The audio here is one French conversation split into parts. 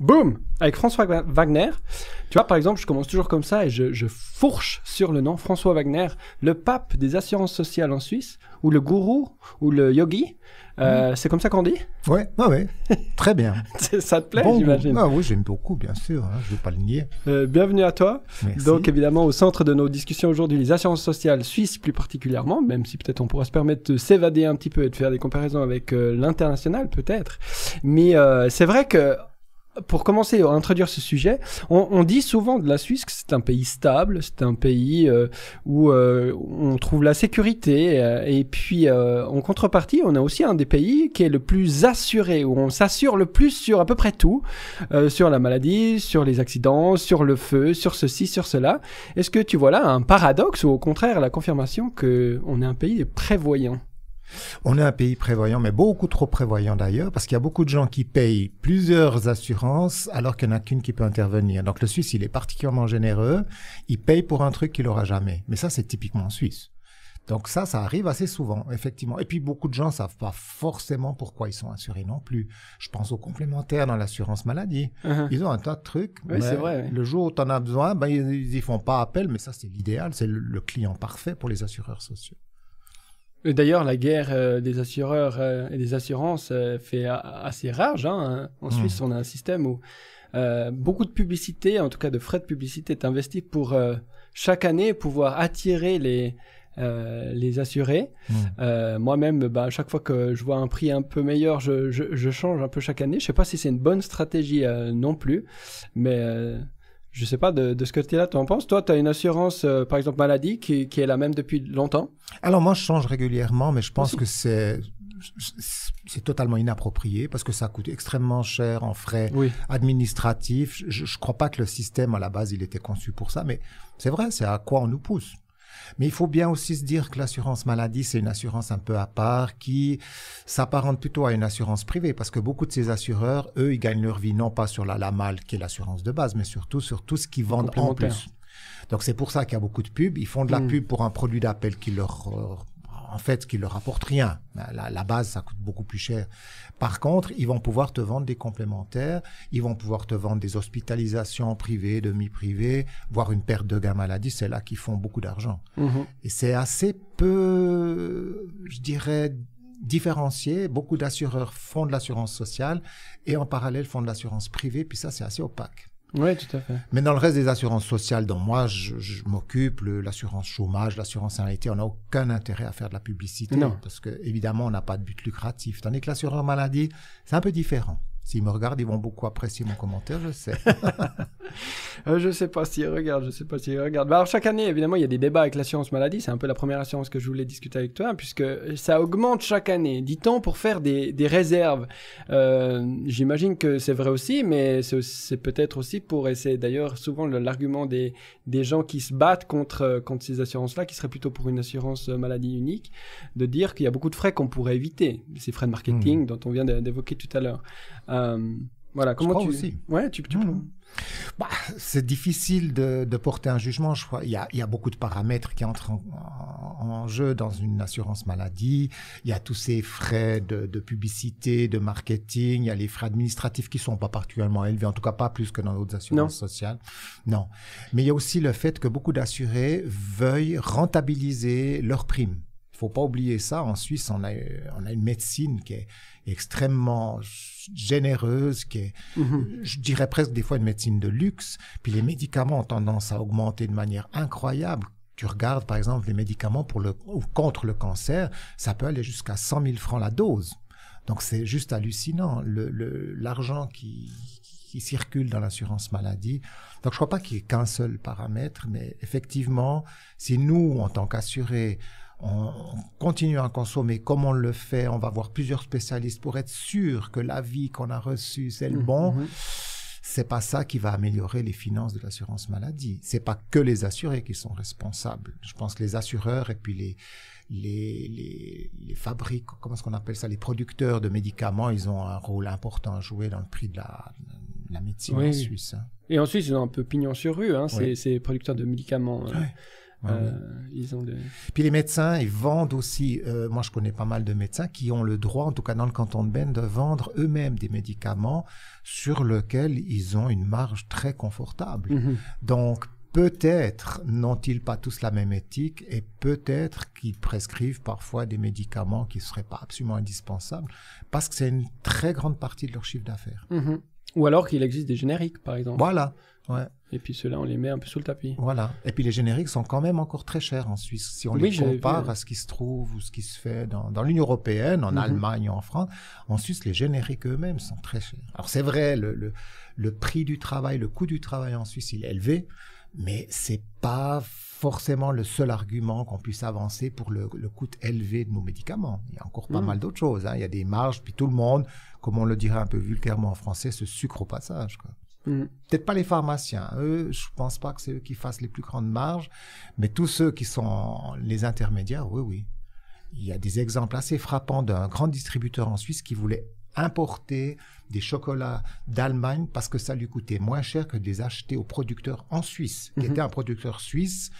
Boom Avec François Wagner. Tu vois, par exemple, je commence toujours comme ça et je, je, fourche sur le nom François Wagner, le pape des assurances sociales en Suisse, ou le gourou, ou le yogi. Euh, mhm. C'est comme ça qu'on dit Ouais, ouais, Très bien. ça te plaît, j'imagine ah, Oui, j'aime beaucoup, bien sûr. Hein, je ne vais pas le nier. Euh, bienvenue à toi. Merci. Donc, évidemment, au centre de nos discussions aujourd'hui, les assurances sociales suisses plus particulièrement, même si peut-être on pourra se permettre de s'évader un petit peu et de faire des comparaisons avec euh, l'international, peut-être. Mais euh, c'est vrai que pour commencer à introduire ce sujet, on, dit souvent de la Suisse que c'est un pays stable, c'est un pays euh, où euh, on trouve la sécurité, euh, et puis en contrepartie, on a aussi un des pays qui est le plus assuré, où on s'assure le plus sur à peu près tout, sur la maladie, sur les accidents, sur le feu, sur ceci, sur cela. Est-ce que tu vois là un paradoxe ou au contraire la confirmation que on est un pays prévoyant on est un pays prévoyant, mais beaucoup trop prévoyant d'ailleurs, parce qu'il y a beaucoup de gens qui payent plusieurs assurances alors qu'il n'y en a qu'une qui peut intervenir. Donc le Suisse, il est particulièrement généreux, il paye pour un truc qu'il n'aura jamais. Mais ça, c'est typiquement en suisse. Donc ça, ça arrive assez souvent, effectivement. Et puis beaucoup de gens savent pas forcément pourquoi ils sont assurés non plus. Je pense aux complémentaires dans l'assurance maladie. Uh-huh. Ils ont un tas de trucs. mais vrai, Le jour où tu en as besoin, ben, ils n'y font pas appel, mais ça c'est l'idéal, c'est le client parfait pour les assureurs sociaux. D'ailleurs, la guerre euh, des assureurs euh, et des assurances euh, fait assez rage. Hein. En hmm. Suisse, on a un système où beaucoup de publicité, en tout cas de frais de publicité, est investi pour chaque année pouvoir attirer les, les assurés. Hmm. Moi-même, bah, à chaque fois que je vois un prix un peu meilleur, je, je, change un peu chaque année. Je sais pas si c'est une bonne stratégie non plus, mais je sais pas de, de ce côté-là, tu en penses Toi, tu as une assurance, euh, par exemple, maladie, qui, qui, est la même depuis longtemps Alors, moi, je change régulièrement, mais je pense que c'est c'est totalement inapproprié parce que ça coûte extrêmement cher en frais administratifs. Je ne crois pas que le système, à la base, il était conçu pour ça, mais c'est vrai, c'est à quoi on nous pousse. Mais il faut bien aussi se dire que l'assurance maladie, c'est une assurance un peu à part qui s'apparente plutôt à une assurance privée parce que beaucoup de ces assureurs, eux, ils gagnent leur vie non pas sur la LAMAL qui est l'assurance de base, mais surtout sur tout ce qu'ils vendent en plus. Donc c'est pour ça qu'il y a beaucoup de pubs. Ils font de la mm. pub pour un produit d'appel qui leur euh, en fait, qui leur apporte rien. La, base, ça coûte beaucoup plus cher. Par contre, ils vont pouvoir te vendre des complémentaires, ils vont pouvoir te vendre des hospitalisations privées, demi-privées, voire une perte de gains maladie. C'est là qu'ils font beaucoup d'argent. Mhm. Et c'est assez peu, je dirais, différencié. Beaucoup d'assureurs font de l'assurance sociale et en parallèle font de l'assurance privée. Puis ça, c'est assez opaque. Oui, tout à fait. Mais dans le reste des assurances sociales dont moi je, m'occupe, l'assurance chômage, l'assurance sanité, on n'a aucun intérêt à faire de la publicité parce que évidemment on n'a pas de but lucratif. Tandis que l'assurance maladie, c'est un peu différent. S'ils me regardent, ils vont beaucoup apprécier mon commentaire, je sais. Euh, je ne sais pas s'ils regardent, je ne sais pas s'ils regardent. Bah, alors, chaque année, évidemment, il y a des débats avec l'assurance maladie. C'est un peu la première assurance que je voulais discuter avec toi, puisque ça augmente chaque année, dit-on, pour faire des, des réserves. Euh, j'imagine que c'est vrai aussi, mais c'est peut-être aussi pour, essayer. d'ailleurs souvent l'argument des, des gens qui se battent contre, euh, contre ces assurances-là, qui seraient plutôt pour une assurance maladie unique, de dire qu'il y a beaucoup de frais qu'on pourrait éviter. Ces frais de marketing mmh. dont on vient d'évoquer tout à l'heure. Euh, voilà, comment tu aussi Ouais, tu, bah, c'est difficile de, porter un jugement. Je crois. Il, y a, beaucoup de paramètres qui entrent en, jeu dans une assurance maladie. Il y a tous ces frais de, publicité, de marketing. Il y a les frais administratifs qui ne sont pas particulièrement élevés, en tout cas pas plus que dans d'autres assurances sociales. Non. Mais il y a aussi le fait que beaucoup d'assurés veuillent rentabiliser leurs primes Il faut pas oublier ça. En Suisse, on on a une médecine qui est, extrêmement généreuse, qui est, mhm. je dirais presque des fois une médecine de luxe. Puis les médicaments ont tendance à augmenter de manière incroyable. Tu regardes, par exemple, les médicaments pour le, contre le cancer, ça peut aller jusqu'à 100 000 francs la dose. Donc c'est juste hallucinant, l'argent le, l'argent qui, qui dans l'assurance maladie. Donc, je ne crois pas qu'il y ait qu'un seul paramètre, mais effectivement, si nous, en tant qu'assurés, on continue à consommer comme on le fait, on va voir plusieurs spécialistes pour être sûr que l'avis qu'on a reçu, c'est le mm, bon. C'est pas ça qui va améliorer les finances de l'assurance maladie. C'est pas que les assurés qui sont responsables. Je pense que les assureurs et puis les, les, fabriques, comment est-ce qu'on appelle ça, les producteurs de médicaments, ils ont un rôle important à jouer dans le prix de la, médecine en Suisse. Hein. Et en Suisse, ils ont un peu pignon sur rue, hein. ces, producteurs de médicaments. Euh, oui. Ah euh, Puis les médecins, ils vendent aussi, euh, moi je connais pas mal de médecins qui ont le droit, en tout cas dans le canton de Ben, de vendre eux-mêmes des médicaments sur lesquels ils ont une marge très confortable. Mhm. Donc peut-être n'ont-ils pas tous la même éthique et peut-être qu'ils prescrivent parfois des médicaments qui ne seraient pas absolument indispensables parce que c'est une très grande partie de leur chiffre d'affaires. Mhm. Ou alors qu'il existe des génériques, par exemple. Voilà. Ouais. Et puis ceux-là, on les met un peu sous le tapis. Voilà. Et puis les génériques sont quand même encore très chers en hein, Suisse, si on les compare à ce qui se trouve ou ce qui se fait dans, l'Union européenne, en mhm. Allemagne ou en France. En Suisse, les génériques eux-mêmes sont très chers. Alors c'est vrai, le, le, prix du travail, le coût du travail en Suisse, il est élevé, mais c'est pas forcément le seul argument qu'on puisse avancer pour le, coût élevé de nos médicaments. Il y a encore pas mhm. mal d'autres choses. Hein. Il y a des marges, puis tout le monde, comme on le dirait un peu vulgairement en français, se sucre au passage. Quoi. Mm. Peut-être pas les pharmaciens, eux, je pense pas que c'est eux qui fassent les plus grandes marges, mais tous ceux qui sont les intermédiaires, oui, oui. Il y a des exemples assez frappants d'un grand distributeur en Suisse qui voulait importer des chocolats d'Allemagne parce que ça lui coûtait moins cher que de les acheter au producteur en Suisse, qui mm-hmm. était un producteur suisse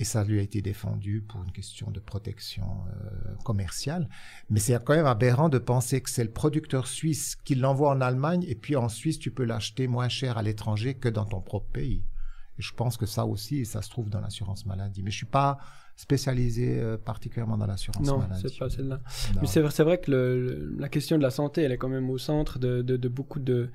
et ça lui a été défendu pour une question de protection euh, commerciale. Mais c'est quand même aberrant de penser que c'est le producteur suisse qui l'envoie en Allemagne et puis en Suisse tu peux l'acheter moins cher à l'étranger que dans ton propre pays. je pense que ça aussi, ça se trouve dans l'assurance maladie. Mais je suis pas spécialisé euh, particulièrement dans l'assurance maladie. Non, c'est pas celle-là. Mais c'est vrai, que la question de la santé, elle est quand même au centre de beaucoup de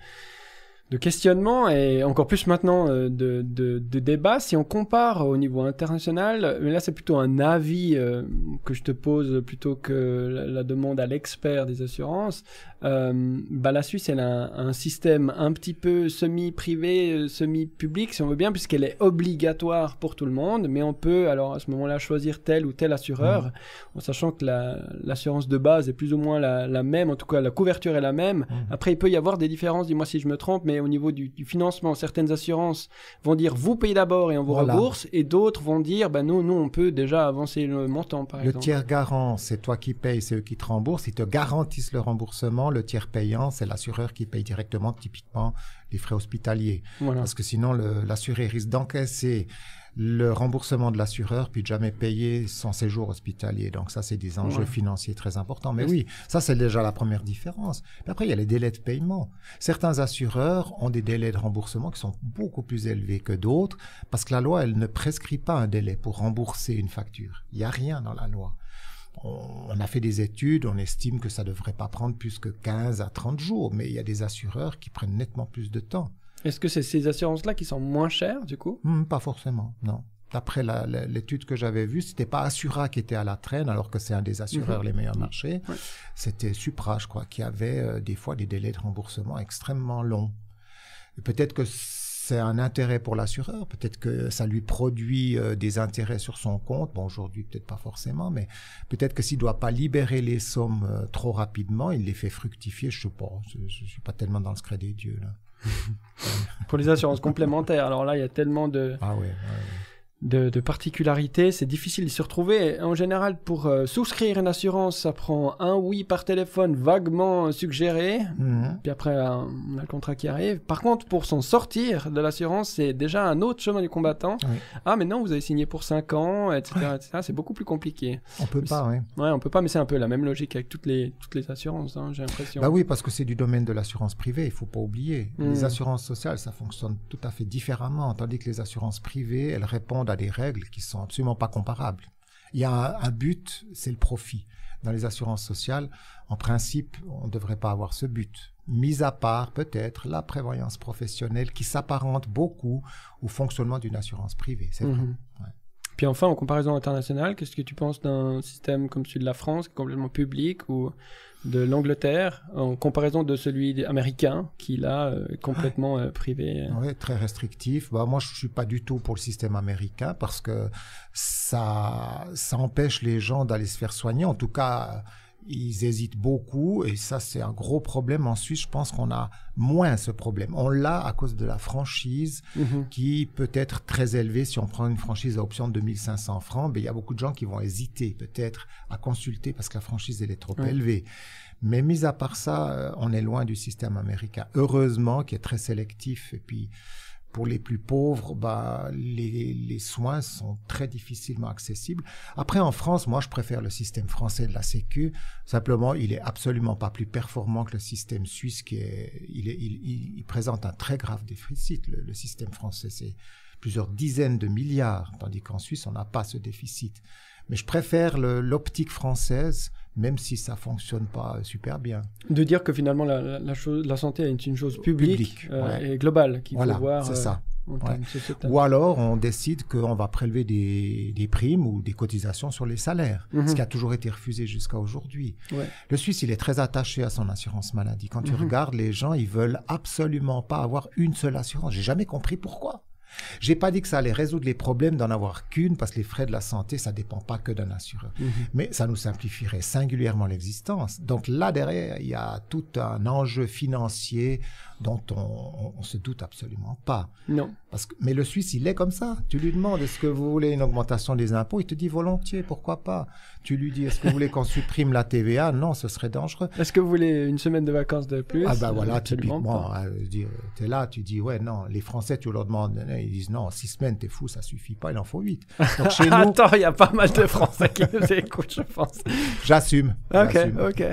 de questionnement et encore plus maintenant euh, de, de, débat. Si on compare au niveau international, mais là c'est plutôt un avis euh, que je te pose plutôt que la, demande à l'expert des assurances, euh, bah la Suisse elle a un, système un petit peu semi-privé, semi-public si on veut bien, puisqu'elle est obligatoire pour tout le monde, mais on peut alors à ce moment-là choisir tel ou tel assureur, mmh. en sachant que l'assurance de base est plus ou moins la, même, en tout cas la couverture est la même. Mmh. Après il peut y avoir des différences, dis-moi si je me trompe, mais au niveau du, financement, certaines assurances vont dire vous payez d'abord et on vous rembourse, et d'autres vont dire ben bah, non, nous on peut déjà avancer le montant par le exemple. Le tiers garant, c'est toi qui payes, c'est eux qui te remboursent, ils te garantissent le remboursement. Le tiers payant, c'est l'assureur qui paye directement, typiquement les frais hospitaliers, parce que sinon l'assuré risque d'encaisser le remboursement de l'assureur, puis de jamais payer son séjour hospitalier. Donc ça, c'est des enjeux financiers très importants. Mais oui, ça, c'est déjà la première différence. Mais après, il y a les délais de paiement. Certains assureurs ont des délais de remboursement qui sont beaucoup plus élevés que d'autres, parce que la loi, elle ne prescrit pas un délai pour rembourser une facture. Il n'y a rien dans la loi on a fait des études, on estime que ça ne devrait pas prendre plus que 15 à 30 jours, mais il y a des assureurs qui prennent nettement plus de temps. Est-ce que c'est ces assurances-là qui sont moins chères du coup hmm, Pas forcément, non. D'après l'étude que j'avais vue, c'était pas Assura qui était à la traîne, alors que c'est un des assureurs mhm. les meilleurs marchés. C'était Supra, je crois, qui avait euh, des fois des délais de remboursement extrêmement longs. Peut-être que c'est un intérêt pour l'assureur. Peut-être que ça lui produit euh, des intérêts sur son compte. Bon, aujourd'hui, peut-être pas forcément, mais peut-être que s'il ne doit pas libérer les sommes euh, trop rapidement, il les fait fructifier. Je sais pas. Je, suis pas tellement dans le secret des dieux, là pour les assurances complémentaires. Alors là, il y a tellement de. Ah de, particularités, c'est difficile de se retrouver. En général, pour euh, souscrire une assurance, ça prend un oui par téléphone vaguement suggéré, mhm. puis après, euh, on a le contrat qui arrive. Par contre, pour s'en sortir de l'assurance, c'est déjà un autre chemin du combattant. Ah, mais non, vous avez signé pour 5 ans, etc. c'est beaucoup plus compliqué. On peut pas, oui. Ouais, on peut pas, mais c'est un peu la même logique avec toutes les, toutes les assurances, hein, j'ai l'impression. Bah oui, parce que c'est du domaine de l'assurance privée, il faut pas oublier. Les hmm. assurances sociales, ça fonctionne tout à fait différemment, tandis que les assurances privées, elles répondent à des règles qui sont absolument pas comparables. Il y a un, but, c'est le profit. Dans les assurances sociales, en principe, on ne devrait pas avoir ce but. Mis à part peut-être la prévoyance professionnelle qui s'apparente beaucoup au fonctionnement d'une assurance privée. C'est vrai. Mm-hmm. Puis enfin, en comparaison internationale, qu'est-ce que tu penses d'un système comme celui de la France, complètement public, où de l'Angleterre en comparaison de celui américain qui l'a euh, complètement euh, privé Oui, très restrictif. Bah, moi, je ne suis pas du tout pour le système américain parce que ça, ça empêche les gens d'aller se faire soigner. En tout cas, ils hésitent beaucoup et ça c'est un gros problème. En Suisse, je pense qu'on a moins ce problème. On l'a à cause de la franchise mhm. qui peut être très élevée. Si on prend une franchise à option de 2500 francs, ben, il y a beaucoup de gens qui vont hésiter peut-être à consulter parce que la franchise elle est trop élevée. Mais mis à part ça, euh, on est loin du système américain. Heureusement qui est très sélectif et puis pour les plus pauvres, bah, les, les, soins sont très difficilement accessibles. Après, en France, moi, je préfère le système français de la Sécu. Simplement, il est absolument pas plus performant que le système suisse, qui est, il, il, il, présente un très grave déficit. le système français, c'est plusieurs dizaines de milliards, tandis qu'en Suisse, on n'a pas ce déficit. Mais je préfère l'optique française même si ça fonctionne pas super bien. De dire que finalement la, santé est une chose publique euh, et globale qu'il faut voir. C'est euh, ça. Ou alors on décide qu'on va prélever des, primes ou des cotisations sur les salaires, ce mhm. qui a toujours été refusé jusqu'à aujourd'hui. Le Suisse, il est très attaché à son assurance maladie. Quand tu mhm. regardes les gens, ils veulent absolument pas avoir une seule assurance. J'ai jamais compris pourquoi. J'ai pas dit que ça allait résoudre les problèmes d'en avoir qu'une, parce que les frais de la santé, ça dépend pas que d'un assureur. Mhm. Mais ça nous simplifierait singulièrement l'existence. Donc là, derrière, il y a tout un enjeu financier dont on, on se doute absolument pas. Non mais le Suisse, il est comme ça. Tu lui demandes est-ce que vous voulez une augmentation des impôts Il te dit volontiers, pourquoi pas Tu lui dis est-ce que vous voulez qu'on supprime la TVA Non, ce serait dangereux. Est-ce que vous voulez une semaine de vacances de plus Ah, ben voilà, typiquement. Hein, euh, tu es là, tu dis ouais, non. Les Français, tu leur demandes euh, ils disent non, six semaines, t'es fou, ça suffit pas, il en faut huit. Attends, il y a pas mal de Français qui nous écoutent, je pense. J'assume. Ok, ok.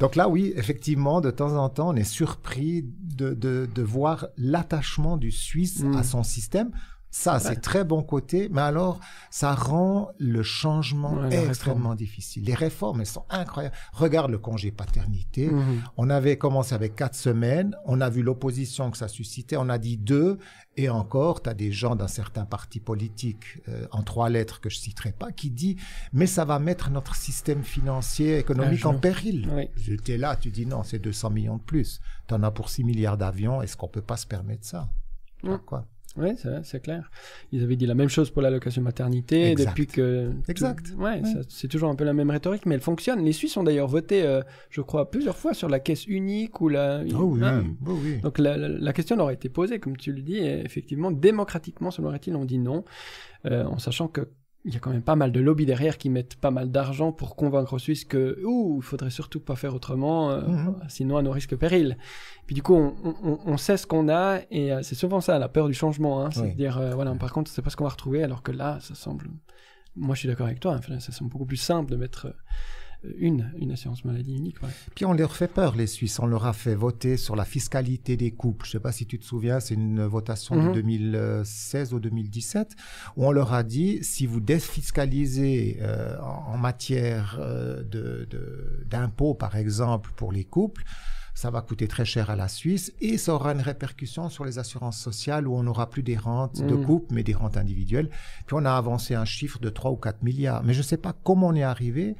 Donc là, oui, effectivement, de temps en temps, on est surpris de, de, de voir l'attachement du Suisse à hmm. son système. Ça, c'est très bon côté, mais alors, ça rend le changement extrêmement difficile. Les réformes, elles sont incroyables. Regarde le congé paternité. Hmm. On avait commencé avec quatre semaines. On a vu l'opposition que ça suscitait. On a dit deux. Et encore, tu as des gens d'un certain parti politique, euh, en trois lettres que je citerai pas, qui dit, mais ça va mettre notre système financier, économique en péril. Oui. J'étais là, tu dis non, c'est 200 millions de plus. Tu en as pour 6 milliards d'avions. Est-ce qu'on peut pas se permettre ça? Quoi. Oui, c'est clair. Ils avaient dit la même chose pour l'allocation maternité depuis que. Exact. Ouais, c'est toujours un peu la même rhétorique, mais elle fonctionne. Les Suisses ont d'ailleurs voté, euh, je crois, plusieurs fois sur la caisse unique ou la. Ah hein. oui, Donc la, la, question aurait été posée, comme tu le dis, effectivement, démocratiquement, aurait il on dit non, euh, en sachant que il y a quand même pas mal de lobbies derrière qui mettent pas mal d'argent pour convaincre aux Suisses que ouh, il faudrait surtout pas faire autrement, euh, mhm. sinon à nos risques périls. Puis du coup, on, on, sait ce qu'on a et euh, c'est souvent ça, la peur du changement. Hein. C'est-à-dire, euh, voilà, par contre, c'est pas ce qu'on va retrouver, alors que là, ça semble. Moi, je suis d'accord avec toi. Hein, ça semble beaucoup plus simple de mettre une, une assurance maladie unique. Ouais. Puis on leur fait peur, les Suisses. On leur a fait voter sur la fiscalité des couples. Je ne sais pas si tu te souviens, c'est une votation de 2016 mhm. ou 2017 où on leur a dit si vous défiscalisez euh, en, matière euh, d'impôts, de, par exemple, pour les couples, ça va coûter très cher à la Suisse et ça aura une répercussion sur les assurances sociales où on n'aura plus des rentes de mhm. couple mais des rentes individuelles. Puis on a avancé un chiffre de 3 ou 4 milliards. Mais je ne sais pas comment on est arrivé,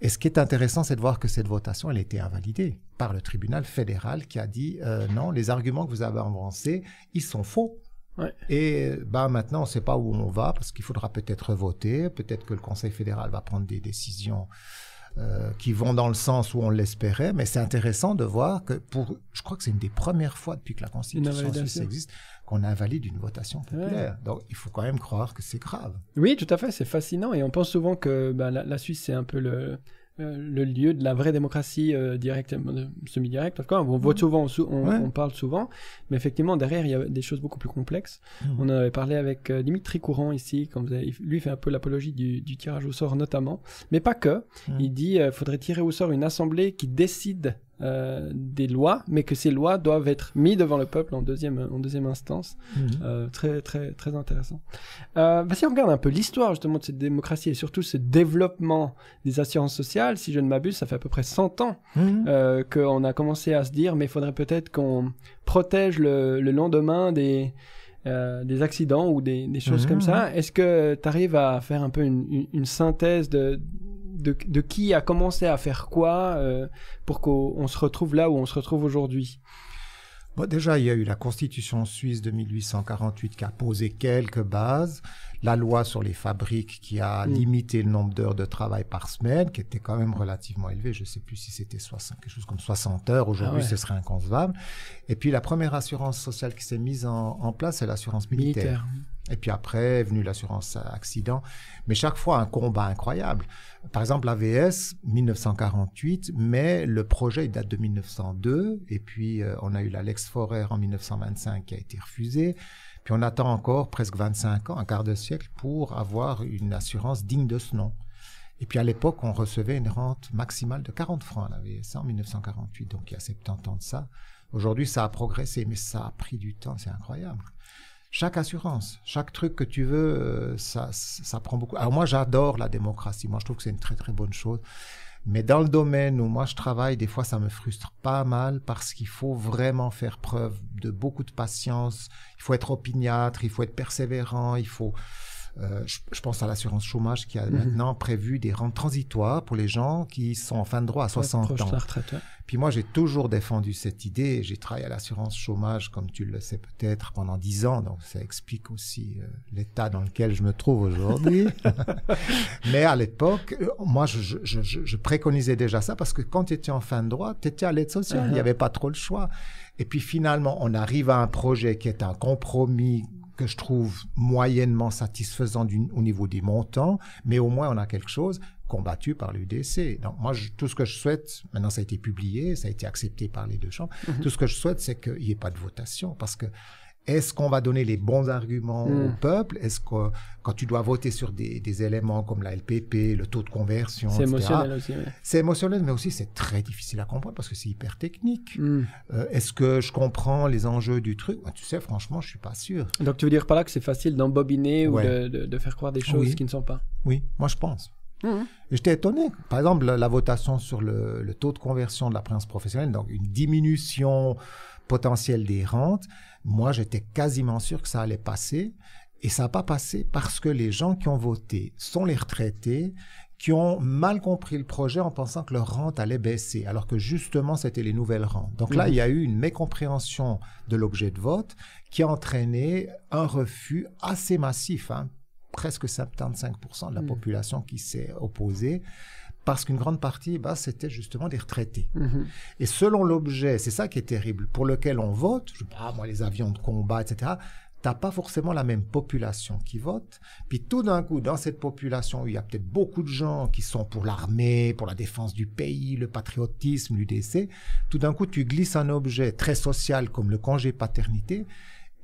et ce qui est intéressant, c'est de voir que cette votation, elle a été invalidée par le tribunal fédéral qui a dit euh, non, les arguments que vous avez avancés, ils sont faux. Ouais. Et bah, maintenant, on ne sait pas où on va parce qu'il faudra peut-être voter, peut-être que le Conseil fédéral va prendre des décisions euh, qui vont dans le sens où on l'espérait, mais c'est intéressant de voir que pour, je crois que c'est une des premières fois depuis que la Constitution existe, qu'on invalide une votation populaire. Donc il faut quand même croire que c'est grave. Oui, tout à fait, c'est fascinant. Et on pense souvent que ben, la, Suisse, c'est un peu le, euh, lieu de la vraie démocratie euh, directe, euh, semi-directe. On mmh. vote souvent, on, parle souvent, mais effectivement, derrière, il y a des choses beaucoup plus complexes. Mmh. On avait parlé avec Dimitri Courant ici, comme vous avez, lui fait un peu l'apologie du, tirage au sort notamment, mais pas que. Mmh. Il dit qu'il faudrait tirer au sort une assemblée qui décide euh, des lois, mais que ces lois doivent être mises devant le peuple en deuxième, en deuxième instance. Mhm. Euh, très, très, très intéressant. Euh, bah, si on regarde un peu l'histoire justement de cette démocratie et surtout ce développement des assurances sociales, si je ne m'abuse, ça fait à peu près 100 ans mhm. qu'on a commencé à se dire, mais il faudrait peut-être qu'on protège le, lendemain des, des accidents ou des, choses mhm. comme ça. Est-ce que tu arrives à faire un peu une synthèse de, de, qui a commencé à faire quoi euh, pour qu'on se retrouve là où on se retrouve aujourd'hui bon, Déjà, il y a eu la Constitution suisse de 1848 qui a posé quelques bases, la loi sur les fabriques qui a mm. limité le nombre d'heures de travail par semaine, qui était quand même relativement élevé. je ne sais plus si c'était 60, quelque chose comme 60 heures, aujourd'hui ah ce serait inconcevable. Et puis la première assurance sociale qui s'est mise en, place, c'est l'assurance militaire. Et puis après est venue l'assurance accident. Mais chaque fois, un combat incroyable. Par exemple, l'AVS, 1948, mais le projet date de 1902. Et puis, euh, on a eu la Lex Forer en 1925 qui a été refusée. Puis on attend encore presque 25 ans, un quart de siècle, pour avoir une assurance digne de ce nom. Et puis à l'époque, on recevait une rente maximale de 40 francs à l'AVS en 1948, donc il y a 70 ans de ça. Aujourd'hui, ça a progressé, mais ça a pris du temps, c'est incroyable chaque assurance, chaque truc que tu veux, euh, ça, ça prend beaucoup. Alors moi, j'adore la démocratie. Moi, je trouve que c'est une très très bonne chose. Mais dans le domaine où moi je travaille, des fois, ça me frustre pas mal parce qu'il faut vraiment faire preuve de beaucoup de patience. Il faut être opiniâtre, il faut être persévérant, il faut euh, je, pense à l'assurance chômage qui a mhm. maintenant prévu des rentes transitoires pour les gens qui sont en fin de droit à 60 ans. Puis moi, j'ai toujours défendu cette idée. J'ai travaillé à l'assurance chômage, comme tu le sais peut-être, pendant 10 ans. Donc, ça explique aussi euh, l'état dans lequel je me trouve aujourd'hui. Mais à l'époque, euh, moi, je, je, je, préconisais déjà ça parce que quand tu étais en fin de droit, tu étais à l'aide sociale. Il n'y uh-huh. avait pas trop le choix. Et puis finalement, on arrive à un projet qui est un compromis que je trouve moyennement satisfaisant au niveau des montants, mais au moins on a quelque chose combattu par l'UDC. Donc moi, tout ce que je souhaite, maintenant ça a été publié, ça a été accepté par les deux chambres, mhm. tout ce que je souhaite, c'est qu'il n'y ait pas de votation, parce que est-ce qu'on va donner les bons arguments au hmm. peuple Est-ce que quand tu dois voter sur des, éléments comme la LPP, le taux de conversion, c'est émotionnel aussi. C'est émotionnel, mais aussi c'est très difficile à comprendre parce que c'est hyper technique. Hmm. Euh, est-ce que je comprends les enjeux du truc bah, Tu sais, franchement, je suis pas sûr. Donc tu veux dire par là que c'est facile d'embobiner ou de, faire croire des choses qui ne sont pas Oui, moi je pense. Hmm. J'étais étonné. Par exemple, la, votation sur le, le, taux de conversion de la présence professionnelle, donc une diminution potentiel des rentes, moi j'étais quasiment sûr que ça allait passer. Et ça n'a pas passé parce que les gens qui ont voté sont les retraités qui ont mal compris le projet en pensant que leur rente allait baisser, alors que justement, c'était les nouvelles rentes. Donc là, mhm. il y a eu une mécompréhension de l'objet de vote qui a entraîné un refus assez massif, hein, presque 75% de la mhm. population qui s'est opposée parce qu'une grande partie, bah, c'était justement des retraités. Mhm. Et selon l'objet, c'est ça qui est terrible, pour lequel on vote, moi, les avions de combat, etc., t'as pas forcément la même population qui vote. Puis tout d'un coup, dans cette population, il y a peut-être beaucoup de gens qui sont pour l'armée, pour la défense du pays, le patriotisme, l'UDC. Tout d'un coup, tu glisses un objet très social comme le congé paternité,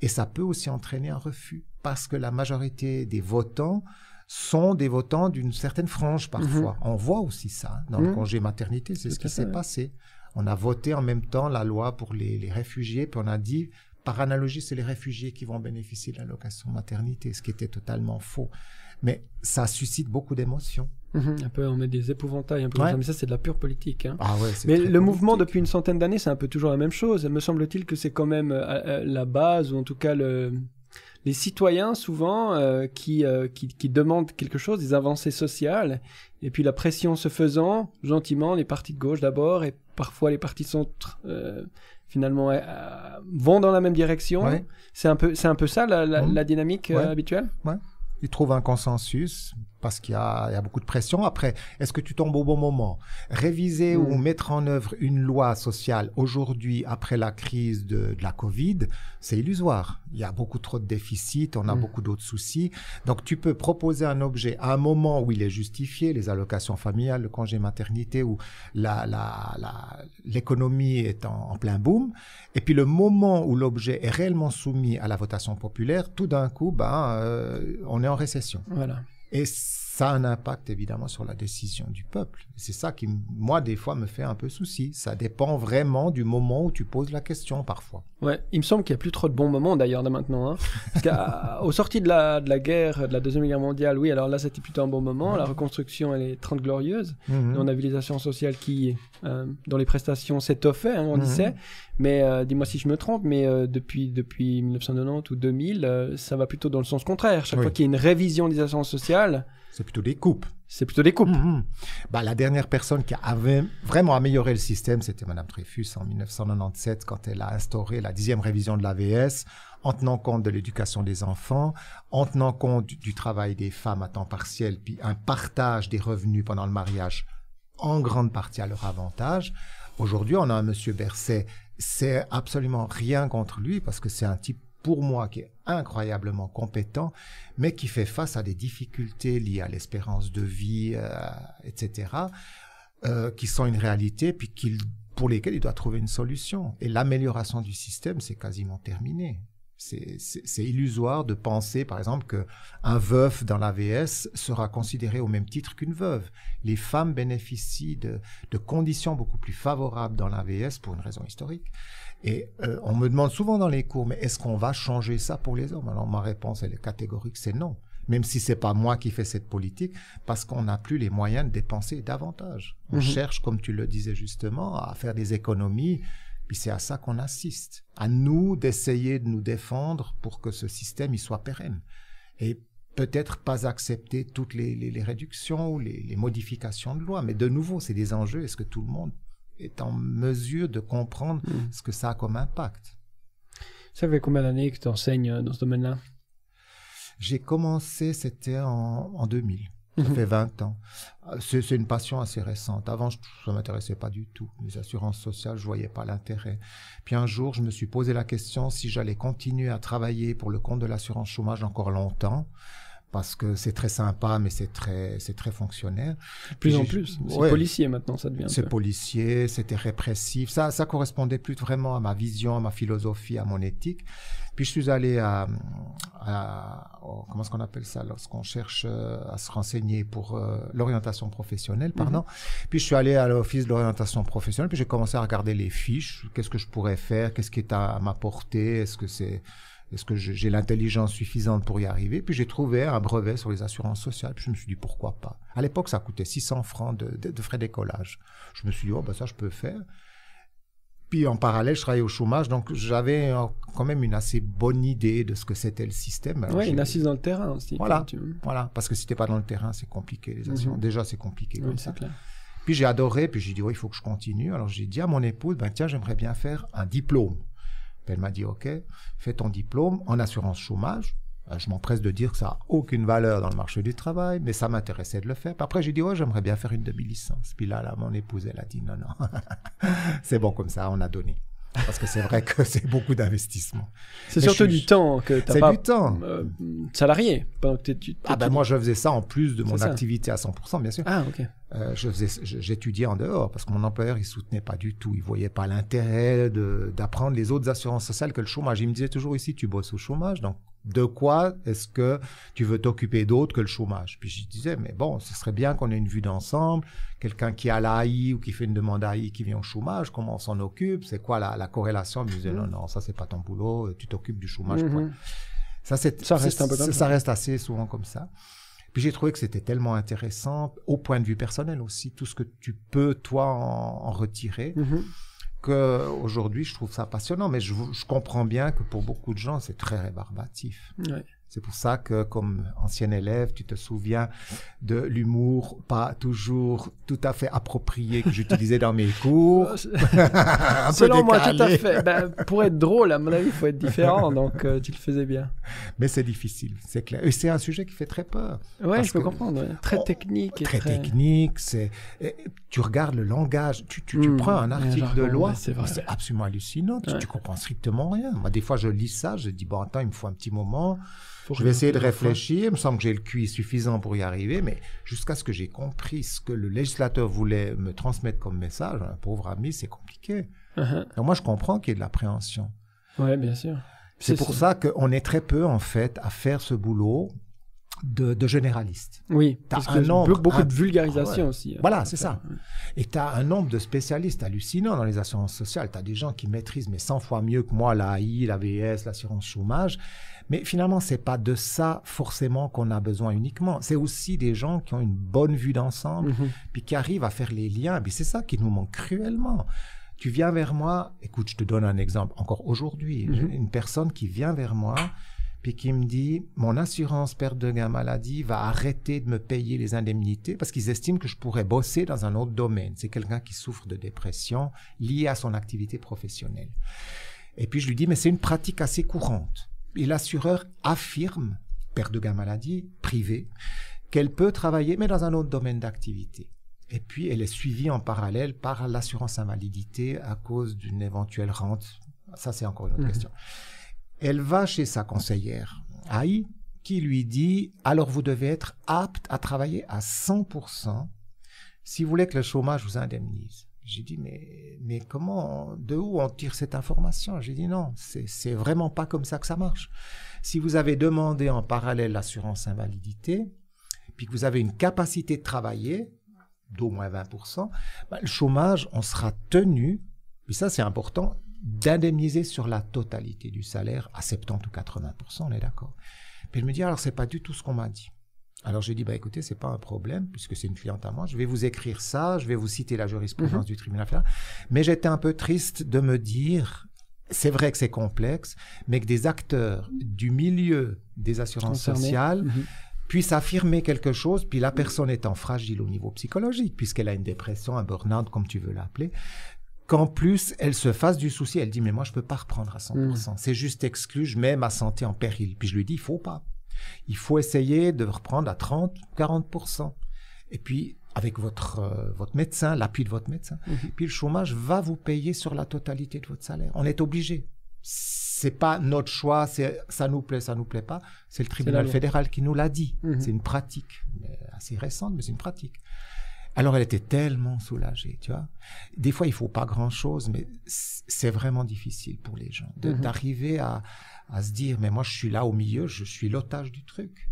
et ça peut aussi entraîner un refus, parce que la majorité des votants sont des votants d'une certaine frange parfois. Mhm. On voit aussi ça dans le mhm. congé maternité, c'est ce qui s'est passé. On a voté en même temps la loi pour les, réfugiés, puis on a dit, par analogie, c'est les réfugiés qui vont bénéficier de l'allocation maternité, ce qui était totalement faux. Mais ça suscite beaucoup d'émotions. Mhm. Un peu, on met des épouvantails, un peu mais ça c'est de la pure politique. Hein. Ah mais le mouvement depuis une centaine d'années, c'est un peu toujours la même chose. Me semble-t-il que c'est quand même euh, euh, la base, ou en tout cas le, les citoyens souvent euh, euh, qui, qui, demandent quelque chose, des avancées sociales, et puis la pression se faisant, gentiment, les partis de gauche d'abord, et parfois les partis de centre euh, finalement vont dans la même direction. C'est un peu un peu ça la, mmh. dynamique habituelle. Ouais. Ils trouvent un consensus parce qu'il y, y a, beaucoup de pression. Après, est-ce que tu tombes au bon moment Réviser ou mm. mettre en œuvre une loi sociale aujourd'hui, après la crise de, la Covid, c'est illusoire. Il y a beaucoup trop de déficits, on a mm. beaucoup d'autres soucis. Donc, tu peux proposer un objet à un moment où il est justifié, les allocations familiales, le congé maternité, où l'économie est en, plein boom. Et puis, le moment où l'objet est réellement soumis à la votation populaire, tout d'un coup, ben, euh, on est en récession. Voilà. es ça a un impact évidemment sur la décision du peuple. C'est ça qui, moi, des fois, me fait un peu souci. Ça dépend vraiment du moment où tu poses la question, parfois. Ouais, il me semble qu'il n'y a plus trop de bons moments, d'ailleurs, de maintenant. Hein. Parce qu'aux sorti de la, de la guerre, de la Deuxième Guerre mondiale, oui, alors là, c'était plutôt un bon moment. La reconstruction, elle est trente glorieuse. Mhm. on a vu les assurances sociales qui, euh, dans les prestations s'étoffaient, hein, on mhm. disait. Mais euh, dis-moi si je me trompe, mais euh, depuis, depuis 1990 ou 2000, ça va plutôt dans le sens contraire. Chaque fois qu'il y a une révision des assurances sociales, c'est plutôt des coupes. C'est plutôt des coupes. Mm, mm. Bah, la dernière personne qui avait vraiment amélioré le système, c'était Madame Dreyfus en 1997, quand elle a instauré la dixième révision de l'AVS, en tenant compte de l'éducation des enfants, en tenant compte du, du travail des femmes à temps partiel, puis un partage des revenus pendant le mariage en grande partie à leur avantage. Aujourd'hui, on a un monsieur Berset. C'est absolument rien contre lui parce que c'est un type pour moi qui est incroyablement compétent, mais qui fait face à des difficultés liées à l'espérance de vie, euh, etc., euh, qui sont une réalité, puis pour lesquelles il doit trouver une solution. Et l'amélioration du système, c'est quasiment terminé. C'est illusoire de penser, par exemple, qu'un veuf dans l'AVS sera considéré au même titre qu'une veuve. Les femmes bénéficient de, de conditions beaucoup plus favorables dans l'AVS pour une raison historique. Et euh, on me demande souvent dans les cours, mais est-ce qu'on va changer ça pour les hommes Alors ma réponse, elle est catégorique, c'est non. Même si c'est pas moi qui fais cette politique, parce qu'on n'a plus les moyens de dépenser davantage. On mhm. cherche, comme tu le disais justement, à faire des économies. Puis c'est à ça qu'on assiste. À nous d'essayer de nous défendre pour que ce système il soit pérenne. Et peut-être pas accepter toutes les, réductions ou les, modifications de loi. Mais de nouveau, c'est des enjeux. Est-ce que tout le monde est en mesure de comprendre hmm. ce que ça a comme impact. Ça fait combien d'années que tu enseignes euh, dans ce domaine-là J'ai commencé, c'était en, 2000. Ça mhm. fait 20 ans. Euh, c'est une passion assez récente. Avant, je, ne m'intéressais pas du tout. Les assurances sociales, je voyais pas l'intérêt. Puis un jour, je me suis posé la question si j'allais continuer à travailler pour le compte de l'assurance chômage encore longtemps parce que c'est très sympa, mais c'est très, c'est très fonctionnaire. Plus en plus, c'est policier maintenant, ça devient. C'est policier, c'était répressif. Ça, ça correspondait plus vraiment à ma vision, à ma philosophie, à mon éthique. Puis je suis allé à, à comment est-ce qu'on appelle ça lorsqu'on cherche euh, à se renseigner pour euh, l'orientation professionnelle, mhm. pardon. Puis je suis allé à l'office de l'orientation professionnelle, puis j'ai commencé à regarder les fiches. Qu'est-ce que je pourrais faire Qu'est-ce qui est à, ma m'apporter Est-ce que c'est est-ce que j'ai l'intelligence suffisante pour y arriver Puis j'ai trouvé un brevet sur les assurances sociales. Puis je me suis dit, pourquoi pas À l'époque, ça coûtait 600 francs de, de, de frais d'écolage. Je me suis dit, oh, bah ça, je peux faire. Puis en parallèle, je travaillais au chômage, donc j'avais euh, quand même une assez bonne idée de ce que c'était le système. Oui, une assise dans le terrain aussi. Voilà, voilà. parce que si n'es pas dans le terrain, c'est compliqué. Les mhm. Déjà, c'est compliqué comme ça. Puis j'ai adoré, puis j'ai dit, oh il faut que je continue. Alors j'ai dit à mon épouse, ben tiens, j'aimerais bien faire un diplôme. Elle m'a dit, OK, fais ton diplôme en assurance chômage. Euh, je m'empresse de dire que ça n'a aucune valeur dans le marché du travail, mais ça m'intéressait de le faire. après, j'ai dit, ouais, j'aimerais bien faire une demi-licence. Puis là, là, mon épouse, elle a dit, non, non, c'est bon comme ça, on a donné. Parce que c'est vrai que c'est beaucoup d'investissement. C'est surtout du temps que tu as pas du temps. Euh, salarié. que ah, ben, moi je faisais ça en plus de mon activité à 100%, bien sûr. Ah ok. Euh, j'étudiais en dehors parce que mon employeur il soutenait pas du tout. Il voyait pas l'intérêt d'apprendre les autres assurances sociales que le chômage. Il me disait toujours ici tu bosses au chômage, donc de quoi est-ce que tu veux t'occuper d'autre que le chômage Puis je disais, mais bon, ce serait bien qu'on ait une vue d'ensemble. Quelqu'un qui a l'AI ou qui fait une demande AI qui vient au chômage, comment on s'en occupe C'est quoi la, la corrélation Je disais, non, mhm. non, ça, c'est pas ton boulot, euh, tu t'occupes du chômage. Mhm. Ça, ça, reste ça, reste assez souvent comme ça. Puis j'ai trouvé que c'était tellement intéressant, au point de vue personnel aussi, tout ce que tu peux, toi, en, retirer. Mhm aujourd'hui, je trouve ça passionnant, mais je, comprends bien que pour beaucoup de gens, c'est très rébarbatif. Ouais. C'est pour ça que, comme ancien élève, tu te souviens de l'humour pas toujours tout à fait approprié que j'utilisais dans mes cours. Euh, selon moi, tout à fait. Ben, pour être drôle, à mon avis, il faut être différent, donc euh, tu le faisais bien. Mais c'est difficile, c'est clair. Et c'est un sujet qui fait très peur. Oui, je peux comprendre. Très technique. Très, technique. C'est... Tu regardes le langage, tu, tu, hmm. prends un article de loi, c'est, absolument hallucinant. Tu, ne comprends strictement rien. Moi, des fois, je lis ça, je dis, bon, attends, il me faut un petit moment je vais essayer de réfléchir. Il me semble que j'ai le QI suffisant pour y arriver, mais jusqu'à ce que j'ai compris ce que le législateur voulait me transmettre comme message, un pauvre ami, c'est compliqué. Uh-huh. moi, je comprends qu'il y ait de l'appréhension. Oui, bien sûr. C'est pour ça, qu'on est très peu, en fait, à faire ce boulot de, de généraliste. Oui, parce un que nombre, beaucoup de vulgarisation ah aussi. Hein, voilà, c'est ça. Et tu as un nombre de spécialistes hallucinants dans les assurances sociales. Tu as des gens qui maîtrisent, mais 100 fois mieux que moi, la AI, la VS, l'assurance chômage. Mais finalement, c'est pas de ça forcément qu'on a besoin uniquement. C'est aussi des gens qui ont une bonne vue d'ensemble, mhm. puis qui arrivent à faire les liens. Puis c'est ça qui nous manque cruellement. Tu viens vers moi, écoute, je te donne un exemple. Encore aujourd'hui, mhm. une personne qui vient vers moi, puis qui me dit mon assurance perte de gain maladie va arrêter de me payer les indemnités parce qu'ils estiment que je pourrais bosser dans un autre domaine. C'est quelqu'un qui souffre de dépression liée à son activité professionnelle. Et puis je lui dis mais c'est une pratique assez courante et l'assureur affirme, père de gain maladie, privé, qu'elle peut travailler, mais dans un autre domaine d'activité. Et puis, elle est suivie en parallèle par l'assurance invalidité à cause d'une éventuelle rente. Ça, c'est encore une autre mhm. question. Elle va chez sa conseillère, Aïe, qui lui dit, alors vous devez être apte à travailler à 100% si vous voulez que le chômage vous indemnise. J'ai dit, mais, mais comment, de où on tire cette information J'ai dit, non, c'est vraiment pas comme ça que ça marche. Si vous avez demandé en parallèle l'assurance invalidité, puis que vous avez une capacité de travailler d'au moins 20%, bah, le chômage, on sera tenu, puis ça c'est important, d'indemniser sur la totalité du salaire à 70 ou 80%, on est d'accord. Puis je me dis, alors c'est pas du tout ce qu'on m'a dit. Alors j'ai dit, bah écoutez, c'est pas un problème, puisque c'est une cliente à moi, je vais vous écrire ça, je vais vous citer la jurisprudence mhm. du tribunal. Mais j'étais un peu triste de me dire, c'est vrai que c'est complexe, mais que des acteurs du milieu des assurances sociales mhm. puissent affirmer quelque chose, puis la personne étant fragile au niveau psychologique, puisqu'elle a une dépression, un burn-out, comme tu veux l'appeler, qu'en plus elle se fasse du souci, elle dit, mais moi je peux pas reprendre à 100%, mhm. c'est juste exclu, je mets ma santé en péril. Puis je lui dis, il faut pas. Il faut essayer de reprendre à 30 40 Et puis, avec euh, votre, médecin, l'appui de votre médecin, mhm. puis le chômage va vous payer sur la totalité de votre salaire. On est obligé. C'est pas notre choix, ça nous plaît, ça nous plaît pas. C'est le tribunal fédéral qui nous l'a dit. Mhm. C'est une pratique euh, assez récente, mais c'est une pratique. Alors elle était tellement soulagée, tu vois. Des fois, il faut pas grand-chose, mais c'est vraiment difficile pour les gens mhm. d'arriver à, à, se dire, mais moi, je suis là au milieu, je suis l'otage du truc.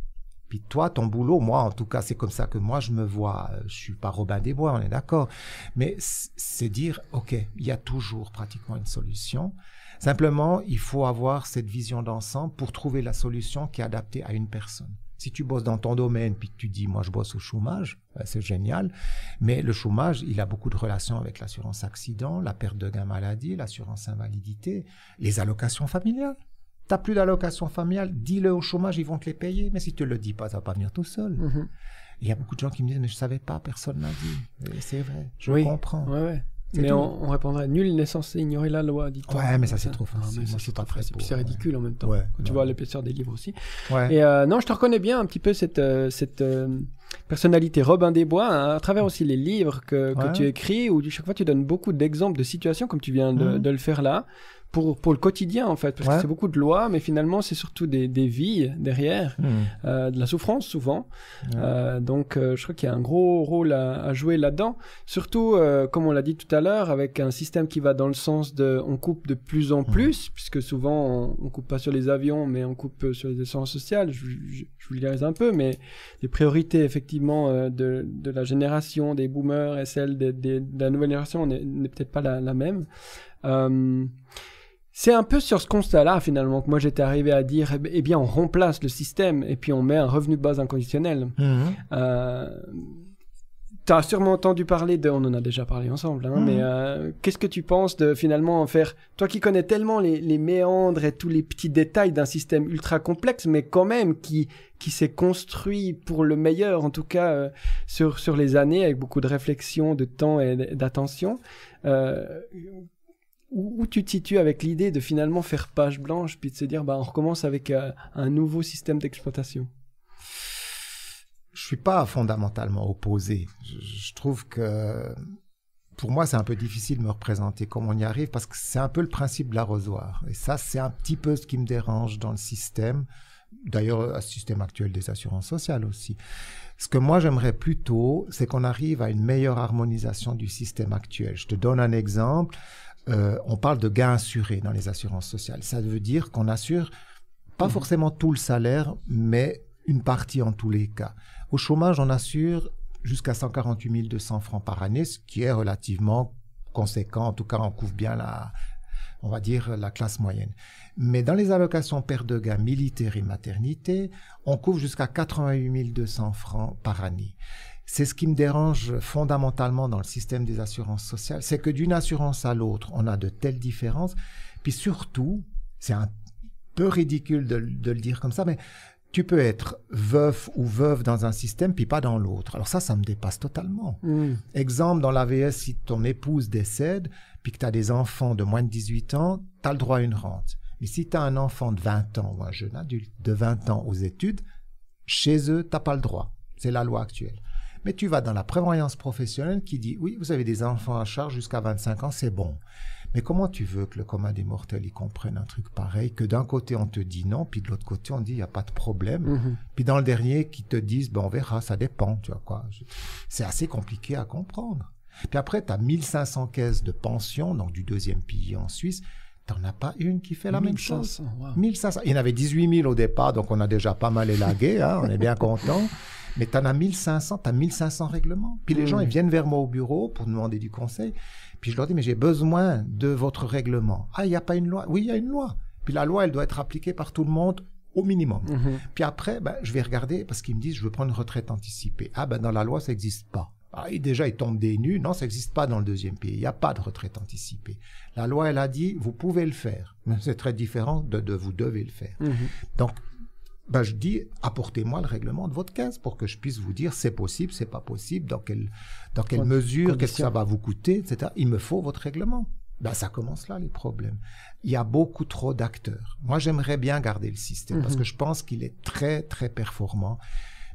Puis toi, ton boulot, moi, en tout cas, c'est comme ça que moi, je me vois. Euh, je suis pas Robin des Bois, on est d'accord. Mais c'est dire, OK, il y a toujours pratiquement une solution. Simplement, il faut avoir cette vision d'ensemble pour trouver la solution qui est adaptée à une personne. Si tu bosses dans ton domaine, puis tu dis, moi, je bosse au chômage, euh, c'est génial. Mais le chômage, il a beaucoup de relations avec l'assurance accident, la perte de gain maladie, l'assurance invalidité, les allocations familiales. T'as plus d'allocations familiales, dis-le au chômage, ils vont te les payer. Mais si tu le dis pas, ça va pas venir tout seul. Mhm. Il y a beaucoup de gens qui me disent, mais je savais pas, personne m'a dit. C'est vrai, je comprends. Mais on, on répondrait nul n'est censé ignorer la loi, dit Ouais, mais ça c'est trop frais c'est ridicule en même temps. quand tu vois l'épaisseur des livres aussi. Ouais. Et euh, non, je te reconnais bien un petit peu cette, euh, cette euh, personnalité Robin des Bois hein, à travers aussi les livres que, que tu écris où chaque fois tu donnes beaucoup d'exemples de situations comme tu viens de, mmh. de le faire là pour, pour le quotidien en fait, parce que c'est beaucoup de lois, mais finalement c'est surtout des, des vies derrière, hmm. euh, de la souffrance souvent. Euh, donc euh, je crois qu'il y a un gros rôle à, à jouer là-dedans, surtout euh, comme on l'a dit tout à l'heure, avec un système qui va dans le sens de on coupe de plus en hmm. plus, puisque souvent on, on, coupe pas sur les avions, mais on coupe euh, sur les essences sociales. Je, je, je vulgarise un peu, mais les priorités effectivement de, de la génération des boomers et celle de, la nouvelle génération n'est peut-être pas la, la même. C'est un peu sur ce constat-là finalement que moi j'étais arrivé à dire, eh, eh bien on remplace le système et puis on met un revenu de base inconditionnel. Mhm. Euh, tu as sûrement entendu parler de, on en a déjà parlé ensemble, hein, mhm. mais euh, qu'est-ce que tu penses de finalement en faire, toi qui connais tellement les, méandres et tous les petits détails d'un système ultra complexe, mais quand même qui, qui s'est construit pour le meilleur, en tout cas euh, sur, sur les années, avec beaucoup de réflexion, de temps et d'attention où, tu te situes avec l'idée de finalement faire page blanche, puis de se dire, bah, on recommence avec euh, un nouveau système d'exploitation Je suis pas fondamentalement opposé. Je, trouve que pour moi, c'est un peu difficile de me représenter comment on y arrive parce que c'est un peu le principe de l'arrosoir. Et ça, c'est un petit peu ce qui me dérange dans le système. D'ailleurs, le système actuel des assurances sociales aussi. Ce que moi, j'aimerais plutôt, c'est qu'on arrive à une meilleure harmonisation du système actuel. Je te donne un exemple. Euh, on parle de gains assurés dans les assurances sociales. Ça veut dire qu'on assure pas mhm. forcément tout le salaire, mais une partie en tous les cas. Au chômage, on assure jusqu'à 148 200 francs par année, ce qui est relativement conséquent. En tout cas, on couvre bien la, on va dire, la classe moyenne. Mais dans les allocations perte de gains militaire et maternité, on couvre jusqu'à 88 200 francs par année. C'est ce qui me dérange fondamentalement dans le système des assurances sociales, c'est que d'une assurance à l'autre, on a de telles différences. Puis surtout, c'est un peu ridicule de, le dire comme ça, mais tu peux être veuf ou veuve dans un système, puis pas dans l'autre. Alors ça, ça me dépasse totalement. Mm. Exemple, dans l'AVS, si ton épouse décède, puis que tu as des enfants de moins de 18 ans, tu as le droit à une rente. Mais si tu as un enfant de 20 ans ou un jeune adulte de 20 ans aux études, chez eux, tu n'as pas le droit. C'est la loi actuelle mais tu vas dans la prévoyance professionnelle qui dit oui, vous avez des enfants à charge jusqu'à 25 ans, c'est bon. Mais comment tu veux que le commun des mortels y comprenne un truc pareil Que d'un côté on te dit non, puis de l'autre côté on dit il n'y a pas de problème, mm-hmm. puis dans le dernier qui te disent ben on verra, ça dépend, tu vois quoi. C'est assez compliqué à comprendre. Puis après, tu as 1500 caisses de pension, donc du deuxième pilier en Suisse, T'en as pas une qui fait la même chose 1500. Il y en avait 18 000 au départ, donc on a déjà pas mal élagué, hein, on est bien content. Mais t'en as 1500, t'as 1500 règlements. Puis les gens, hmm. ils viennent vers moi au bureau pour demander du conseil. Puis je leur dis, mais j'ai besoin de votre règlement. Ah, il n'y a pas une loi. Oui, il y a une loi. Puis la loi, elle doit être appliquée par tout le monde au minimum. Hmm. Puis après, ben, je vais regarder parce qu'ils me disent, je veux prendre une retraite anticipée. Ah, ben dans la loi, ça n'existe pas. Ah, déjà, ils tombent des nus. Non, ça n'existe pas dans le deuxième pays. Il n'y a pas de retraite anticipée. La loi, elle a dit, vous pouvez le faire. Mais c'est très différent de, vous devez le faire. Mhm. Donc, bah, je dis, apportez-moi le règlement de votre caisse pour que je puisse vous dire c'est possible, c'est pas possible, dans quelle, dans quelle mesure, qu'est-ce que ça va vous coûter, etc. Il me faut votre règlement. Ben, ça commence là, les problèmes. Il y a beaucoup trop d'acteurs. Moi, j'aimerais bien garder le système mhm. parce que je pense qu'il est très, très performant.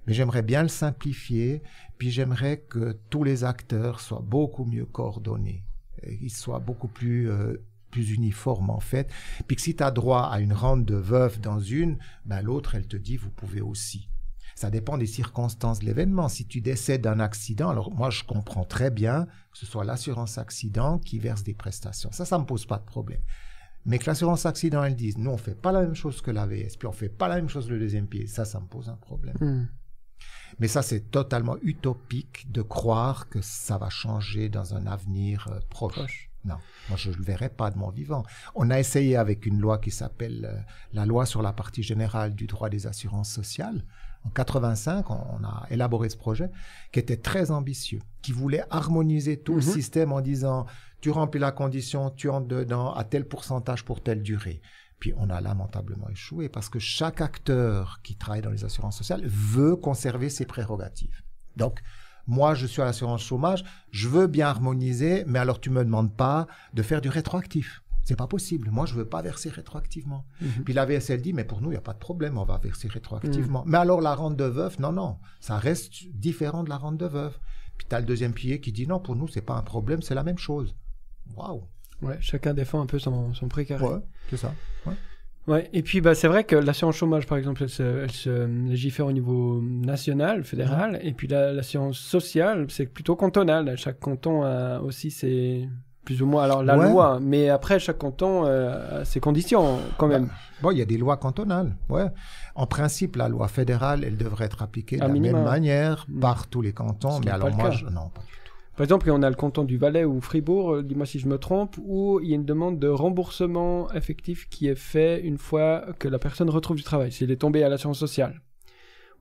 Mais j'aimerais bien le simplifier, puis j'aimerais que tous les acteurs soient beaucoup mieux coordonnés, qu'ils soient beaucoup plus euh, uniformes, plus uniforme en fait. Puis que si tu as droit à une rente de veuve dans une, ben, l'autre, elle te dit, vous pouvez aussi. Ça dépend des circonstances de l'événement. Si tu décèdes d'un accident, alors moi je comprends très bien que ce soit l'assurance accident qui verse des prestations. Ça, ça ne me pose pas de problème. Mais que l'assurance accident, elle dise, nous on fait pas la même chose que l'AVS, puis on fait pas la même chose le deuxième pied, ça, ça me pose un problème. Hmm. Mais ça, c'est totalement utopique de croire que ça va changer dans un avenir euh, proche. Non, moi je ne le verrai pas de mon vivant. On a essayé avec une loi qui s'appelle euh, la loi sur la partie générale du droit des assurances sociales. En 85, on, a élaboré ce projet qui était très ambitieux, qui voulait harmoniser tout le mhm. système en disant tu remplis la condition, tu entres dedans à tel pourcentage pour telle durée. Puis on a lamentablement échoué parce que chaque acteur qui travaille dans les assurances sociales veut conserver ses prérogatives. Donc, moi, je suis à l'assurance chômage, je veux bien harmoniser, mais alors tu ne me demandes pas de faire du rétroactif. C'est pas possible. Moi, je veux pas verser rétroactivement. Mhm. Puis la VSL dit, mais pour nous, il n'y a pas de problème, on va verser rétroactivement. Mhm. Mais alors la rente de veuve, non, non, ça reste différent de la rente de veuve. Puis tu as le deuxième pilier qui dit, non, pour nous, c'est pas un problème, c'est la même chose. Waouh Ouais, chacun défend un peu son, son pré c'est ça. Ouais. ouais. et puis bah, c'est vrai que l'assurance chômage, par exemple, elle se, légifère au niveau national, fédéral, mm-hmm. et puis l'assurance la, sociale, c'est plutôt cantonal. Chaque canton a aussi ses, plus ou moins alors la loi, mais après chaque canton euh, a ses conditions quand même. Bah, bon, il y a des lois cantonales, ouais. En principe, la loi fédérale, elle devrait être appliquée de la même manière mm. par tous les cantons, mais alors moi, non, pas du tout. Par exemple, on a le canton du Valais ou Fribourg, euh, dis-moi si je me trompe, où il y a une demande de remboursement effectif qui est fait une fois que la personne retrouve du travail, s'il est tombé à l'assurance sociale.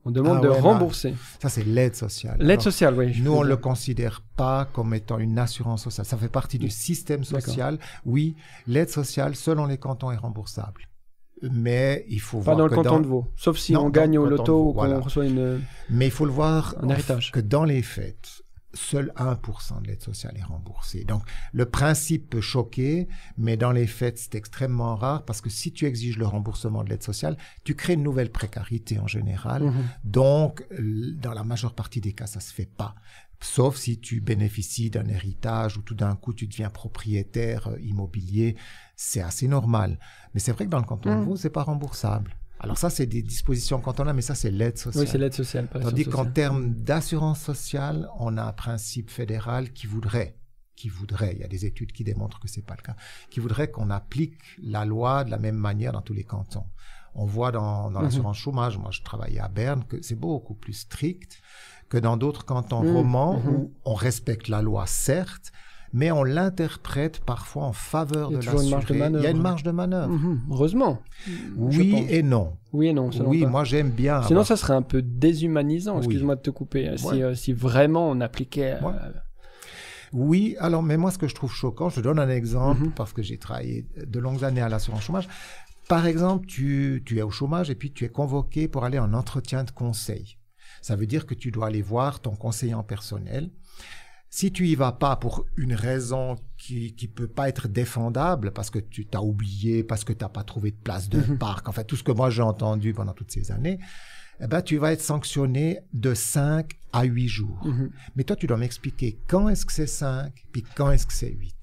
On demande ah de rembourser. Ça, c'est l'aide sociale. L'aide sociale, oui. Nous, on ne le considère pas comme étant une assurance sociale. Ça fait partie du système social. Oui, l'aide sociale, selon les cantons, est remboursable. Mais il faut voir. Pas dans le canton de Vaud. Sauf si on gagne au loto ou qu'on reçoit une. Mais il faut le voir. Que dans les fêtes, seul 1% de l'aide sociale est remboursée. Donc le principe peut choquer, mais dans les faits, c'est extrêmement rare parce que si tu exiges le remboursement de l'aide sociale, tu crées une nouvelle précarité en général. Mhm. Donc dans la majeure partie des cas, ça se fait pas. Sauf si tu bénéficies d'un héritage ou tout d'un coup tu deviens propriétaire euh, immobilier, c'est assez normal. Mais c'est vrai que dans le canton de mhm. Vaud, c'est pas remboursable. Alors ça, c'est des dispositions cantonales, mais ça, c'est l'aide sociale. Oui, c'est l'aide sociale. Tandis qu'en termes d'assurance sociale, on a un principe fédéral qui voudrait, qui voudrait, il y a des études qui démontrent que c'est pas le cas, qui voudrait qu'on applique la loi de la même manière dans tous les cantons. On voit dans, dans mhm. l'assurance chômage, moi je travaillais à Berne, que c'est beaucoup plus strict que dans d'autres cantons mhm. romans mhm. où on respecte la loi, certes, mais on l'interprète parfois en faveur de l'assuré. Il y a une marge de manœuvre. Mhm. Heureusement. Oui et non. Oui et non. Oui, moi j'aime bien. Sinon, ça serait un peu déshumanisant. Excuse-moi de te couper. Euh, euh, si, vraiment on appliquait. Euh, oui, alors, mais moi, ce que je trouve choquant, je donne un exemple mhm. parce que j'ai travaillé de longues années à l'assurance chômage. Par exemple, tu, tu es au chômage et puis tu es convoqué pour aller en entretien de conseil. Ça veut dire que tu dois aller voir ton conseiller en personnel si tu y vas pas pour une raison qui qui peut pas être défendable parce que tu t'as oublié, parce que tu t'as pas trouvé de place de mhm. parc. En fait, tout ce que moi j'ai entendu pendant toutes ces années, eh ben, tu vas être sanctionné de 5 à 8 jours. Mhm. Mais toi tu dois m'expliquer quand est-ce que c'est 5 puis quand est-ce que c'est 8.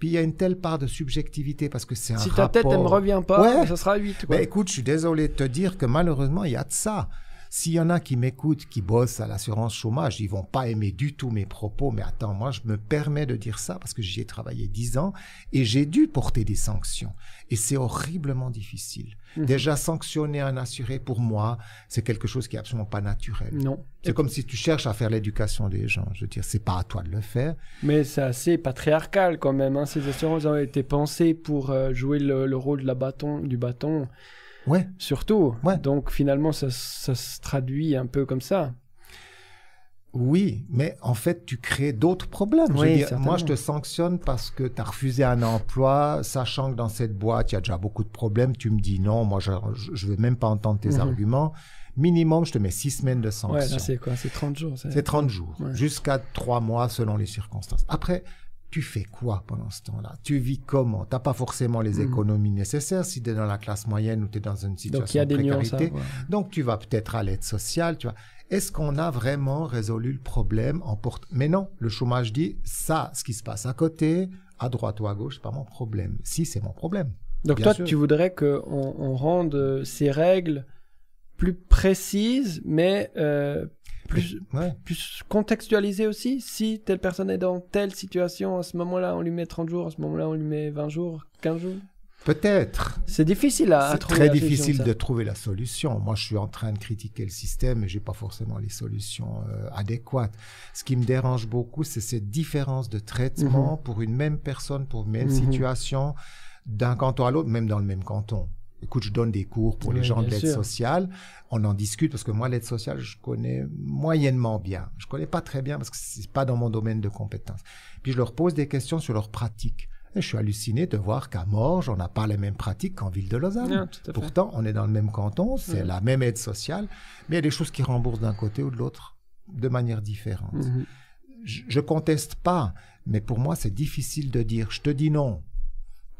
Puis il y a une telle part de subjectivité parce que c'est un Si ta tête ne me revient pas, ça sera 8 quoi. Ben, écoute, je suis désolé de te dire que malheureusement il y a de ça. S'il y en a qui m'écoutent, qui bossent à l'assurance chômage, ils vont pas aimer du tout mes propos, mais attends, moi je me permets de dire ça parce que j'y ai travaillé dix ans et j'ai dû porter des sanctions. Et c'est horriblement difficile. Mmh. Déjà sanctionner un assuré, pour moi, c'est quelque chose qui est absolument pas naturel. Non. C'est comme si tu cherches à faire l'éducation des gens. Je veux dire, c'est pas à toi de le faire. Mais c'est assez patriarcal quand même. Hein, ces assurances ont été pensées pour euh, jouer le, rôle de la bâton, du bâton Surtout. Ouais. Donc finalement, ça, se traduit un peu comme ça. Oui, mais en fait, tu crées d'autres problèmes. moi, je te sanctionne parce que tu as refusé un emploi, sachant que dans cette boîte, il y a déjà beaucoup de problèmes. Tu me dis non, moi, je ne veux même pas entendre tes mhm. arguments. Minimum, je te mets six semaines de sanction. Ouais, c'est quoi C'est 30 jours. C'est 30 jours, jusqu'à trois mois selon les circonstances. Après, tu fais quoi pendant ce temps-là Tu vis comment Tu n'as pas forcément les hmm. économies nécessaires si tu es dans la classe moyenne ou tu es dans une situation Donc, a de hein, précarité. Des Donc tu vas peut-être à l'aide sociale, tu vois. Est-ce qu'on a vraiment résolu le problème en porte Mais non, le chômage dit ça, ce qui se passe à côté, à droite ou à gauche, c'est pas mon problème. Si c'est mon problème. Donc toi, tu voudrais qu'on on rende euh, ces règles plus précises, mais euh, plus, ouais. plus contextualisé aussi. Si telle personne est dans telle situation, à ce moment-là, on lui met 30 jours, à ce moment-là, on lui met 20 jours, 15 jours. Peut-être. C'est difficile à, à trouver. Très difficile de trouver la solution. Moi, je suis en train de critiquer le système et j'ai pas forcément les solutions euh, adéquates. Ce qui me dérange beaucoup, c'est cette différence de traitement mhm. pour une même personne, pour une même mhm. situation, d'un canton à l'autre, même dans le même canton. Écoute, je donne des cours pour les gens de l'aide sociale. On en discute parce que moi, l'aide sociale, je connais moyennement bien. Je connais pas très bien parce que c'est pas dans mon domaine de compétence. Puis je leur pose des questions sur leurs pratiques. Et je suis halluciné de voir qu'à Morges, on n'a pas les mêmes pratiques qu'en ville de Lausanne. Ah, Pourtant, on est dans le même canton, c'est la même aide sociale, mais il y a des choses qui remboursent d'un côté ou de l'autre de manière différente. Mhm. Je, je conteste pas, mais pour moi, c'est difficile de dire je te dis non,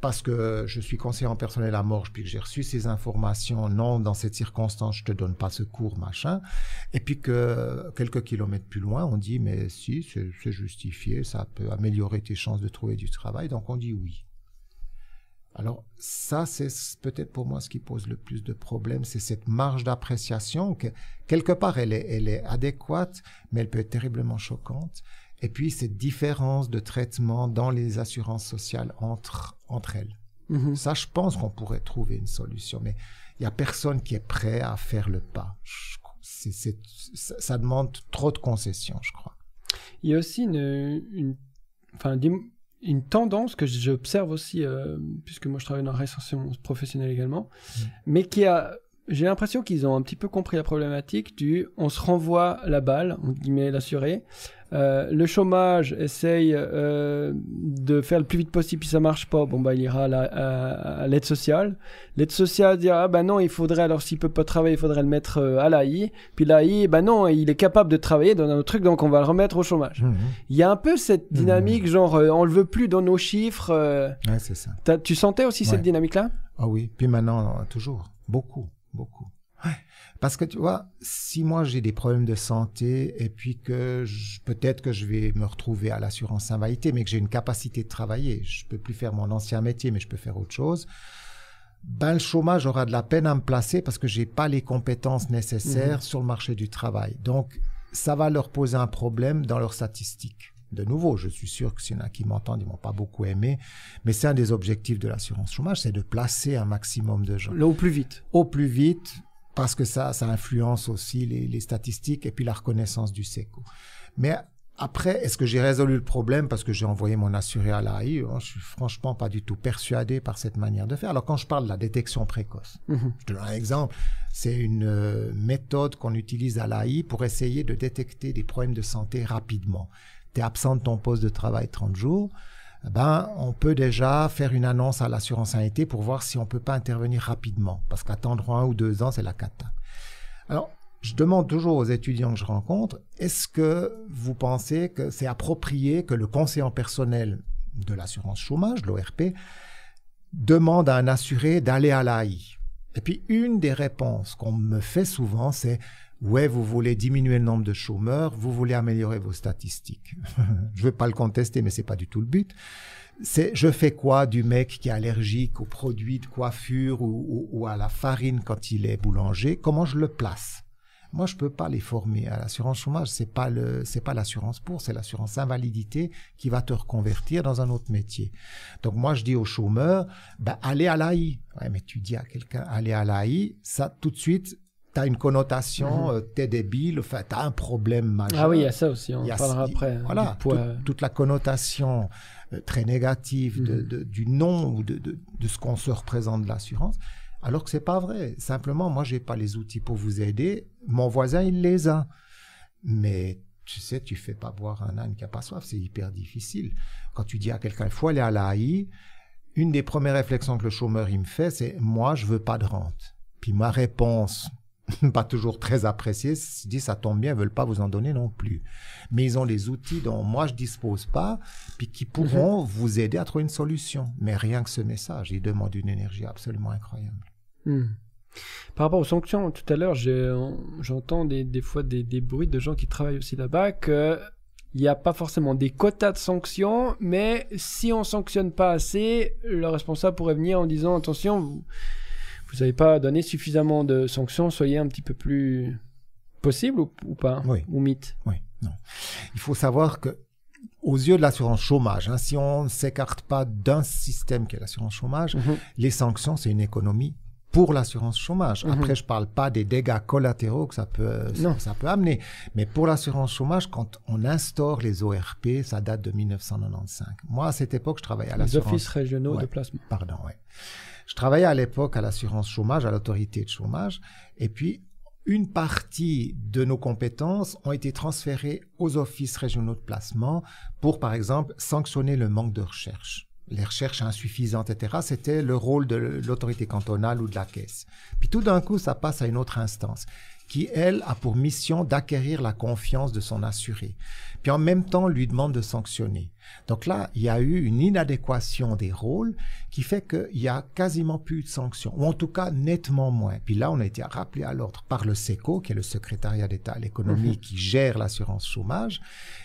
parce que je suis conseiller en personnel à Morges, puis que j'ai reçu ces informations, non, dans cette circonstance, je te donne pas ce cours, machin. Et puis que quelques kilomètres plus loin, on dit, mais si, c'est justifié, ça peut améliorer tes chances de trouver du travail, donc on dit oui. Alors ça, c'est peut-être pour moi ce qui pose le plus de problèmes, c'est cette marge d'appréciation que quelque part elle est, elle est adéquate, mais elle peut être terriblement choquante et puis cette différence de traitement dans les assurances sociales entre, entre elles. Mhm. Ça, je pense qu'on pourrait trouver une solution, mais il n'y a personne qui est prêt à faire le pas. ça, demande trop de concessions, je crois. Il y a aussi une, tendance que j'observe aussi, euh, puisque moi je travaille dans la réinsertion professionnelle également, mm. mais qui a j'ai l'impression qu'ils ont un petit peu compris la problématique du on se renvoie la balle, entre guillemets l'assuré. Euh, le chômage essaye euh, de faire le plus vite possible, puis ça marche pas, bon bah il ira à, l'aide sociale. L'aide sociale dira « ah bah non il faudrait alors s'il peut pas travailler il faudrait le mettre euh, à l'AI. Puis l'AI ben bah, non il est capable de travailler dans un autre truc donc on va le remettre au chômage. Mmh, mmh. Il y a un peu cette mmh, dynamique genre euh, on le veut plus dans nos chiffres. Euh. Ouais, c'est ça. Tu sentais aussi cette dynamique là Ah oui puis maintenant toujours beaucoup beaucoup. Parce que tu vois, si moi j'ai des problèmes de santé et puis que peut-être que je vais me retrouver à l'assurance invalidité, mais que j'ai une capacité de travailler, je ne peux plus faire mon ancien métier, mais je peux faire autre chose. Ben, le chômage aura de la peine à me placer parce que j'ai pas les compétences nécessaires mhm. sur le marché du travail. Donc, ça va leur poser un problème dans leurs statistiques de nouveau, je suis sûr que s'il y en a qui m'entendent, ils m'ont pas beaucoup aimé, mais c'est un des objectifs de l'assurance chômage, c'est de placer un maximum de gens. au plus vite. Au plus vite, parce que ça, ça influence aussi les, statistiques et puis la reconnaissance du SECO. Mais après, est-ce que j'ai résolu le problème parce que j'ai envoyé mon assuré à l'AI oh, Je suis franchement pas du tout persuadé par cette manière de faire. Alors quand je parle de la détection précoce, mhm. je te donne un exemple. C'est une euh, méthode qu'on utilise à l'AI pour essayer de détecter des problèmes de santé rapidement absent de ton poste de travail 30 jours, eh ben, on peut déjà faire une annonce à l'assurance sanité pour voir si on ne peut pas intervenir rapidement, parce qu'attendre un ou deux ans, c'est la cata. Alors, je demande toujours aux étudiants que je rencontre, est-ce que vous pensez que c'est approprié que le conseiller en personnel de l'assurance chômage, l'ORP, demande à un assuré d'aller à l'AI Et puis, une des réponses qu'on me fait souvent, c'est ouais, vous voulez diminuer le nombre de chômeurs, vous voulez améliorer vos statistiques. je ne veux pas le contester, mais c'est pas du tout le but. C'est je fais quoi du mec qui est allergique aux produits de coiffure ou, à la farine quand il est boulanger Comment je le place moi, je ne peux pas les former à l'assurance chômage. C'est pas pas l'assurance pour, c'est l'assurance invalidité qui va te reconvertir dans un autre métier. Donc moi, je dis aux chômeurs, ben, allez à l'AI. Ouais, mais tu dis à quelqu'un, allez à l'AI, ça tout de suite, une connotation, mhm. euh, t'es débile, enfin, tu as un problème majeur. Ah oui, il y a ça aussi, on parlera après. Hein, voilà, toute la connotation euh, très négative mhm. de, du nom ou de, de ce qu'on se représente de l'assurance, alors que c'est pas vrai. Simplement, moi, j'ai pas les outils pour vous aider, mon voisin, il les a. Mais tu sais, tu fais pas boire un âne qui a pas soif, c'est hyper difficile. Quand tu dis à quelqu'un, il faut aller à la une des premières réflexions que le chômeur il me fait, c'est moi, je veux pas de rente. Puis ma réponse pas toujours très appréciés, se disent ça tombe bien, ils veulent pas vous en donner non plus. Mais ils ont les outils dont moi je dispose pas, puis qui pourront mhm. vous aider à trouver une solution. Mais rien que ce message, il demande une énergie absolument incroyable. Hmm. Par rapport aux sanctions, tout à l'heure, j'entends des, fois des, bruits de gens qui travaillent aussi là-bas que il n'y a pas forcément des quotas de sanctions, mais si on sanctionne pas assez, le responsable pourrait venir en disant attention, vous, vous n'avez pas donné suffisamment de sanctions, soyez un petit peu plus possible ou, pas oui. Ou mythe Oui, non. Il faut savoir que aux yeux de l'assurance chômage, hein, si on ne s'écarte pas d'un système qui est l'assurance chômage, mhm. les sanctions, c'est une économie pour l'assurance chômage. Mhm. Après, je ne parle pas des dégâts collatéraux que ça peut, ça, peut amener. Mais pour l'assurance chômage, quand on instaure les ORP, ça date de 1995. Moi, à cette époque, je travaillais à l'assurance. Les offices régionaux de placement. Pardon, oui. Je travaillais à l'époque à l'assurance chômage, à l'autorité de chômage, et puis une partie de nos compétences ont été transférées aux offices régionaux de placement pour, par exemple, sanctionner le manque de recherche les recherches insuffisantes, etc., c'était le rôle de l'autorité cantonale ou de la caisse. Puis tout d'un coup, ça passe à une autre instance qui, elle, a pour mission d'acquérir la confiance de son assuré, puis en même temps lui demande de sanctionner. Donc là, il y a eu une inadéquation des rôles qui fait qu'il n'y a quasiment plus de sanctions, ou en tout cas nettement moins. Puis là, on a été rappelé à l'ordre par le SECO, qui est le secrétariat d'État à l'économie, mhm. qui gère l'assurance chômage,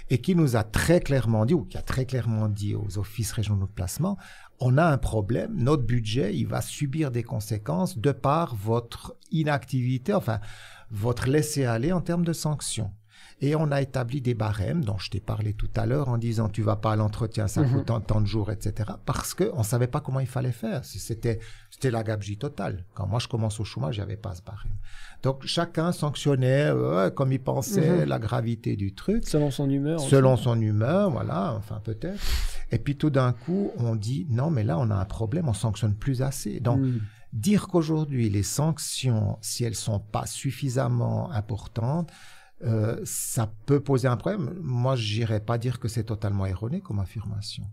et qui nous a très clairement dit, ou qui a très clairement dit aux offices régionaux de placement, on a un problème, notre budget, il va subir des conséquences de par votre inactivité, enfin, votre laisser-aller en termes de sanctions. Et on a établi des barèmes dont je t'ai parlé tout à l'heure en disant tu vas pas à l'entretien, ça mhm. coûte tant, de jours, etc. Parce qu'on ne savait pas comment il fallait faire. C'était, c'était la gabegie totale. Quand moi je commence au chômage, j'avais pas ce barème. Donc chacun sanctionnait comme il pensait mhm. la gravité du truc. Selon son humeur. Selon son humeur, voilà, enfin peut-être. Et puis tout d'un coup, on dit non, mais là on a un problème, on sanctionne plus assez. Donc mhm. Dire qu'aujourd'hui les sanctions, si elles sont pas suffisamment importantes, euh, ça peut poser un problème. Moi, j'irais pas dire que c'est totalement erroné comme affirmation.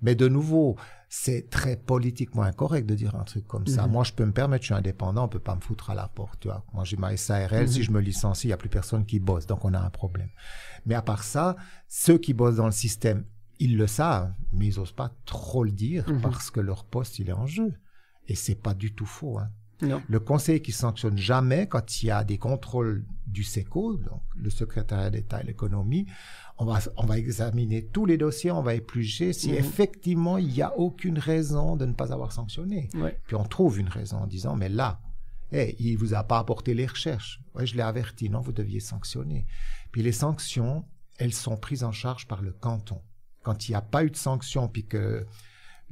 Mais de nouveau, c'est très politiquement incorrect de dire un truc comme ça. Mhm. Moi, je peux me permettre, je suis indépendant, on peut pas me foutre à la porte, tu vois. Moi, j'ai ma SARL, si mhm. je me licencie, il y a plus personne qui bosse, donc on a un problème. Mais à part ça, ceux qui bossent dans le système, ils le savent, mais ils n'osent pas trop le dire mhm. parce que leur poste, il est en jeu. Et c'est pas du tout faux. Hein. Non. Le conseil qui sanctionne jamais quand il y a des contrôles du SECO, donc le secrétariat d'État et l'économie, on va, on va examiner tous les dossiers, on va éplucher si mhm. effectivement il n'y a aucune raison de ne pas avoir sanctionné. Puis on trouve une raison en disant, mais là, hey, il ne vous a pas apporté les recherches. Ouais, je l'ai averti, non, vous deviez sanctionner. Puis les sanctions, elles sont prises en charge par le canton. Quand il n'y a pas eu de sanction, puis que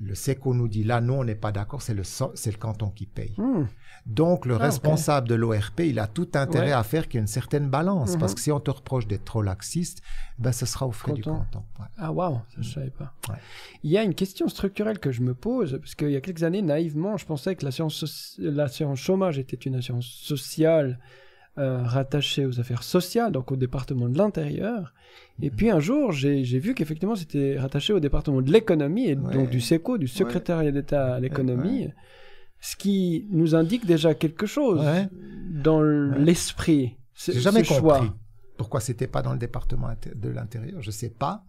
le SECO qu'on nous dit là, non, on n'est pas d'accord, c'est le, c'est le canton qui paye. Hmm. Donc, le ah, responsable de l'ORP, il a tout intérêt à faire qu'il y ait une certaine balance. Parce mhm. que si on te reproche d'être trop laxiste, ben, ce sera au frais du canton. Ah, waouh, je ne mm. savais pas. Il y a une question structurelle que je me pose, parce qu'il y a quelques années, naïvement, je pensais que l'assurance, l'assurance chômage était une assurance sociale euh, rattaché aux affaires sociales, donc au département de l'intérieur. Et mhm. puis un jour, j'ai vu qu'effectivement, c'était rattaché au département de l'économie, et donc du SECO, du secrétariat d'État à l'économie, ce qui nous indique déjà quelque chose dans l'esprit. J'ai jamais choix. pourquoi c'était pas dans le département de l'intérieur, je sais pas.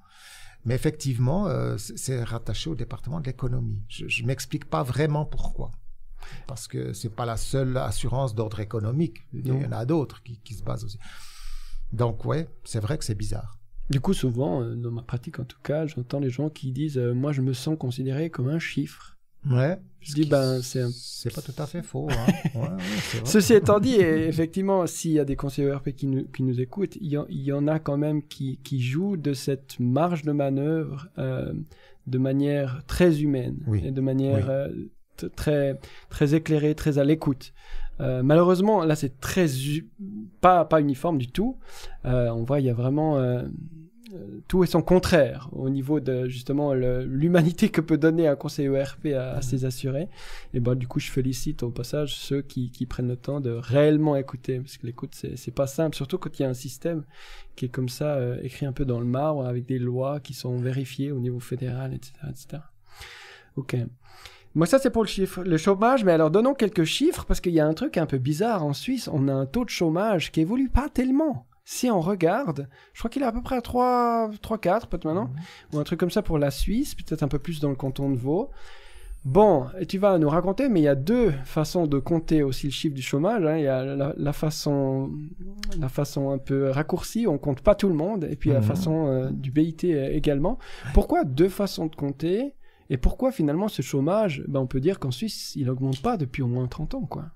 Mais effectivement, euh, c'est rattaché au département de l'économie. Je ne m'explique pas vraiment pourquoi. Parce que c'est pas la seule assurance d'ordre économique. Il y en a d'autres qui, se basent aussi. Donc, ouais, c'est vrai que c'est bizarre. Du coup, souvent, euh, dans ma pratique en tout cas, j'entends les gens qui disent euh, Moi, je me sens considéré comme un chiffre. Ouais. Je dis Ben, c'est C'est pas tout à fait faux. Hein. Ceci étant dit, effectivement, s'il y a des conseillers ERP qui nous, qui nous écoutent, il y, en, a quand même qui, qui jouent de cette marge de manœuvre euh, de manière très humaine et de manière très, très éclairé, très à l'écoute. Euh, malheureusement, là, c'est très pas, pas uniforme du tout. Euh, on voit, il y a vraiment euh, tout et son contraire au niveau de justement l'humanité que peut donner un conseil ERP à, ses assurés. Et ben, du coup, je félicite au passage ceux qui, prennent le temps de réellement écouter, parce que l'écoute, c'est pas simple, surtout quand il y a un système qui est comme ça, écrit un peu dans le marbre, avec des lois qui sont vérifiées au niveau fédéral, etc., etc. Ok. Moi, ça, c'est pour le chiffre. Le chômage, mais alors donnons quelques chiffres parce qu'il y a un truc un peu bizarre en Suisse. On a un taux de chômage qui évolue pas tellement. Si on regarde, je crois qu'il est à peu près à 3, 3 4 peut-être maintenant, mhm. ou un truc comme ça pour la Suisse, peut-être un peu plus dans le canton de Vaud. Bon, et tu vas nous raconter, mais il y a deux façons de compter aussi le chiffre du chômage. Hein. Il y a la, façon, la façon un peu raccourcie, on compte pas tout le monde, et puis la mhm. façon euh, du BIT également. Pourquoi deux façons de compter et pourquoi finalement ce chômage, ben, on peut dire qu'en Suisse, il augmente pas depuis au moins 30 ans, quoi.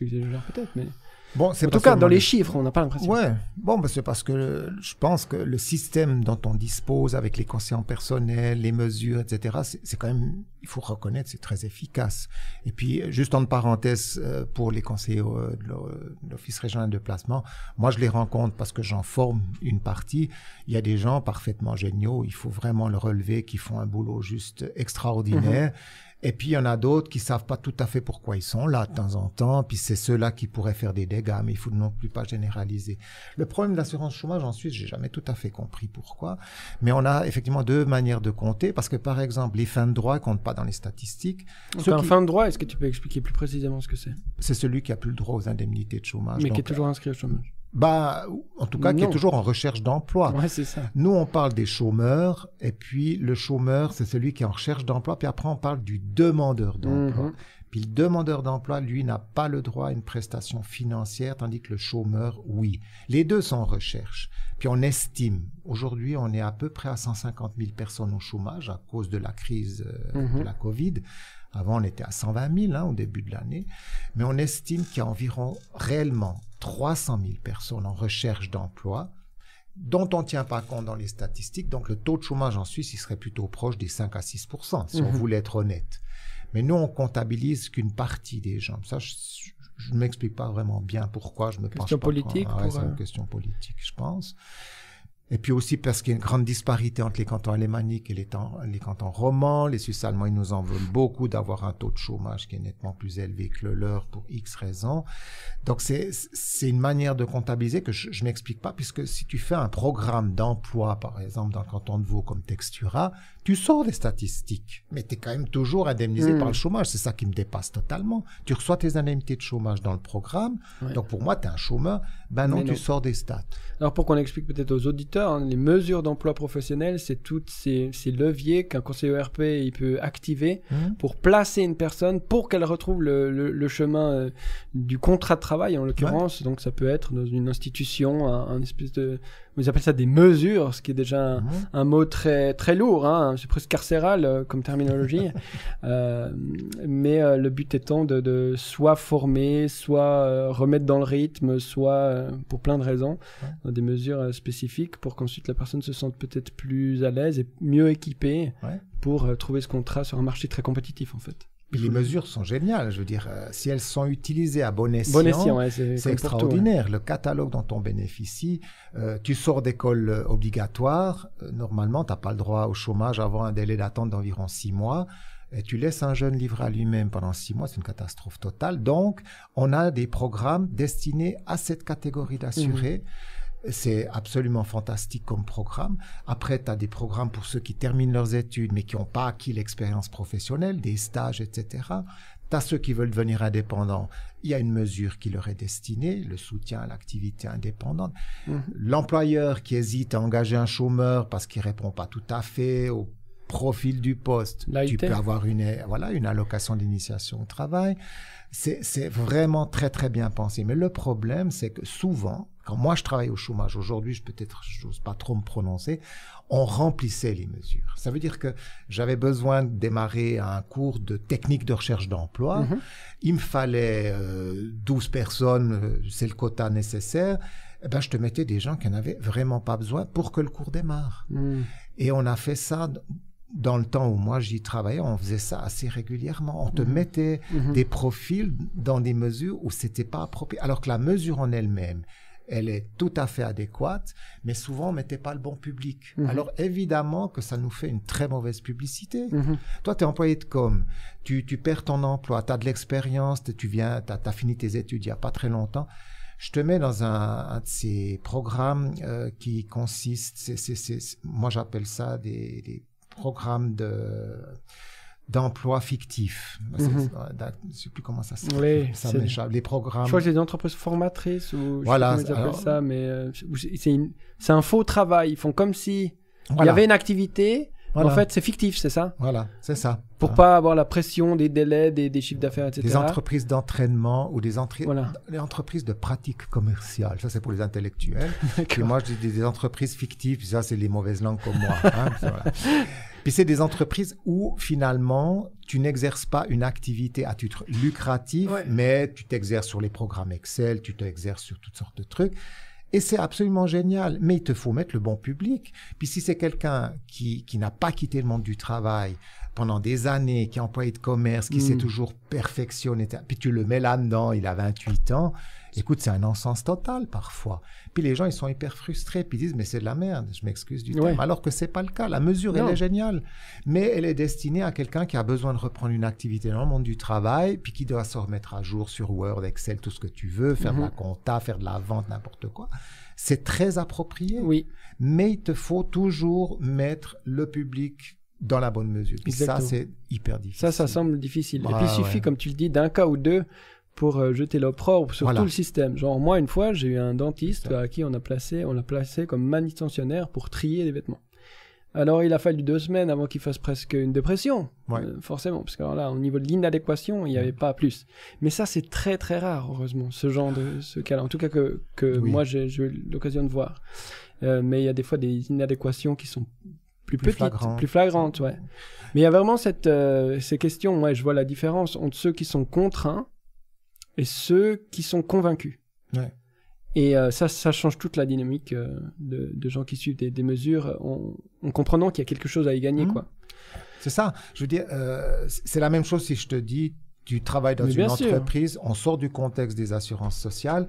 exagère peut-être, mais. Bon, en tout cas, dans les chiffres, on n'a pas l'impression. Ouais. Bon, ben, c'est parce que je pense que le système dont on dispose avec les conseillers personnels, les mesures, etc., c'est quand même, il faut reconnaître, c'est très efficace. Et puis, juste en parenthèse, euh, pour les conseillers euh, de l'Office régional de placement, moi, je les rencontre parce que j'en forme une partie. Il y a des gens parfaitement géniaux, il faut vraiment le relever, qui font un boulot juste extraordinaire. Mhm. Et puis il y en a d'autres qui savent pas tout à fait pourquoi ils sont là de temps en temps, puis c'est ceux-là qui pourraient faire des dégâts, mais il faut non plus pas généraliser. Le problème de l'assurance chômage en Suisse, j'ai jamais tout à fait compris pourquoi, mais on a effectivement deux manières de compter, parce que par exemple, les fins de droit ne comptent pas dans les statistiques. Donc fin de droit, est-ce que tu peux expliquer plus précisément ce que c'est C'est celui qui a plus le droit aux indemnités de chômage. Mais qui est toujours inscrit au chômage bah, en tout cas, qui est toujours en recherche d'emploi. Ouais, c'est ça. Nous, on parle des chômeurs, et puis le chômeur, c'est celui qui est en recherche d'emploi, puis après, on parle du demandeur d'emploi. Mhm. Puis le demandeur d'emploi, lui, n'a pas le droit à une prestation financière, tandis que le chômeur, oui. Les deux sont en recherche. Puis on estime, aujourd'hui, on est à peu près à 150 000 personnes au chômage à cause de la crise euh, mhm. de la Covid. Avant, on était à 120 000 hein, au début de l'année. Mais on estime qu'il y a environ réellement 300 000 personnes en recherche d'emploi dont on ne tient pas compte dans les statistiques. Donc le taux de chômage en Suisse, il serait plutôt proche des 5 à 6 si on mhm. voulait être honnête. Mais nous, on comptabilise qu'une partie des gens. Ça, je ne m'explique pas vraiment bien pourquoi je me pas politique, pour, une euh, question politique, je pense. Et puis aussi parce qu'il y a une grande disparité entre les cantons alémaniques et les, cantons romans. Les Suisses allemands, ils nous en veulent beaucoup d'avoir un taux de chômage qui est nettement plus élevé que le leur pour X raisons. Donc c'est une manière de comptabiliser que je, je m'explique pas, puisque si tu fais un programme d'emploi, par exemple, dans le canton de Vaud comme Textura, tu sors des statistiques, mais tu es quand même toujours indemnisé hmm. par le chômage. C'est ça qui me dépasse totalement. Tu reçois tes indemnités de chômage dans le programme. Donc pour moi, tu es un chômeur. Ben non, tu sors des stats. Alors pour qu'on explique peut-être aux auditeurs, hein, les mesures d'emploi professionnel, c'est tous ces, leviers qu'un conseiller ERP il peut activer hmm. pour placer une personne pour qu'elle retrouve le, chemin euh, du contrat de travail en l'occurrence. Donc ça peut être dans une institution, un espèce de ils appellent ça des mesures, ce qui est déjà un, ah. mot très, très lourd, hein, c'est presque carcéral euh, comme terminologie. Euh, mais euh, le but étant de, de soit former, soit remettre dans le rythme, soit pour plein de raisons, des mesures spécifiques pour qu'ensuite la personne se sente peut-être plus à l'aise et mieux équipée pour trouver ce contrat sur un marché très compétitif en fait les mesures sont géniales, je veux dire, euh, si elles sont utilisées à bon escient, c'est extraordinaire. Le catalogue dont on bénéficie, euh, tu sors d'école euh, obligatoire, normalement, tu n'as pas le droit au chômage avant un délai d'attente d'environ six mois, et tu laisses un jeune livrer à lui-même pendant six mois, c'est une catastrophe totale. Donc, on a des programmes destinés à cette catégorie d'assurés. Mmh. C'est absolument fantastique comme programme. Après, tu as des programmes pour ceux qui terminent leurs études mais qui n'ont pas acquis l'expérience professionnelle, des stages, etc. Tu as ceux qui veulent devenir indépendants. Il y a une mesure qui leur est destinée, le soutien à l'activité indépendante. Mmh. L'employeur qui hésite à engager un chômeur parce qu'il répond pas tout à fait aux profil du poste. tu peux avoir une, voilà, une allocation d'initiation au travail. C'est vraiment très, très bien pensé. Mais le problème, c'est que souvent, quand moi je travaille au chômage, aujourd'hui, je peut-être, j'ose pas trop me prononcer, on remplissait les mesures. Ça veut dire que j'avais besoin de démarrer un cours de technique de recherche d'emploi. Mm-hmm. Il me fallait 12 euh, personnes, euh, c'est le quota nécessaire. Eh ben, je te mettais des gens qui n'avaient vraiment pas besoin pour que le cours démarre. Mm. Et on a fait ça dans le temps où moi j'y travaillais, on faisait ça assez régulièrement. On te mhm. mettait mhm. des profils dans des mesures où c'était pas approprié. Alors que la mesure en elle-même, elle est tout à fait adéquate, mais souvent on mettait pas le bon public. Mhm. Alors évidemment que ça nous fait une très mauvaise publicité. Toi, tu es employé de com, tu, tu perds ton emploi, tu as de l'expérience, tu viens, tu as, fini tes études il y a pas très longtemps. Je te mets dans un, un de ces programmes euh, qui consiste, moi j'appelle ça des, des programme de fictif, fictif, bah, mhm. Je ne sais plus comment ça s'appelle. Oui, ça les programmes. Je crois que c'est des entreprises formatrices ou voilà, je sais comment ils appellent ça, mais euh, c'est un faux travail. Ils font comme s'il y avait une activité, en fait, c'est fictif, c'est ça Voilà, c'est ça. Pour pas avoir la pression des délais, des, chiffres d'affaires, etc. Des entreprises d'entraînement ou des voilà. les entreprises de pratique commerciale. Ça, c'est pour les intellectuels. Et moi, je dis des entreprises fictives. Ça, c'est les mauvaises langues comme moi. Hein. Puis c'est des entreprises où finalement tu n'exerces pas une activité à titre lucratif, mais tu t'exerces sur les programmes Excel, tu t'exerces sur toutes sortes de trucs. Et c'est absolument génial, mais il te faut mettre le bon public. Puis si c'est quelqu'un qui, qui n'a pas quitté le monde du travail pendant des années, qui est employé de commerce, qui s'est hmm. toujours perfectionné, puis tu le mets là-dedans, il a 28 ans, Écoute, c'est un non-sens total parfois. Puis les gens, ils sont hyper frustrés, puis ils disent, mais c'est de la merde, je m'excuse du terme. Alors que ce n'est pas le cas. La mesure, elle est géniale. Mais elle est destinée à quelqu'un qui a besoin de reprendre une activité dans le monde du travail, puis qui doit se remettre à jour sur Word, Excel, tout ce que tu veux, faire de la mhm. compta, faire de la vente, n'importe quoi. C'est très approprié. Oui. Mais il te faut toujours mettre le public dans la bonne mesure. Puis ça, c'est hyper difficile. Ça, ça semble difficile. Et puis, il suffit, comme tu le dis, d'un cas ou deux pour euh, jeter l'opprobre sur tout le système. Genre, moi, une fois, j'ai eu un dentiste à qui on a placé, on l'a placé comme manutentionnaire pour trier les vêtements. Alors, il a fallu deux semaines avant qu'il fasse presque une dépression. Ouais. Euh, forcément, parce que là, au niveau de l'inadéquation, il n'y avait pas plus. Mais ça, c'est très, très rare, heureusement, ce genre de ce cas-là. En tout cas, que, que moi, j'ai eu l'occasion de voir. Euh, mais il y a des fois des inadéquations qui sont plus, petites, plus flagrantes. Ouais. Mais il y a vraiment cette, ces questions. Moi, ouais, je vois la différence entre ceux qui sont contraints et ceux qui sont convaincus. Et euh, ça, ça change toute la dynamique euh, de, gens qui suivent des, mesures en, en comprenant qu'il y a quelque chose à y gagner. Mmh. quoi. C'est ça. Je veux dire, euh, c'est la même chose si je te dis, tu travailles dans une entreprise, on sort du contexte des assurances sociales,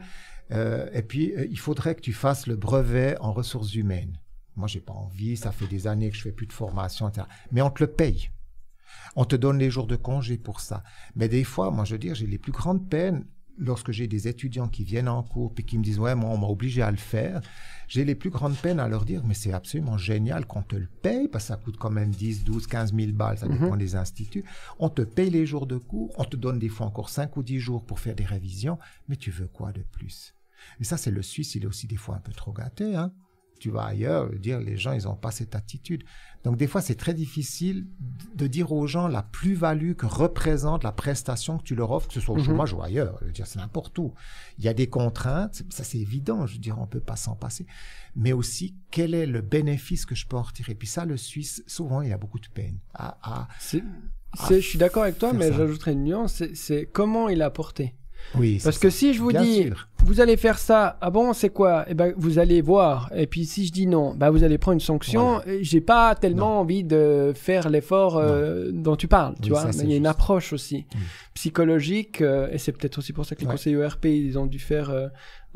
et puis il faudrait que tu fasses le brevet en ressources humaines. Moi, j'ai pas envie, ça fait des années que je fais plus de formation, etc. Mais on te le paye. On te donne les jours de congé pour ça. Mais des fois, moi, je veux dire, j'ai les plus grandes peines lorsque j'ai des étudiants qui viennent en cours et qui me disent ouais moi on m'a obligé à le faire j'ai les plus grandes peines à leur dire mais c'est absolument génial qu'on te le paye parce que ça coûte quand même 10 12 15 000 balles ça mhm. dépend des instituts on te paye les jours de cours on te donne des fois encore 5 ou 10 jours pour faire des révisions mais tu veux quoi de plus et ça c'est le suisse il est aussi des fois un peu trop gâté hein tu vas ailleurs, dire les gens, ils n'ont pas cette attitude. Donc des fois, c'est très difficile de dire aux gens la plus-value que représente la prestation que tu leur offres, que ce soit au mhm. chômage ou ailleurs. dire, c'est n'importe où. Il y a des contraintes, ça c'est évident, je veux on ne peut pas s'en passer. Mais aussi, quel est le bénéfice que je peux en retirer Puis ça, le Suisse, souvent, il a beaucoup de peine à... je suis d'accord avec toi, mais j'ajouterai une nuance, c'est comment il a porté. Parce que si je vous dis, vous allez faire ça, ah bon, c'est quoi Eh ben, vous allez voir. Et puis si je dis non, ben, vous allez prendre une sanction. je J'ai pas tellement envie de faire l'effort euh, dont tu parles. Tu vois, il y a une approche aussi mm. psychologique, euh, et c'est peut-être aussi pour ça que les conseillers ERP ils ont dû faire euh,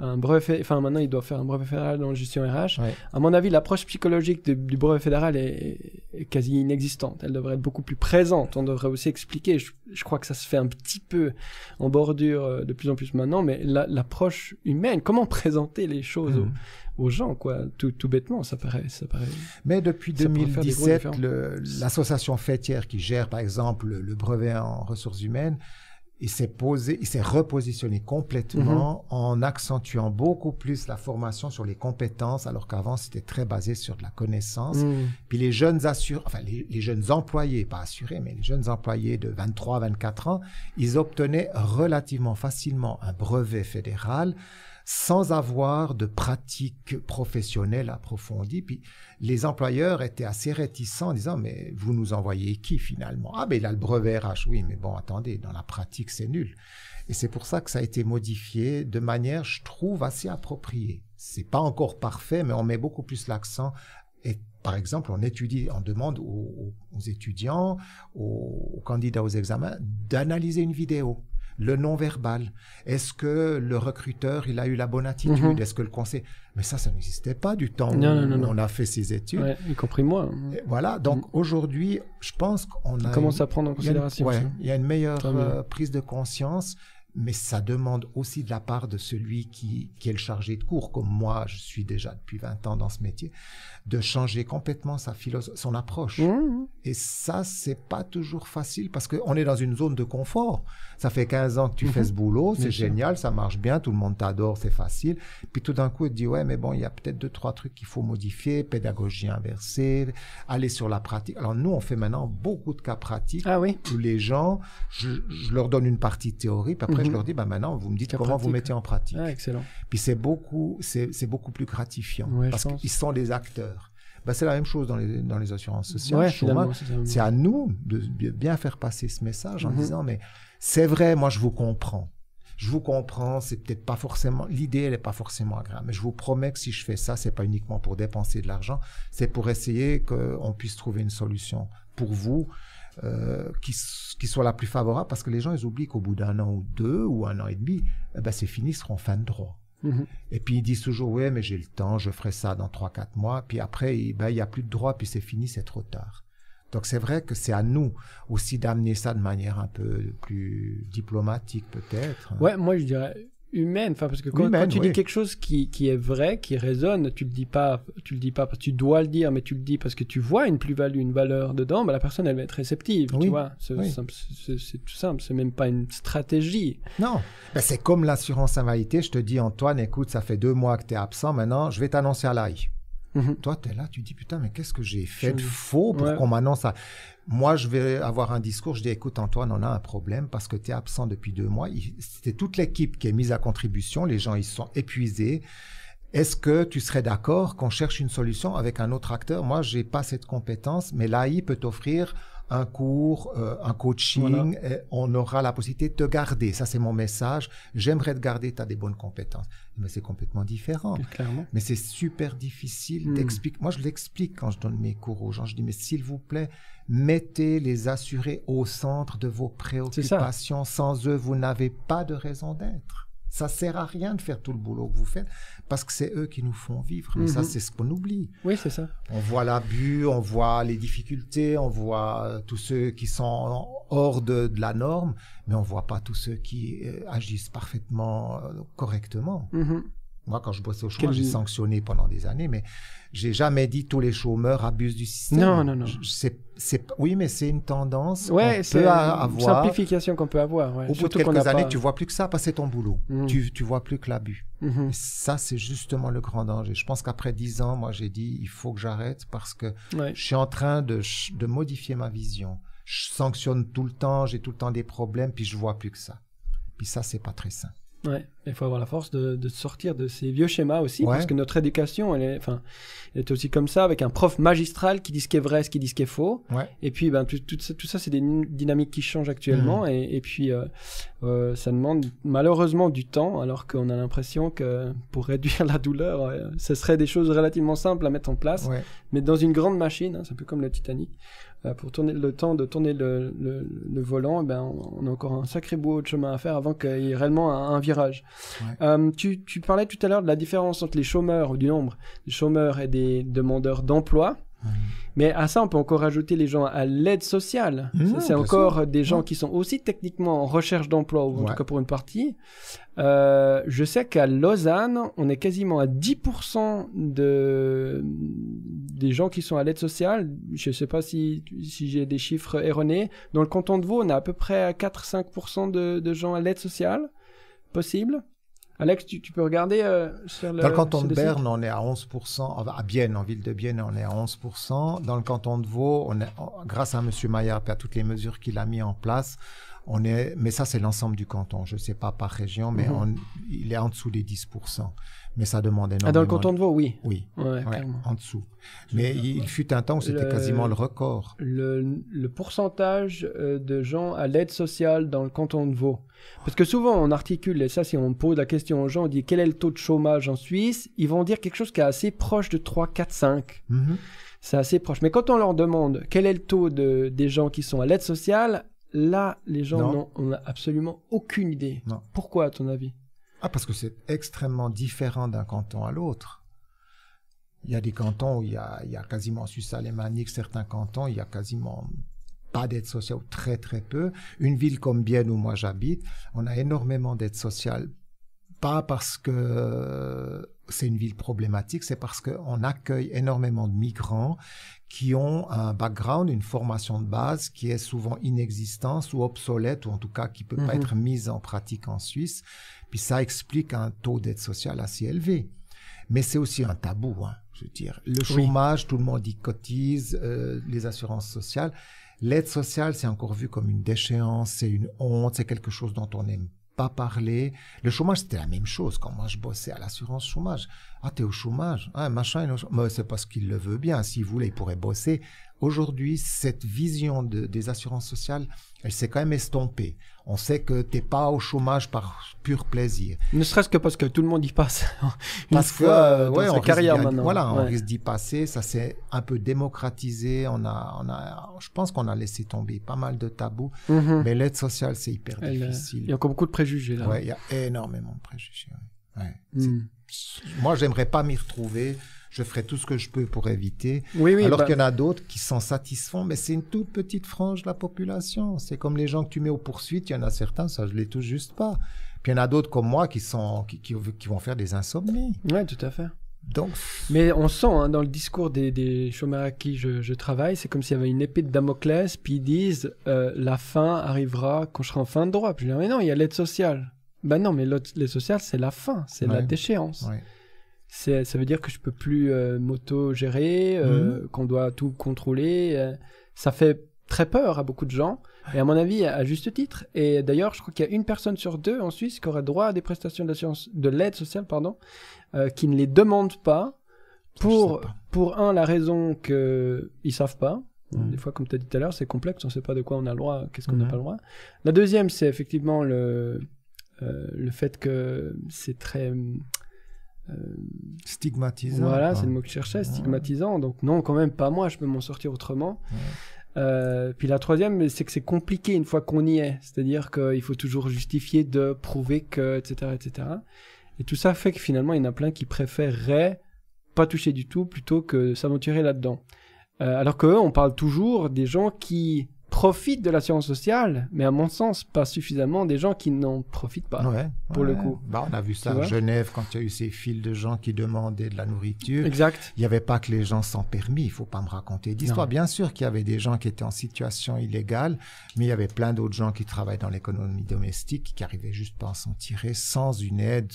un brevet, enfin maintenant il doit faire un brevet fédéral dans gestion RH. À mon avis, l'approche psychologique du brevet fédéral est, quasi inexistante. Elle devrait être beaucoup plus présente. On devrait aussi expliquer. Je, crois que ça se fait un petit peu en bordure euh, de plus en plus maintenant, mais l'approche humaine, comment présenter les choses mm. aux, gens, quoi, tout, tout, bêtement, ça paraît, ça paraît. Mais depuis 2017, l'association fêtière qui gère par exemple le brevet en ressources humaines il s'est posé, il s'est repositionné complètement mhm. en accentuant beaucoup plus la formation sur les compétences, alors qu'avant c'était très basé sur de la connaissance. Mhm. Puis les jeunes assurés, enfin les, jeunes employés, pas assurés, mais les jeunes employés de 23, 24 ans, ils obtenaient relativement facilement un brevet fédéral sans avoir de pratique professionnelle approfondie. Puis les employeurs étaient assez réticents en disant, mais vous nous envoyez qui finalement Ah, ben il a le brevet RH, oui, mais bon, attendez, dans la pratique, c'est nul. Et c'est pour ça que ça a été modifié de manière, je trouve, assez appropriée. C'est pas encore parfait, mais on met beaucoup plus l'accent et par exemple, on étudie, on demande aux, étudiants, aux, candidats aux examens d'analyser une vidéo le non-verbal. Est-ce que le recruteur, il a eu la bonne attitude mhm. Est-ce que le conseil... Mais ça, ça n'existait pas du temps où on a fait ces études. y compris moi. voilà, donc mhm. aujourd'hui, je pense qu'on a... Commence à prendre en considération. Il y a une, y a une meilleure euh, prise de conscience, mais ça demande aussi de la part de celui qui, qui, est le chargé de cours, comme moi, je suis déjà depuis 20 ans dans ce métier, de changer complètement sa son approche. Et ça, c'est pas toujours facile parce qu'on est dans une zone de confort. Ça fait 15 ans que tu mhm. fais ce boulot, c'est génial, ça marche bien, tout le monde t'adore, c'est facile. Puis tout d'un coup, tu te dis, ouais, mais bon, il y a peut-être deux, trois trucs qu'il faut modifier, pédagogie inversée, aller sur la pratique. Alors nous, on fait maintenant beaucoup de cas pratiques ah où les gens, je, leur donne une partie théorie, puis après, je mhm. leur dis, bah maintenant, vous me dites comment vous mettez en pratique. Ah, excellent. Puis c'est beaucoup, c'est beaucoup plus gratifiant parce qu'ils sont les acteurs. Bah, c'est la même chose dans les, dans les assurances sociales. c'est à nous de bien faire passer ce message en mm-hmm. disant, mais c'est vrai, moi je vous comprends. Je vous comprends, c'est peut-être pas forcément, l'idée elle est pas forcément agréable, mais je vous promets que si je fais ça, c'est pas uniquement pour dépenser de l'argent, c'est pour essayer qu'on puisse trouver une solution pour vous. Euh, qui, qui, soit la plus favorable parce que les gens ils oublient qu'au bout d'un an ou deux ou un an et demi, eh ben, c'est fini, ils seront fin de droit. Mhm. Et puis ils disent toujours, ouais, mais j'ai le temps, je ferai ça dans 3-4 mois. Puis après, il n'y ben, a plus de droit, puis c'est fini, c'est trop tard. Donc c'est vrai que c'est à nous aussi d'amener ça de manière un peu plus diplomatique peut-être. Ouais, moi je dirais, humaine enfin parce que quand, tu dis quelque chose qui, est vrai qui résonne tu le dis pas tu le dis pas parce que tu dois le dire mais tu le dis parce que tu vois une plus-value une valeur dedans bah, la personne elle va être réceptive tu vois c'est tout simple c'est même pas une stratégie non ben, c'est comme l'assurance invalidité je te dis Antoine écoute ça fait deux mois que tu es absent maintenant je vais t'annoncer à l'AI mhm. Toi, tu es là, tu dis putain, mais qu'est-ce que j'ai fait de faux pour qu'on m'annonce ça moi, je vais avoir un discours, je dis, écoute Antoine, on a un problème parce que tu es absent depuis deux mois. C'était toute l'équipe qui est mise à contribution, les gens, ils sont épuisés. Est-ce que tu serais d'accord qu'on cherche une solution avec un autre acteur Moi, je n'ai pas cette compétence, mais l'AI peut t'offrir un cours, euh, un coaching, on aura la possibilité de te garder. Ça, c'est mon message. J'aimerais te garder, tu as des bonnes compétences. Mais c'est complètement différent. Mais c'est super difficile hmm. d'expliquer. Moi, je l'explique quand je donne mes cours aux gens. Je dis, mais s'il vous plaît, mettez les assurés au centre de vos préoccupations. Sans eux, vous n'avez pas de raison d'être. Ça sert à rien de faire tout le boulot que vous faites parce que c'est eux qui nous font vivre. Mais ça, mhm. c'est ce qu'on oublie. Oui, c'est ça. On voit l'abus, on voit les difficultés, on voit euh, tous ceux qui sont hors de, la norme, mais on voit pas tous ceux qui euh, agissent parfaitement euh, correctement. Mhm. Moi, quand je bossais au chômage, j'ai sanctionné pendant des années, mais j'ai jamais dit tous les chômeurs abusent du système. Non, non, non. C'est, c'est, oui, mais c'est une tendance ouais, qu'on c'est peut avoir. Une simplification qu'on peut avoir. Au bout de quelques années, tu tu vois plus que ça passer ton boulot. Mm. Tu, tu vois plus que l'abus. Mm-hmm. Ça, c'est justement le grand danger. Je pense qu'après dix ans, moi, j'ai dit, il faut que j'arrête parce que je suis en train de, de modifier ma vision. Je sanctionne tout le temps, j'ai tout le temps des problèmes, puis je vois plus que ça. Puis ça, c'est pas très sain. Ouais, il faut avoir la force de, sortir de ces vieux schémas aussi, parce que notre éducation, est, aussi comme ça, avec un prof magistral qui dit ce qui est vrai, ce qui dit ce qui est faux. Et puis, ben, tout, ça, c'est des dynamiques qui changent actuellement, mhm. et, puis, euh, euh, ça demande malheureusement du temps, alors qu'on a l'impression que pour réduire la douleur, euh, ce serait des choses relativement simples à mettre en place. Mais dans une grande machine, hein, c'est un peu comme le Titanic, euh, pour tourner le temps de tourner le, le, volant, eh ben on, a encore un sacré beau de chemin à faire avant qu'il y ait réellement un, virage. Euh, tu, tu parlais tout à l'heure de la différence entre les chômeurs ou du nombre des chômeurs et des demandeurs d'emploi. Mais à ça, on peut encore ajouter les gens à l'aide sociale. Mmh, c'est encore des gens qui sont aussi techniquement en recherche d'emploi, ou en tout cas pour une partie. Euh, je sais qu'à Lausanne, on est quasiment à 10% de... des gens qui sont à l'aide sociale. Je ne sais pas si, si j'ai des chiffres erronés. Dans le canton de Vaud, on a à peu près 4-5% de, de gens à l'aide sociale possible. Alex, tu, peux regarder euh, sur le. Dans le canton de Berne, on est à 11%. À Vienne, en ville de Bienne, on est à 11%. Dans le canton de Vaud, on est, grâce à M. Maillard et à toutes les mesures qu'il a mises en place, on est, mais ça, c'est l'ensemble du canton. Je ne sais pas par région, mais mhm. il est en dessous des 10%. Mais ça demande énormément. Ah, dans le canton de Vaud, oui. Oui, en dessous. Mais il fut un temps où c'était quasiment le record. Le, pourcentage euh, de gens à l'aide sociale dans le canton de Vaud. Parce que souvent, on articule, et ça, si on pose la question aux gens, on dit quel est le taux de chômage en Suisse Ils vont dire quelque chose qui est assez proche de 3, 4, 5. C'est assez proche. Mais quand on leur demande quel est le taux de, des gens qui sont à l'aide sociale, Là, les gens n'ont absolument aucune idée. Pourquoi, à ton avis Ah, parce que c'est extrêmement différent d'un canton à l'autre. Il y a des cantons où il y a, quasiment, en Suisse certains cantons, il y a quasiment pas d'aide sociale, ou très très peu. Une ville comme Bienne, où moi j'habite, on a énormément d'aide sociale. Pas parce que c'est une ville problématique, c'est parce qu'on accueille énormément de migrants qui ont un background, une formation de base qui est souvent inexistante ou obsolète, ou en tout cas qui peut pas mhm. être mise en pratique en Suisse. Puis ça explique un taux d'aide sociale assez élevé. Mais c'est aussi un tabou, hein, je veux dire. Le chômage, tout le monde y cotise, euh, les assurances sociales. L'aide sociale, c'est encore vu comme une déchéance, c'est une honte, c'est quelque chose dont on n'aime pas parler, Le chômage, c'était la même chose. Quand moi, je bossais à l'assurance chômage. Ah, t'es au chômage. Ah, machin, mais c'est parce qu'il le veut bien. S'il voulait, il pourrait bosser. Aujourd'hui, cette vision des assurances sociales, elle s'est quand même estompée. On sait que t'es pas au chômage par pur plaisir. Ne serait-ce que parce que tout le monde y passe. parce que euh, euh carrière maintenant. Voilà, on risque d'y passer. Ça s'est un peu démocratisé. On a, on a, je pense qu'on a laissé tomber pas mal de tabous. Mhm. Mais l'aide sociale, c'est hyper euh, difficile. Il y a encore beaucoup de préjugés là. il y a énormément de préjugés. Ouais. Hmm. Moi, j'aimerais pas m'y retrouver je ferai tout ce que je peux pour éviter. Oui, oui, alors bah- qu'il y en a d'autres qui sont satisfont, mais c'est une toute petite frange de la population. C'est comme les gens que tu mets aux poursuites, il y en a certains, ça je les touche juste pas. Puis il y en a d'autres comme moi qui, sont, qui, qui, vont faire des insomnies. Oui, tout à fait. Donc... Mais on sent hein, dans le discours des, des chômeurs à qui je, travaille, c'est comme s'il y avait une épée de Damoclès, puis ils disent euh, la fin arrivera quand je serai en fin de droit. Puis je dis ah, mais non, il y a l'aide sociale. Ben non, mais l'aide sociale, c'est la fin, c'est la déchéance. Ouais ça veut dire que je peux plus moto euh, m'auto-gérer, euh, mhm. qu'on doit tout contrôler. Euh, ça fait très peur à beaucoup de gens, et à mon avis, à, juste titre. Et d'ailleurs, je crois qu'il y a une personne sur deux en Suisse qui aurait droit à des prestations d'assurance, de l'aide sociale, pardon, qui ne les demande pas. Pour, pour un, la raison qu'ils ne savent pas, mhm. des fois, comme tu as dit tout à l'heure, c'est complexe, on ne sait pas de quoi on a le droit, qu'est-ce qu'on n'a mhm. pas le droit. La deuxième, c'est effectivement le, le fait que c'est très Stigmatisant. Voilà, c'est le mot que je cherchais, stigmatisant. Donc non, quand même pas moi, je peux m'en sortir autrement. Euh, puis la troisième, c'est que c'est compliqué une fois qu'on y est. C'est-à-dire qu'il faut toujours justifier de prouver que, etc., etc. Et tout ça fait que finalement, il y en a plein qui préféreraient pas toucher du tout plutôt que s'aventurer là-dedans. Euh, alors qu'eux, on parle toujours des gens qui profitent de l'assurance sociale, mais à mon sens, pas suffisamment des gens qui n'en profitent pas, pour le coup. Bah, on a vu ça à Genève, quand il y a eu ces files de gens qui demandaient de la nourriture. Exact. Il n'y avait pas que les gens sans permis, il faut pas me raconter d'histoire. Bien sûr qu'il y avait des gens qui étaient en situation illégale, mais il y avait plein d'autres gens qui travaillaient dans l'économie domestique, qui arrivaient juste pas à s'en tirer sans une aide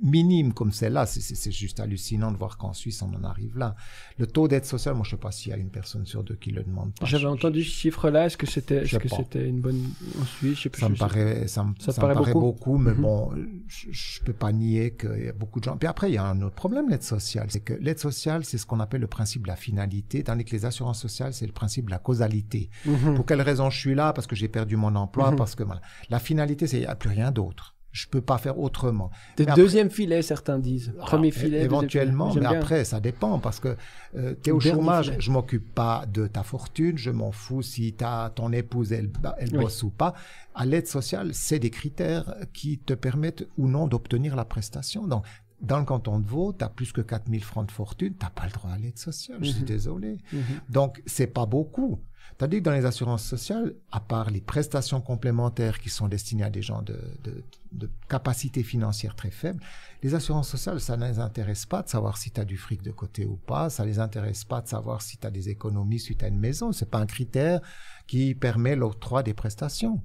minime comme celle-là, c'est juste hallucinant de voir qu'en Suisse, on en arrive là. Le taux d'aide sociale, moi, je ne sais pas s'il y a une personne sur deux qui le demande J'avais entendu ce chiffre-là. Est-ce que c'était est une bonne. En Suisse, je sais plus, ça, me paraît, ça, me, paraît, beaucoup. mais mhm. bon, je ne peux pas nier qu'il y a beaucoup de gens. Puis après, il y a un autre problème, l'aide sociale. C'est que l'aide sociale, c'est ce qu'on appelle le principe de la finalité, tandis que les assurances sociales, c'est le principe de la causalité. Mhm. Pour quelle raison je suis là Parce que j'ai perdu mon emploi, mhm. parce que. La finalité, c'est n'y a plus rien d'autre je peux pas faire autrement. De ah, deuxième filet, certains disent. Premier filet. Éventuellement, mais après, ça dépend parce que tu euh, es au chômage, je m'occupe pas de ta fortune, je m'en fous si as, ton épouse, elle, elle bosse ou pas. À l'aide sociale, c'est des critères qui te permettent ou non d'obtenir la prestation. Donc, dans le canton de Vaud, tu as plus que 4000 francs de fortune, tu pas le droit à l'aide sociale, je suis mhm. désolé. Mhm. Donc, c'est pas beaucoup. C'est-à-dire que dans les assurances sociales, à part les prestations complémentaires qui sont destinées à des gens de, de, de capacité financière très faible, les assurances sociales, ça ne les intéresse pas de savoir si tu as du fric de côté ou pas, ça ne les intéresse pas de savoir si tu as des économies suite à une maison, Ce n'est pas un critère qui permet l'octroi des prestations.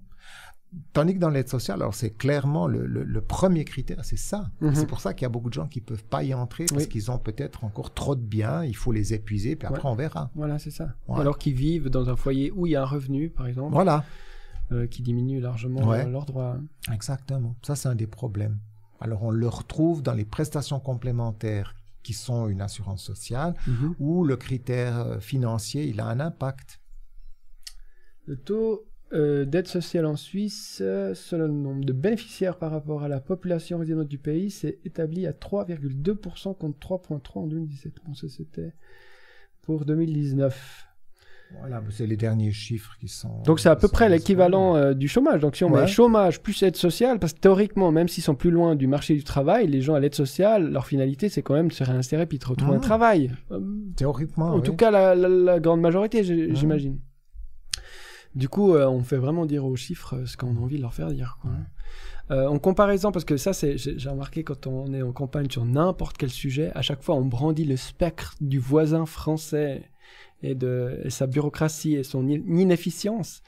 Tandis que dans l'aide sociale, alors c'est clairement le, premier critère, c'est ça. Mhm. C'est pour ça qu'il y a beaucoup de gens qui ne peuvent pas y entrer parce qu'ils ont peut-être encore trop de biens, il faut les épuiser, puis après on verra. Voilà, c'est ça. alors qu'ils vivent dans un foyer où il y a un revenu, par exemple. Voilà. Euh, qui diminue largement leur leurs droits. Hein. Exactement. Ça, c'est un des problèmes. Alors on le retrouve dans les prestations complémentaires qui sont une assurance sociale, mhm. où le critère euh, financier, il a un impact. Le taux euh, d'aide sociale en Suisse, selon le nombre de bénéficiaires par rapport à la population résidente du pays, s'est établi à 3,2% contre 3,3% en 2017. ça c'était pour 2019. Voilà, c'est les derniers chiffres qui sont. Donc c'est à peu près l'équivalent euh, du chômage. Donc si on met chômage plus aide sociale, parce que théoriquement, même s'ils sont plus loin du marché du travail, les gens à l'aide sociale, leur finalité c'est quand même de se réinsérer puis de retrouver ah un travail. Théoriquement. En tout cas, la grande majorité, j'imagine. Du coup, euh, on fait vraiment dire aux chiffres euh, ce qu'on a envie de leur faire dire. Euh, en comparaison, parce que ça, c'est, j'ai remarqué quand on est en campagne sur n'importe quel sujet, à chaque fois, on brandit le spectre du voisin français et de sa bureaucratie et son inefficience.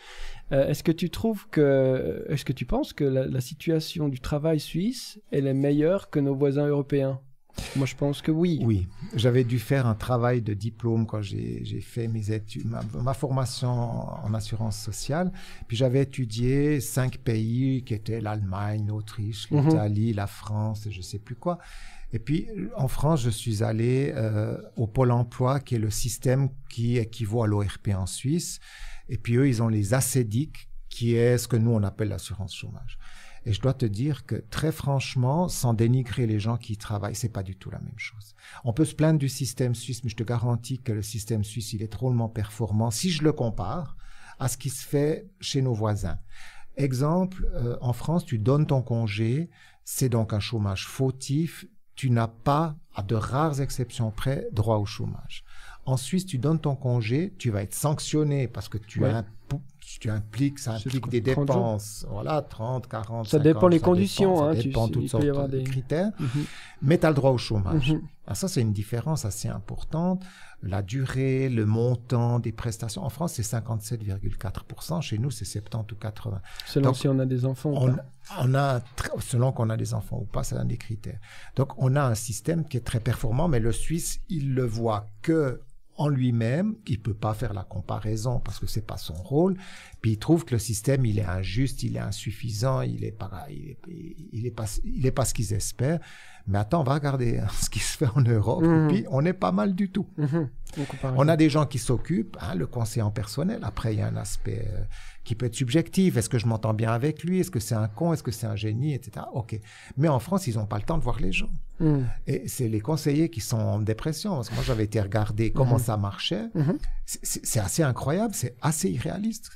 est-ce que tu trouves que, est-ce que tu penses que la, situation du travail suisse elle est meilleure que nos voisins européens moi, je pense que oui. Oui, j'avais dû faire un travail de diplôme quand j'ai fait mes études, ma, formation en assurance sociale. Puis j'avais étudié cinq pays qui étaient l'Allemagne, l'Autriche, mhm. l'Italie, la France et je sais plus quoi. Et puis en France, je suis allé euh, au Pôle emploi, qui est le système qui équivaut à l'ORP en Suisse. Et puis eux, ils ont les ACEDIC, qui est ce que nous on appelle l'assurance chômage. Et je dois te dire que très franchement, sans dénigrer les gens qui y travaillent, c'est pas du tout la même chose. On peut se plaindre du système suisse, mais je te garantis que le système suisse, il est drôlement performant si je le compare à ce qui se fait chez nos voisins. Exemple, euh, en France, tu donnes ton congé, c'est donc un chômage fautif, tu n'as pas, à de rares exceptions près, droit au chômage. En Suisse, tu donnes ton congé, tu vas être sanctionné parce que tu as as tu impliques, ça implique des dépenses. Voilà, 30, 40, ça dépend les conditions. hein, ça dépend tu, toutes sortes de critères. Mhm. Mais tu as le droit au chômage. Mhm. Ah, ça, c'est une différence assez importante. La durée, le montant des prestations. En France, c'est 57,4%. Chez nous, c'est 70 ou 80. Selon si on a des enfants on, ou pas. a, selon qu'on a des enfants ou pas, c'est un des critères. Donc, on a un système qui est très performant, mais le Suisse, il le voit que en lui-même, il peut pas faire la comparaison parce que c'est pas son rôle, puis il trouve que le système il est injuste, il est insuffisant, il est pas il est, pas il est pas ce qu'ils espèrent. Mais attends, on va regarder hein, ce qui se fait en Europe, mhm. puis on est pas mal du tout. Mhm. On a des gens qui s'occupent, hein, le conseil en personnel. Après, il y a un aspect euh, qui peut être subjective. Est-ce que je m'entends bien avec lui Est-ce que c'est un con Est-ce que c'est un génie Etc. Ok. Mais en France, ils n'ont pas le temps de voir les gens. Hmm. Et c'est les conseillers qui sont en dépression. Parce que moi, j'avais été regarder comment hmm. ça marchait. Hmm. C'est assez incroyable, c'est assez irréaliste.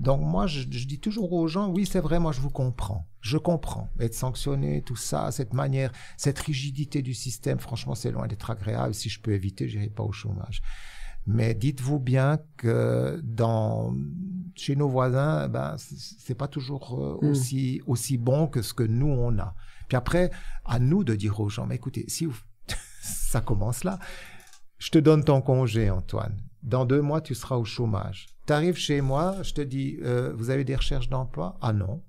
Donc moi, je, je, dis toujours aux gens, oui, c'est vrai, moi, je vous comprends. Je comprends. Être sanctionné, tout ça, cette manière, cette rigidité du système, franchement, c'est loin d'être agréable. Si je peux éviter, je n'irai pas au chômage. Mais dites-vous bien que dans, chez nos voisins, ben, c'est pas toujours euh, hmm. aussi, aussi bon que ce que nous on a. Puis après, à nous de dire aux gens, mais écoutez, si ça commence là, je te donne ton congé, Antoine. Dans deux mois, tu seras au chômage. Tu arrives chez moi, je te dis, euh, vous avez des recherches d'emploi Ah non,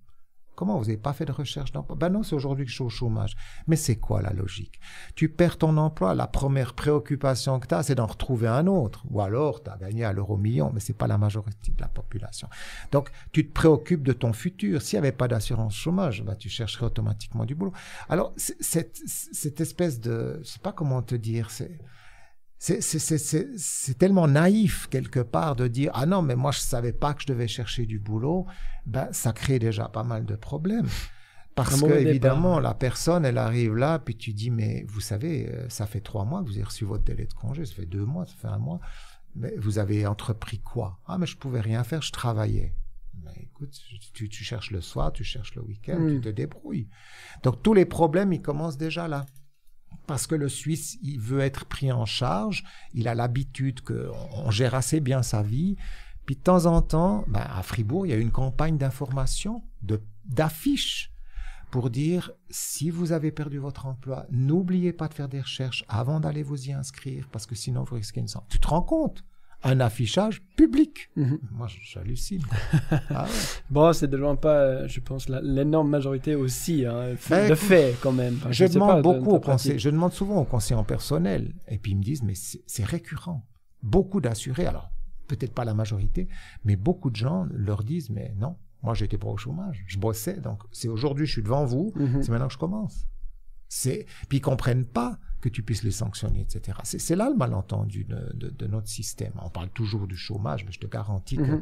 Comment vous n'avez pas fait de recherche d'emploi Ben non, c'est aujourd'hui que je suis au chômage. Mais c'est quoi la logique Tu perds ton emploi, la première préoccupation que tu as, c'est d'en retrouver un autre. Ou alors, tu as gagné à l'euro million, mais c'est pas la majorité de la population. Donc, tu te préoccupes de ton futur. S'il n'y avait pas d'assurance chômage, ben, tu chercherais automatiquement du boulot. Alors, cette, cette espèce de... Je sais pas comment te dire, c'est c'est tellement naïf quelque part de dire ah non mais moi je savais pas que je devais chercher du boulot ben ça crée déjà pas mal de problèmes parce que évidemment la personne elle arrive là puis tu dis mais vous savez euh, ça fait trois mois que vous avez reçu votre délai de congé ça fait deux mois ça fait un mois mais vous avez entrepris quoi ah mais je pouvais rien faire je travaillais mais écoute tu, cherches le soir tu cherches le week-end tu te débrouilles donc tous les problèmes ils commencent déjà là parce que le Suisse, il veut être pris en charge, il a l'habitude qu'on gère assez bien sa vie. Puis de temps en temps, ben, à Fribourg, il y a une campagne d'information, d'affiches, pour dire, si vous avez perdu votre emploi, n'oubliez pas de faire des recherches avant d'aller vous y inscrire, parce que sinon vous risquez une sanction. Tu te rends compte un affichage public. Mhm. Moi, j'hallucine. Bon, c'est de loin pas, euh, je pense, l'énorme majorité aussi, hein, le ben, fait quand même. je, demande beaucoup aux je demande souvent aux conseillers personnel, et puis ils me disent, mais c'est récurrent. Beaucoup d'assurés, alors peut-être pas la majorité, mais beaucoup de gens leur disent, mais non, moi, j'étais pas au chômage, je bossais, donc c'est aujourd'hui, je suis devant vous, mhm. c'est maintenant que je commence. Puis ils comprennent pas que tu puisses les sanctionner, etc. C'est là le malentendu de, notre système. On parle toujours du chômage, mais je te garantis que mhm.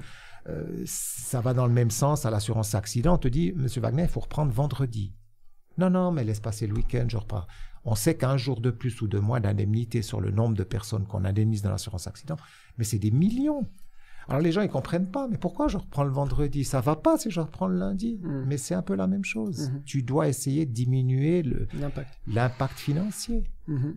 euh, ça va dans le même sens à l'assurance accident. On te dit, Monsieur Wagner, il faut reprendre vendredi. Non, non, mais laisse passer le week-end, je repars. On sait qu'un jour de plus ou de moins d'indemnité sur le nombre de personnes qu'on indemnise dans l'assurance accident, mais c'est des millions. Alors les gens, ils comprennent pas, mais pourquoi je reprends le vendredi Ça va pas si je reprends le lundi. Mm. Mais c'est un peu la même chose. Mm-hmm. Tu dois essayer de diminuer l'impact financier. Mm-hmm.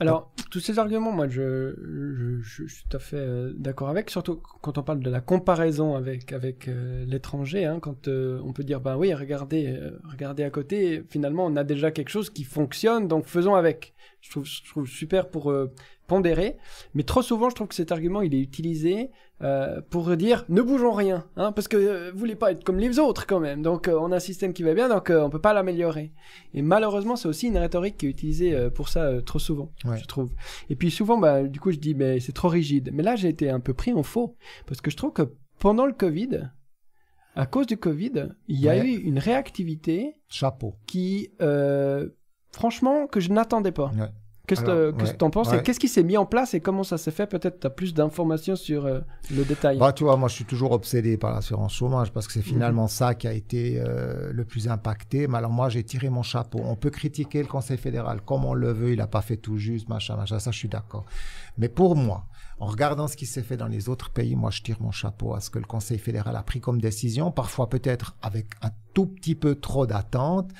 Alors, tous ces arguments, moi, je, suis tout à fait euh, d'accord avec, surtout quand on parle de la comparaison avec, avec euh, l'étranger, hein, quand euh, on peut dire, bah, oui, regardez, regardez à côté, finalement, on a déjà quelque chose qui fonctionne, donc faisons avec. Je je trouve super pour pondéré, Mais trop souvent, je trouve que cet argument, il est utilisé euh, pour dire ne bougeons rien, hein, parce que euh, vous voulez pas être comme les autres quand même. Donc euh, on a un système qui va bien, donc on peut pas l'améliorer. Et malheureusement, c'est aussi une rhétorique qui est utilisée pour ça trop souvent, je trouve. Et puis souvent, bah, du coup, je dis mais c'est trop rigide. Mais là, j'ai été un peu pris en faux, parce que je trouve que pendant le Covid, à cause du Covid, il y a eu une réactivité. Chapeau. Qui, franchement, que je n'attendais pas. Qu'est-ce que tu en penses qu'est-ce qui s'est mis en place et comment ça s'est fait Peut-être tu as plus d'informations sur euh, le détail. Bah, tu vois, moi je suis toujours obsédé par l'assurance chômage parce que c'est mhm. finalement ça qui a été euh, le plus impacté. Mais alors moi j'ai tiré mon chapeau. On peut critiquer le Conseil fédéral comme on le veut, il n'a pas fait tout juste, machin, machin, ça je suis d'accord. Mais pour moi, en regardant ce qui s'est fait dans les autres pays, moi je tire mon chapeau à ce que le Conseil fédéral a pris comme décision, parfois peut-être avec un tout petit peu trop d'attente,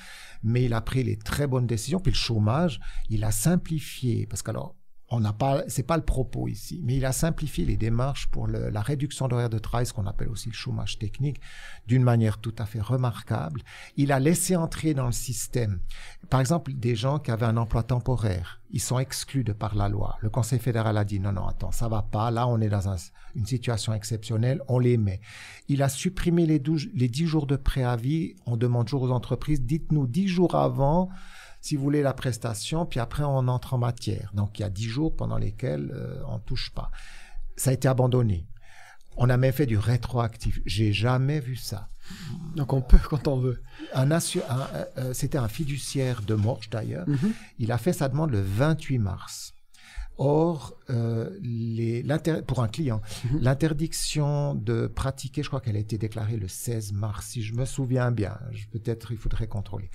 mais il a pris les très bonnes décisions. Puis le chômage, il a simplifié, parce qu'alors on n'a pas, c'est pas le propos ici, mais il a simplifié les démarches pour la réduction d'horaires de travail, ce qu'on appelle aussi le chômage technique, d'une manière tout à fait remarquable. Il a laissé entrer dans le système, par exemple, des gens qui avaient un emploi temporaire, ils sont exclus de par la loi. Le Conseil fédéral a dit non, non, attends, ça va pas. Là, on est dans une situation exceptionnelle, on les met. Il a supprimé les, douze, les 10 jours de préavis. On demande toujours aux entreprises, dites-nous 10 jours avant si vous voulez, la prestation, puis après on entre en matière. Donc il y a dix jours pendant lesquels euh, on ne touche pas. Ça a été abandonné. On a même fait du rétroactif. J'ai jamais vu ça. Donc on peut quand on veut. Euh, euh, c'était un fiduciaire de Morges d'ailleurs. Mhm. Il a fait sa demande le 28 mars. Or, pour un client, mhm. l'interdiction de pratiquer, je crois qu'elle a été déclarée le 16 mars, si je me souviens bien. Peut-être il faudrait contrôler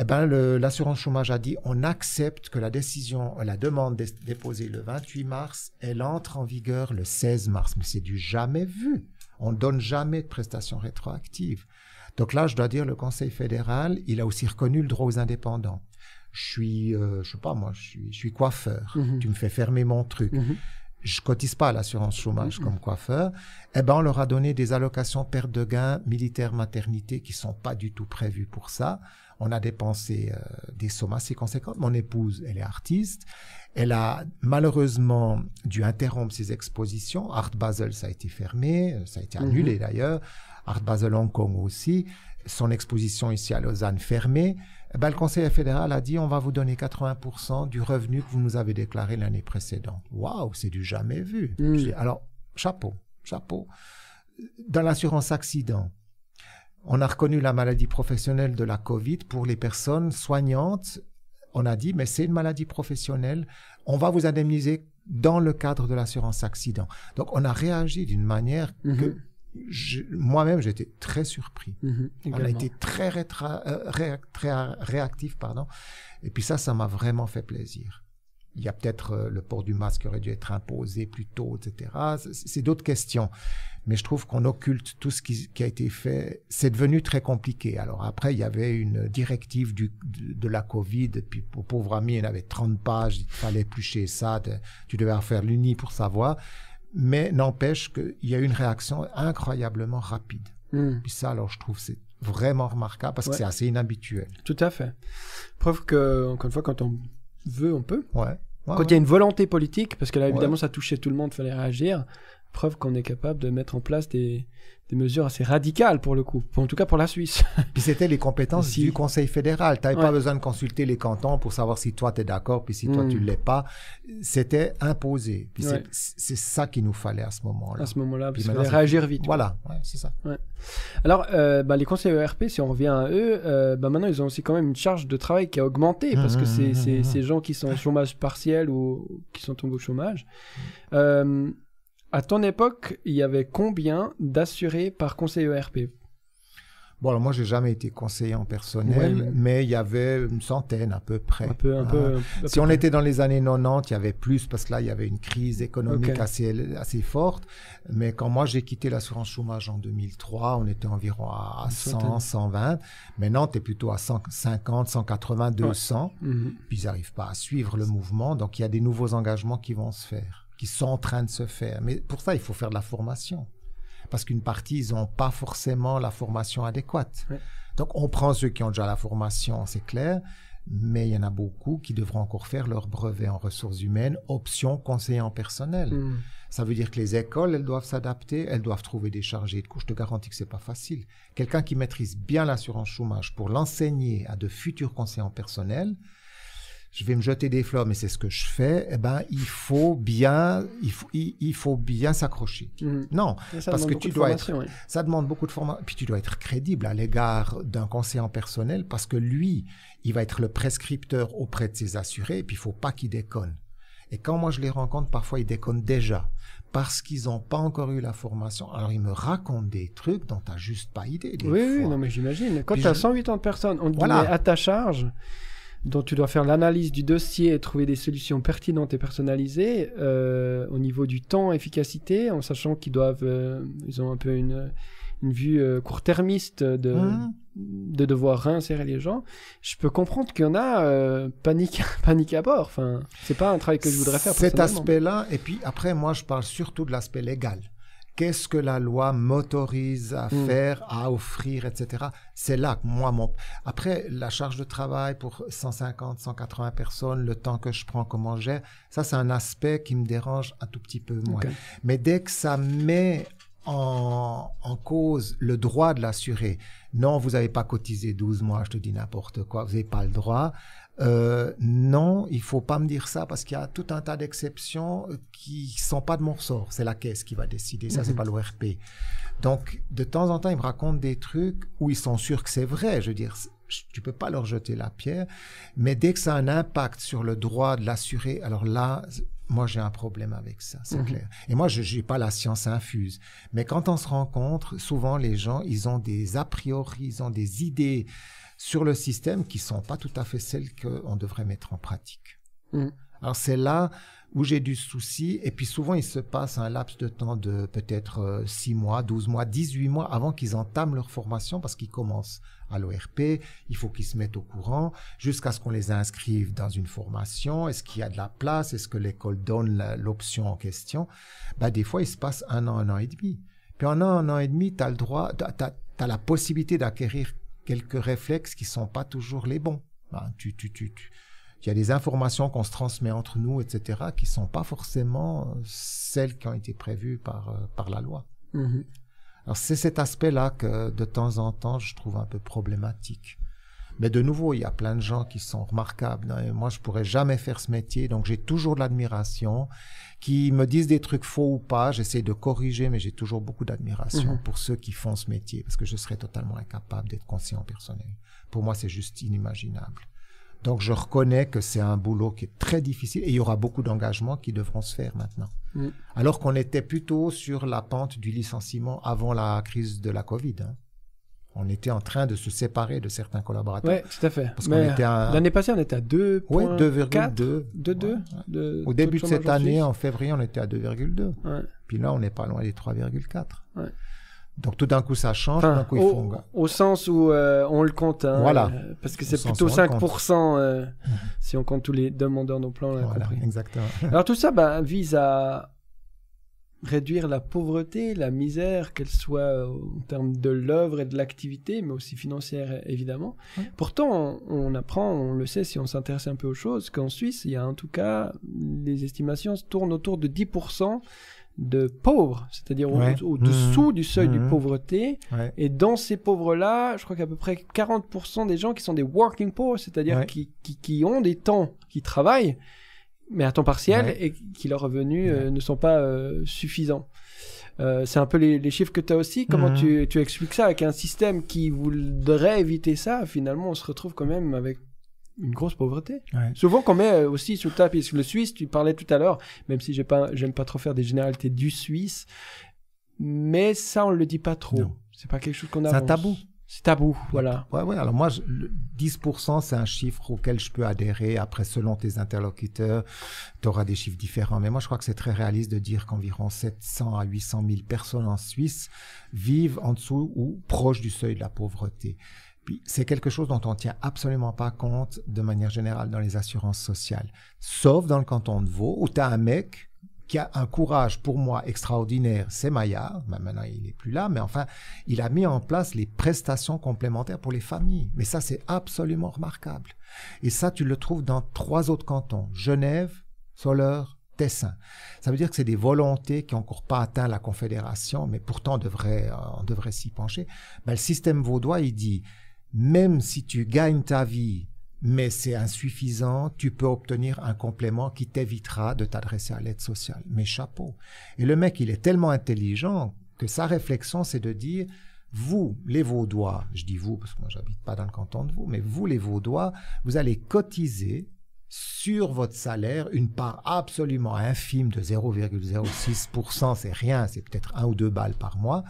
eh ben l'assurance chômage a dit on accepte que la décision, la demande déposée le 28 mars, elle entre en vigueur le 16 mars. Mais c'est du jamais vu. On ne donne jamais de prestations rétroactives. Donc là, je dois dire, le Conseil fédéral, il a aussi reconnu le droit aux indépendants. Je suis, euh, je sais pas moi, je suis, coiffeur. Mhm. Tu me fais fermer mon truc. Mhm. Je cotise pas à l'assurance chômage mhm. comme coiffeur. Eh ben, on leur a donné des allocations perte de gain militaire maternité qui sont pas du tout prévues pour ça on a dépensé euh, des sommes assez conséquentes. Mon épouse, elle est artiste. Elle a malheureusement dû interrompre ses expositions. Art Basel, ça a été fermé, ça a été mhm. annulé d'ailleurs. Art Basel Hong Kong aussi. Son exposition ici à Lausanne fermée. Eh ben, le Conseil fédéral a dit on va vous donner 80% du revenu que vous nous avez déclaré l'année précédente. Waouh, c'est du jamais vu. Mhm. Alors, chapeau, chapeau. Dans l'assurance accident, on a reconnu la maladie professionnelle de la Covid pour les personnes soignantes. On a dit, mais c'est une maladie professionnelle, on va vous indemniser dans le cadre de l'assurance accident. Donc on a réagi d'une manière mm-hmm. que moi-même j'étais très surpris. Mm-hmm. on a été très, euh, très euh, réactif, pardon. Et puis ça, ça m'a vraiment fait plaisir il y a peut-être euh, le port du masque qui aurait dû être imposé plus tôt, etc. C'est d'autres questions. Mais je trouve qu'on occulte tout ce qui, a été fait. C'est devenu très compliqué. Alors après, il y avait une directive du, de, la Covid. Puis pour pauvre ami, il avait 30 pages. Il fallait éplucher ça. tu devais faire l'uni pour savoir. Mais n'empêche qu'il y a eu une réaction incroyablement rapide. Et hmm. Puis ça, alors je trouve c'est vraiment remarquable parce que c'est assez inhabituel. Tout à fait. Preuve que, une fois, quand on veut, on peut. Ouais. Quand il y a une volonté politique, parce que là, évidemment, ça touchait tout le monde, fallait réagir. Preuve qu'on est capable de mettre en place des, des mesures assez radicales pour le coup, en tout cas pour la Suisse. puis c'était les compétences du Conseil fédéral. Tu n'avais pas besoin de consulter les cantons pour savoir si toi tu es d'accord, puis si toi tu ne hmm. l'es pas. C'était imposé. Puis c'est ça qu'il nous fallait à ce moment-là. À ce moment-là, puis fallait réagir vite. Voilà, ouais, c'est ça. Alors, euh, bah, les conseils ERP, si on revient à eux, euh, bah, maintenant ils ont aussi quand même une charge de travail qui a augmenté mmh, parce que mmh, c'est mmh, ces gens qui sont au chômage partiel ou qui sont tombés au chômage. Euh, à ton époque, il y avait combien d'assurés par conseil ERP Bon, alors moi, j'ai jamais été conseiller en personnel, mais il y avait une centaine à peu près. Hein? si on était dans les années 90, il y avait plus parce que là, il y avait une crise économique assez, forte. Mais quand moi, j'ai quitté l'assurance chômage en 2003, on était environ à, 100, 120. Maintenant, tu es plutôt à 150, 180, 200. Puis, ils n'arrivent pas à suivre le mouvement. Donc, il y a des nouveaux engagements qui vont se faire qui sont en train de se faire. Mais pour ça, il faut faire de la formation. Parce qu'une partie, ils n'ont pas forcément la formation adéquate. Donc, on prend ceux qui ont déjà la formation, c'est clair, mais il y en a beaucoup qui devront encore faire leur brevet en ressources humaines, option conseiller en personnel. Hmm. Ça veut dire que les écoles, elles doivent s'adapter, elles doivent trouver des chargés de cours. Je te garantis que c'est pas facile. Quelqu'un qui maîtrise bien l'assurance chômage pour l'enseigner à de futurs conseillants personnels, je vais me jeter des fleurs, mais c'est ce que je fais, eh ben, il faut bien, il faut, il, faut bien s'accrocher. Mhm. Non, parce que tu dois être, ça demande beaucoup de formation, puis tu dois être crédible à l'égard d'un conseiller en personnel parce que lui, il va être le prescripteur auprès de ses assurés, et puis il faut pas qu'il déconne. Et quand moi je les rencontre, parfois ils déconnent déjà parce qu'ils n'ont pas encore eu la formation. Alors ils me racontent des trucs dont tu n'as juste pas idée. oui, oui, non, mais j'imagine. Quand tu as 180 personnes, on te dit à ta charge, dont tu dois faire l'analyse du dossier et trouver des solutions pertinentes et personnalisées euh, au niveau du temps, efficacité, en sachant qu'ils doivent, euh, ils ont un peu une, vue euh, court-termiste de, hein de devoir réinsérer les gens. Je peux comprendre qu'il y en a panique, panique à bord. Enfin, c'est pas un travail que je voudrais faire. Cet aspect-là, et puis après, moi, je parle surtout de l'aspect légal qu'est-ce que la loi m'autorise à mm. faire, à offrir, etc. C'est là que moi, mon... Après, la charge de travail pour 150, 180 personnes, le temps que je prends, comment je gère, ça, c'est un aspect qui me dérange un tout petit peu moins. Mais dès que ça met en, cause le droit de l'assurer, non, vous n'avez pas cotisé 12 mois, je te dis n'importe quoi, vous n'avez pas le droit. Euh, non, il faut pas me dire ça parce qu'il y a tout un tas d'exceptions euh, qui sont pas de mon ressort. C'est la caisse qui va décider, ça, c'est mhm. pas l'ORP. Donc, de temps en temps, ils me racontent des trucs où ils sont sûrs que c'est vrai. Je veux dire, tu peux pas leur jeter la pierre. Mais dès que ça a un impact sur le droit de l'assurer, alors là, moi, j'ai un problème avec ça, c'est mhm. clair. Et moi, je n'ai pas la science infuse. Mais quand on se rencontre, souvent, les gens, ils ont des a priori, ils ont des idées sur le système qui sont pas tout à fait celles qu'on devrait mettre en pratique. Mm. Alors c'est là où j'ai du souci, et puis souvent il se passe un laps de temps de peut-être 6 euh, mois, 12 mois, 18 mois avant qu'ils entament leur formation parce qu'ils commencent à l'ORP, il faut qu'ils se mettent au courant jusqu'à ce qu'on les inscrive dans une formation, est-ce qu'il y a de la place, est-ce que l'école donne l'option en question, ben, des fois il se passe un an, un an et demi. Puis en un an, un an et demi, tu le droit, tu as la possibilité d'acquérir quelques réflexes qui sont pas toujours les bons. Hein, il y a des informations qu'on se transmet entre nous, etc., qui sont pas forcément euh, celles qui ont été prévues par, euh, par la loi. Mm-hmm. Alors c'est cet aspect-là que de temps en temps je trouve un peu problématique. Mais de nouveau, il y a plein de gens qui sont remarquables. Moi, je pourrais jamais faire ce métier, donc j'ai toujours de l'admiration qui me disent des trucs faux ou pas. J'essaie de corriger, mais j'ai toujours beaucoup d'admiration mhm. pour ceux qui font ce métier, parce que je serais totalement incapable d'être conscient personnel. Pour moi, c'est juste inimaginable. Donc je reconnais que c'est un boulot qui est très difficile et il y aura beaucoup d'engagements qui devront se faire maintenant. Alors qu'on était plutôt sur la pente du licenciement avant la crise de la Covid. Hein on était en train de se séparer de certains collaborateurs. Oui, tout à fait. L'année passée, on était à 2,2. Oui, 2,2. Au début de cette année, en février, on était à 2,2. Puis là, on n'est pas loin des 3,4. Donc tout d'un coup, ça change. au, sens euh, hein, euh, où on le compte. voilà. parce que c'est plutôt 5% si on compte tous les demandeurs d'emploi. Voilà, exactement. Alors tout ça bah, vise à réduire la pauvreté, la misère, qu'elle soit euh, en termes de l'œuvre et de l'activité, mais aussi financière évidemment. Pourtant, on, apprend, on le sait si on s'intéresse un peu aux choses, qu'en Suisse, il y a en tout cas, les estimations tournent autour de 10% de pauvres, c'est-à-dire au-dessous mmh. du seuil de mmh. pauvreté. Et dans ces pauvres-là, je crois qu'à peu près 40% des gens qui sont des working poor, c'est-à-dire qui, qui ont des temps, qui travaillent, mais à temps partiel et qui leurs revenus euh, ne sont pas euh, suffisants. Euh, c'est un peu les, les chiffres que tu as aussi. Comment mhm. tu, expliques ça avec un système qui voudrait éviter ça Finalement, on se retrouve quand même avec une grosse pauvreté. Souvent qu'on met aussi sous le tapis le Suisse, tu parlais tout à l'heure, même si j'ai pas, j'aime pas trop faire des généralités du Suisse, mais ça on le dit pas trop. C'est pas quelque chose qu'on a. C'est tabou. C'est tabou, voilà. Ouais, ouais. Alors moi, je, 10%, c'est un chiffre auquel je peux adhérer. Après, selon tes interlocuteurs, tu auras des chiffres différents. Mais moi, je crois que c'est très réaliste de dire qu'environ 700 à 800 000 personnes en Suisse vivent en dessous ou proches du seuil de la pauvreté. Puis, c'est quelque chose dont on tient absolument pas compte de manière générale dans les assurances sociales. Sauf dans le canton de Vaud, où tu as un mec qui a un courage pour moi extraordinaire, c'est Maillard. Bah, maintenant, il n'est plus là, mais enfin, il a mis en place les prestations complémentaires pour les familles. Mais ça, c'est absolument remarquable. Et ça, tu le trouves dans trois autres cantons, Genève, Soleure, Tessin. Ça veut dire que c'est des volontés qui n'ont encore pas atteint la Confédération, mais pourtant on devrait, on s'y pencher. Ben, le système vaudois, il dit, même si tu gagnes ta vie mais c'est insuffisant. Tu peux obtenir un complément qui t'évitera de t'adresser à l'aide sociale. Mes chapeaux. Et le mec, il est tellement intelligent que sa réflexion, c'est de dire, vous, les Vaudois, je dis vous parce que moi, j'habite pas dans le canton de vous, mais vous, les Vaudois, vous allez cotiser sur votre salaire une part absolument infime de 0,06%, c'est rien, c'est peut-être un ou deux balles par mois,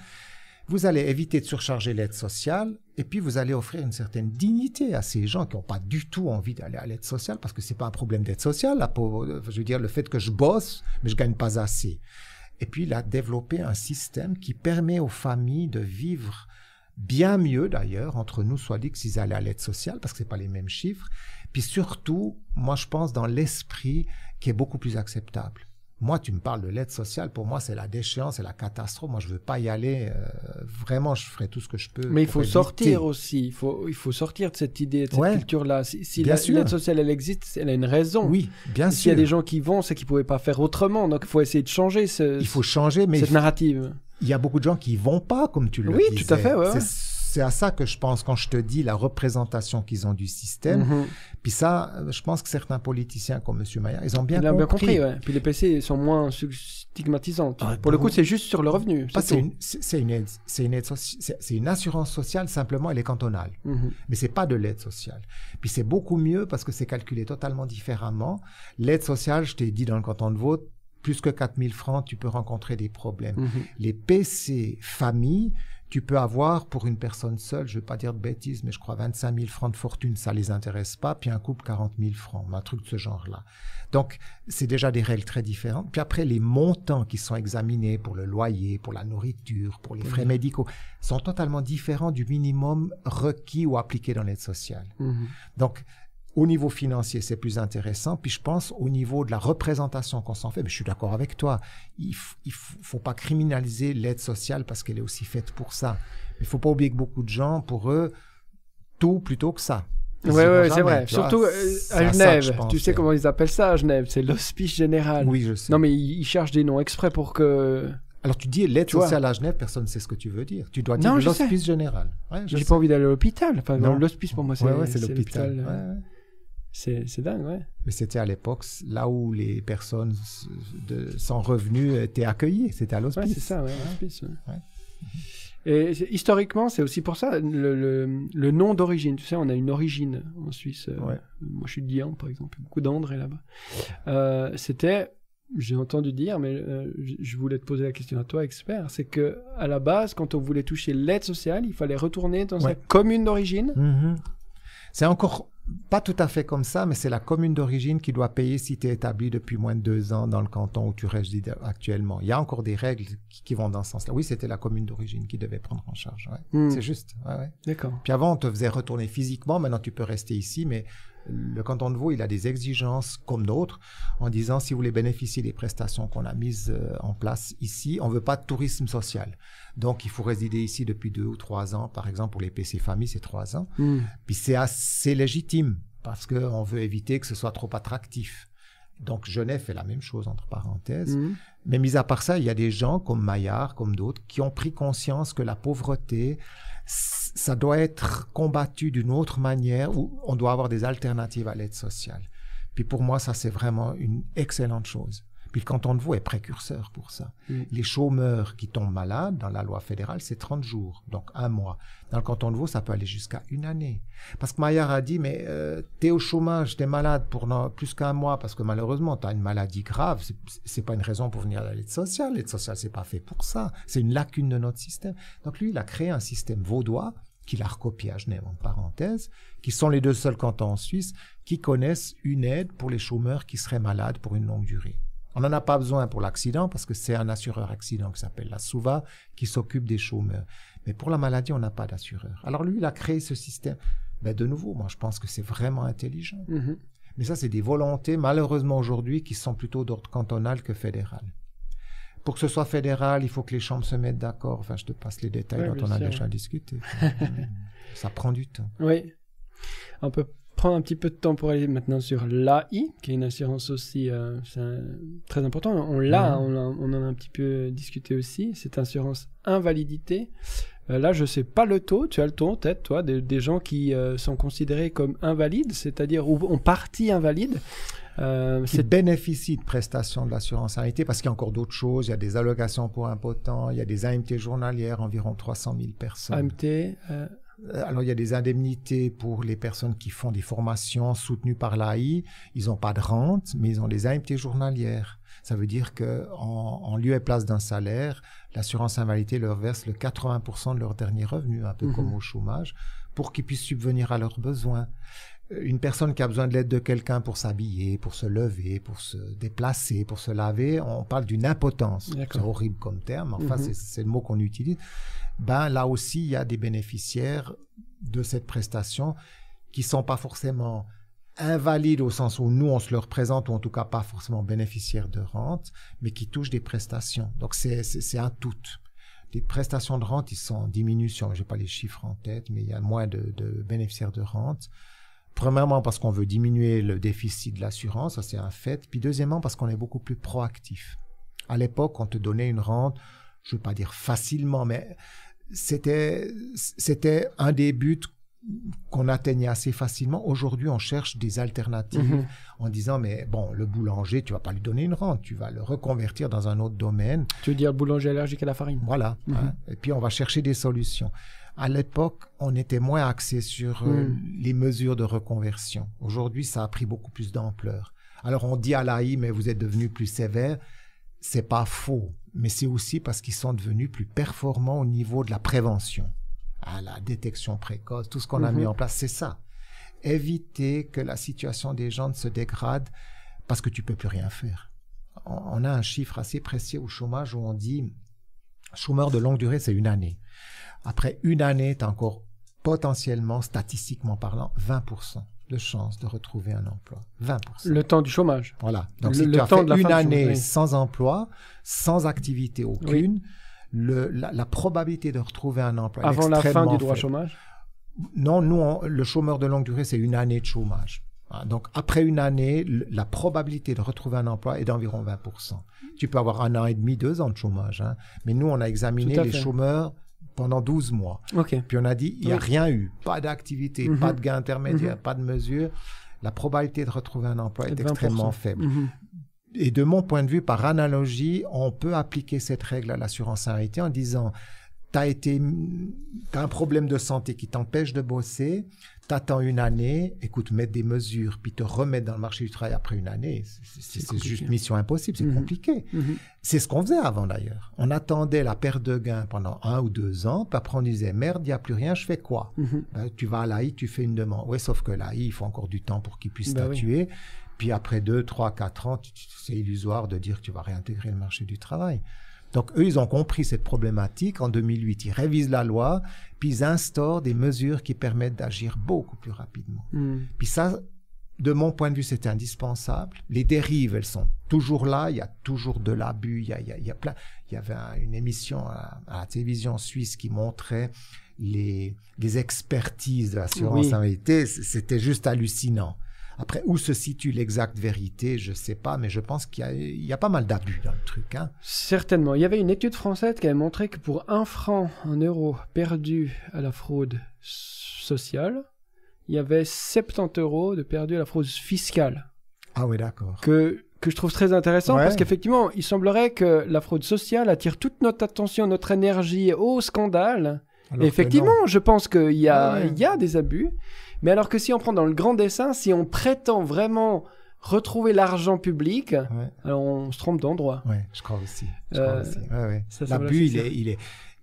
vous allez éviter de surcharger l'aide sociale et puis vous allez offrir une certaine dignité à ces gens qui n'ont pas du tout envie d'aller à l'aide sociale parce que c'est pas un problème d'aide sociale. La euh, je veux dire, le fait que je bosse, mais je gagne pas assez. Et puis il a développé un système qui permet aux familles de vivre bien mieux d'ailleurs, entre nous soit dit que s'ils allaient à l'aide sociale parce que c'est pas les mêmes chiffres. Puis surtout, moi je pense dans l'esprit qui est beaucoup plus acceptable. Moi, tu me parles de l'aide sociale. Pour moi, c'est la déchéance, c'est la catastrophe. Moi, je veux pas y aller. Euh, vraiment, je ferai tout ce que je peux. Mais il faut sortir aussi. Il faut, il faut sortir de cette idée, de cette culture-là. Si, l'aide sociale, elle existe, elle a une raison. Oui, bien sûr. S'il y a des gens qui vont, c'est qu'ils pouvaient pas faire autrement. Donc, il faut essayer de changer ce, il faut changer, cette narrative. Il y a beaucoup de gens qui vont pas, comme tu le disais. Oui, tout à fait c'est à ça que je pense quand je te dis la représentation qu'ils ont du système. Mhm. Puis ça, euh, je pense que certains politiciens comme M. Maillard, ils ont bien ils compris. bien compris, ouais. Puis les PC sont moins stigmatisants. Ah, Pour le coup, c'est juste sur le revenu. Ah, c'est une, une, c'est une, assurance sociale, simplement, elle est cantonale. Mhm. Mais c'est pas de l'aide sociale. Puis c'est beaucoup mieux parce que c'est calculé totalement différemment. L'aide sociale, je t'ai dit dans le canton de Vaud, plus que 4000 francs, tu peux rencontrer des problèmes. Mhm. Les PC familles, tu peux avoir pour une personne seule, je ne veux pas dire de bêtises, mais je crois 25 000 francs de fortune, ça les intéresse pas, puis un couple 40 000 francs, un truc de ce genre-là. Donc c'est déjà des règles très différentes. Puis après, les montants qui sont examinés pour le loyer, pour la nourriture, pour les frais médicaux, sont totalement différents du minimum requis ou appliqué dans l'aide sociale. Mhm. Donc au niveau financier, c'est plus intéressant. Puis je pense au niveau de la représentation qu'on s'en fait, mais je suis d'accord avec toi. Il ne faut pas criminaliser l'aide sociale parce qu'elle est aussi faite pour ça. Il faut pas oublier que beaucoup de gens, pour eux, tout plutôt que ça. Oui, ouais, c'est vrai. Surtout euh, à Genève. tu sais comment ils appellent ça à Genève C'est l'hospice général. Oui, je sais. Non, mais ils cherchent des noms exprès pour que. Alors tu dis l'aide sociale à Genève, personne ne sait ce que tu veux dire. Tu dois dire l'hospice général. J'ai pas envie d'aller à l'hôpital. Enfin, l'hospice pour moi, c'est l'hôpital. C'est, dingue, ouais. Mais c'était à l'époque là où les personnes de, sans revenus étaient accueillies. C'était à l'hospice. Ouais, c'est ça, ouais, Et historiquement, c'est aussi pour ça le, le, nom d'origine. Tu sais, on a une origine en Suisse. Euh, moi, je suis de Guillaume, par exemple. Beaucoup d'André là-bas. Euh, c'était, j'ai entendu dire, mais euh, je voulais te poser la question à toi, expert. C'est que à la base, quand on voulait toucher l'aide sociale, il fallait retourner dans sa commune d'origine. Mm-hmm. C'est encore pas tout à fait comme ça, mais c'est la commune d'origine qui doit payer si tu es établi depuis moins de deux ans dans le canton où tu résides actuellement. Il y a encore des règles qui, vont dans ce sens-là. Oui, c'était la commune d'origine qui devait prendre en charge. Hmm. C'est juste. D'accord. Puis avant, on te faisait retourner physiquement. Maintenant, tu peux rester ici, mais le canton de Vaud, il a des exigences comme d'autres en disant si vous voulez bénéficier des prestations qu'on a mises euh, en place ici, on ne veut pas de tourisme social. Donc, il faut résider ici depuis deux ou trois ans. Par exemple, pour les PC Famille, c'est trois ans. Hmm. Puis c'est assez légitime parce qu'on veut éviter que ce soit trop attractif. Donc Genève fait la même chose, entre parenthèses. Hmm. Mais mis à part ça, il y a des gens comme Maillard, comme d'autres, qui ont pris conscience que la pauvreté, ça doit être combattu d'une autre manière où on doit avoir des alternatives à l'aide sociale. Puis pour moi, ça, c'est vraiment une excellente chose. Puis le canton de Vaud est précurseur pour ça. Mm. Les chômeurs qui tombent malades, dans la loi fédérale, c'est 30 jours, donc un mois. Dans le canton de Vaud, ça peut aller jusqu'à une année. Parce que Maillard a dit, mais euh, t'es au chômage, t'es malade pour plus qu'un mois, parce que malheureusement, t'as une maladie grave, c'est pas une raison pour venir à l'aide sociale. L'aide sociale, c'est pas fait pour ça. C'est une lacune de notre système. Donc lui, il a créé un système vaudois qu'il a recopié à Genève en parenthèse, qui sont les deux seuls cantons en Suisse qui connaissent une aide pour les chômeurs qui seraient malades pour une longue durée. On n'en a pas besoin pour l'accident parce que c'est un assureur accident qui s'appelle la Souva qui s'occupe des chômeurs. Mais pour la maladie, on n'a pas d'assureur. Alors lui, il a créé ce système. Ben de nouveau, moi, je pense que c'est vraiment intelligent. Mm-hmm. Mais ça, c'est des volontés, malheureusement aujourd'hui, qui sont plutôt d'ordre cantonal que fédéral. Pour que ce soit fédéral, il faut que les chambres se mettent d'accord. Enfin, je te passe les détails dont on a déjà discuté. ça prend du temps. Oui. Un peu Prends un petit peu de temps pour aller maintenant sur l'AI, qui est une assurance aussi euh, très importante. On l'a, on, en a un petit peu discuté aussi. Cette assurance invalidité. Euh, là, je sais pas le taux. Tu as le taux en tête, toi, des, gens qui euh, sont considérés comme invalides, c'est-à-dire ou en partie invalides. Euh, qui bénéficie de prestations de l'assurance invalidité parce qu'il y a encore d'autres choses. Il y a des allocations pour impotents, il y a des AMT journalières, environ 300 000 personnes. AMT, euh, alors il y a des indemnités pour les personnes qui font des formations soutenues par l'AI. Ils n'ont pas de rente, mais ils ont des indemnités journalières. Ça veut dire que en, lieu et place d'un salaire, l'assurance invalidité leur verse le 80% de leur dernier revenu, un peu comme mhm. au chômage, pour qu'ils puissent subvenir à leurs besoins euh, une personne qui a besoin de l'aide de quelqu'un pour s'habiller, pour se lever, pour se déplacer, pour se laver, on parle d'une impotence. C'est horrible comme terme, enfin mhm. c'est le mot qu'on utilise ben là aussi, il y a des bénéficiaires de cette prestation qui sont pas forcément invalides au sens où nous, on se leur présente, ou en tout cas pas forcément bénéficiaires de rente, mais qui touchent des prestations. Donc c'est un tout. des prestations de rente, ils sont en diminution. Je n'ai pas les chiffres en tête, mais il y a moins de, de bénéficiaires de rente. Premièrement, parce qu'on veut diminuer le déficit de l'assurance, ça c'est un fait. Puis deuxièmement, parce qu'on est beaucoup plus proactif. À l'époque, on te donnait une rente, je ne veux pas dire facilement, mais c'était, c'était un des buts qu'on atteignait assez facilement. Aujourd'hui, on cherche des alternatives mhm. en disant, mais bon, le boulanger, tu vas pas lui donner une rente, tu vas le reconvertir dans un autre domaine. Tu veux dire boulanger allergique à la farine. Voilà. Hein. Mhm. et puis, on va chercher des solutions. À l'époque, on était moins axé sur euh, mhm. les mesures de reconversion. Aujourd'hui, ça a pris beaucoup plus d'ampleur. Alors, on dit à l'AI, mais vous êtes devenu plus sévère. C'est pas faux mais c'est aussi parce qu'ils sont devenus plus performants au niveau de la prévention, à ah, la détection précoce, tout ce qu'on a mhm. mis en place, c'est ça. Éviter que la situation des gens ne se dégrade parce que tu peux plus rien faire. On a un chiffre assez précis au chômage où on dit chômeur de longue durée, c'est une année. Après une année, tu as encore potentiellement, statistiquement parlant, 20% de chances de retrouver un emploi. 20%. Le temps du chômage. Voilà. Donc, le, si tu as fait une année sans emploi, sans activité aucune, la, probabilité de retrouver un emploi Avant est extrêmement la fin du droit chômage Non, nous, le chômeur de longue durée, c'est une année de chômage. Hein, donc, après une année, la probabilité de retrouver un emploi est d'environ 20%. Tu peux avoir un an et demi, deux ans de chômage. Hein. Mais nous, on a examiné les chômeurs pendant 12 mois. Puis on a dit, il n'y a rien eu, pas d'activité, mhm. pas de gain intermédiaire, mhm. pas de mesure. La probabilité de retrouver un emploi est extrêmement faible. Mhm. Et de mon point de vue, par analogie, on peut appliquer cette règle à l'assurance arrêtée en disant, t'as été, as un problème de santé qui t'empêche de bosser, t'attends une année, écoute, mettre des mesures, puis te remets dans le marché du travail après une année, c'est juste mission impossible, c'est mhm. compliqué. Mhm. C'est ce qu'on faisait avant d'ailleurs. On attendait la perte de gain pendant un ou deux ans, puis après on disait, merde, il n'y a plus rien, je fais quoi mhm. ben, Tu vas à l'AI, tu fais une demande. Oui, sauf que l'AI, il faut encore du temps pour qu'il puisse t'attuer. Ben statuer. Puis après deux, trois, quatre ans, c'est illusoire de dire que tu vas réintégrer le marché du travail. Donc eux, ils ont compris cette problématique en 2008. Ils révisent la loi, puis ils instaurent des mesures qui permettent d'agir beaucoup plus rapidement. Hmm. Puis ça, de mon point de vue, c'est indispensable. Les dérives, elles sont toujours là. Il y a toujours de l'abus. Il y a, il y a, plein. Il y avait une émission à, la télévision suisse qui montrait les, expertises de l'assurance C'était juste hallucinant. Après, où se situe l'exacte vérité, je ne sais pas, mais je pense qu'il y, a pas mal d'abus dans le truc. Hein. Certainement. Il y avait une étude française qui avait montré que pour un franc, un euro perdu à la fraude sociale, il y avait 70 euros de perdu à la fraude fiscale. Ah oui, d'accord. Que, que je trouve très intéressant parce qu'effectivement, il semblerait que la fraude sociale attire toute notre attention, notre énergie au scandale. effectivement, je pense qu'il y, ah il y a des abus. Mais alors que si on prend dans le grand dessin, si on prétend vraiment retrouver l'argent public, alors on se trompe d'endroit. Oui, je crois aussi. Euh, il il est,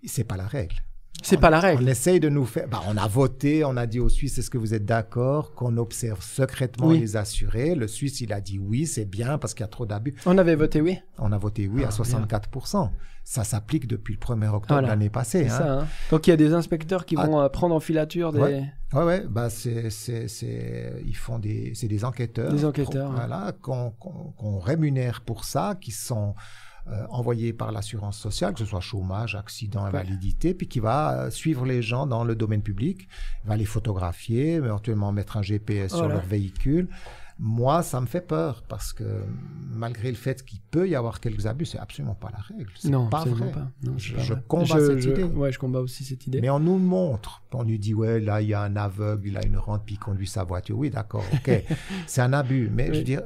c'est pas la règle. C'est pas la règle. On de nous faire. Bah, on a voté, on a dit aux Suisses est-ce que vous êtes d'accord qu'on observe secrètement les assurés Le Suisse, il a dit oui, c'est bien parce qu'il y a trop d'abus. On avait voté oui. On a voté oui à 64 ah, Ça s'applique depuis le 1er octobre de l'année passée. Hein. Hein. Donc il y a des inspecteurs qui ah. vont euh, prendre en filature des. Ouais. oui. bah c'est, c'est, c'est, ils font des, c'est des enquêteurs. Des enquêteurs. Voilà, qu'on rémunère pour ça, qui sont euh, envoyé par l'assurance sociale, que ce soit chômage, accident, invalidité, puis qui va euh, suivre les gens dans le domaine public, va les photographier, éventuellement mettre un GPS sur leur véhicule. Moi, ça me fait peur parce que malgré le fait qu'il peut y avoir quelques abus, c'est absolument pas la règle. Non, pas vrai. Pas. je, combat je combats cette idée. Ouais, je combats aussi cette idée. Mais on nous montre, on nous dit ouais, là il y a un aveugle, il a une puis il conduit sa voiture. Oui, d'accord, ok, c'est un abus. Mais je veux dire,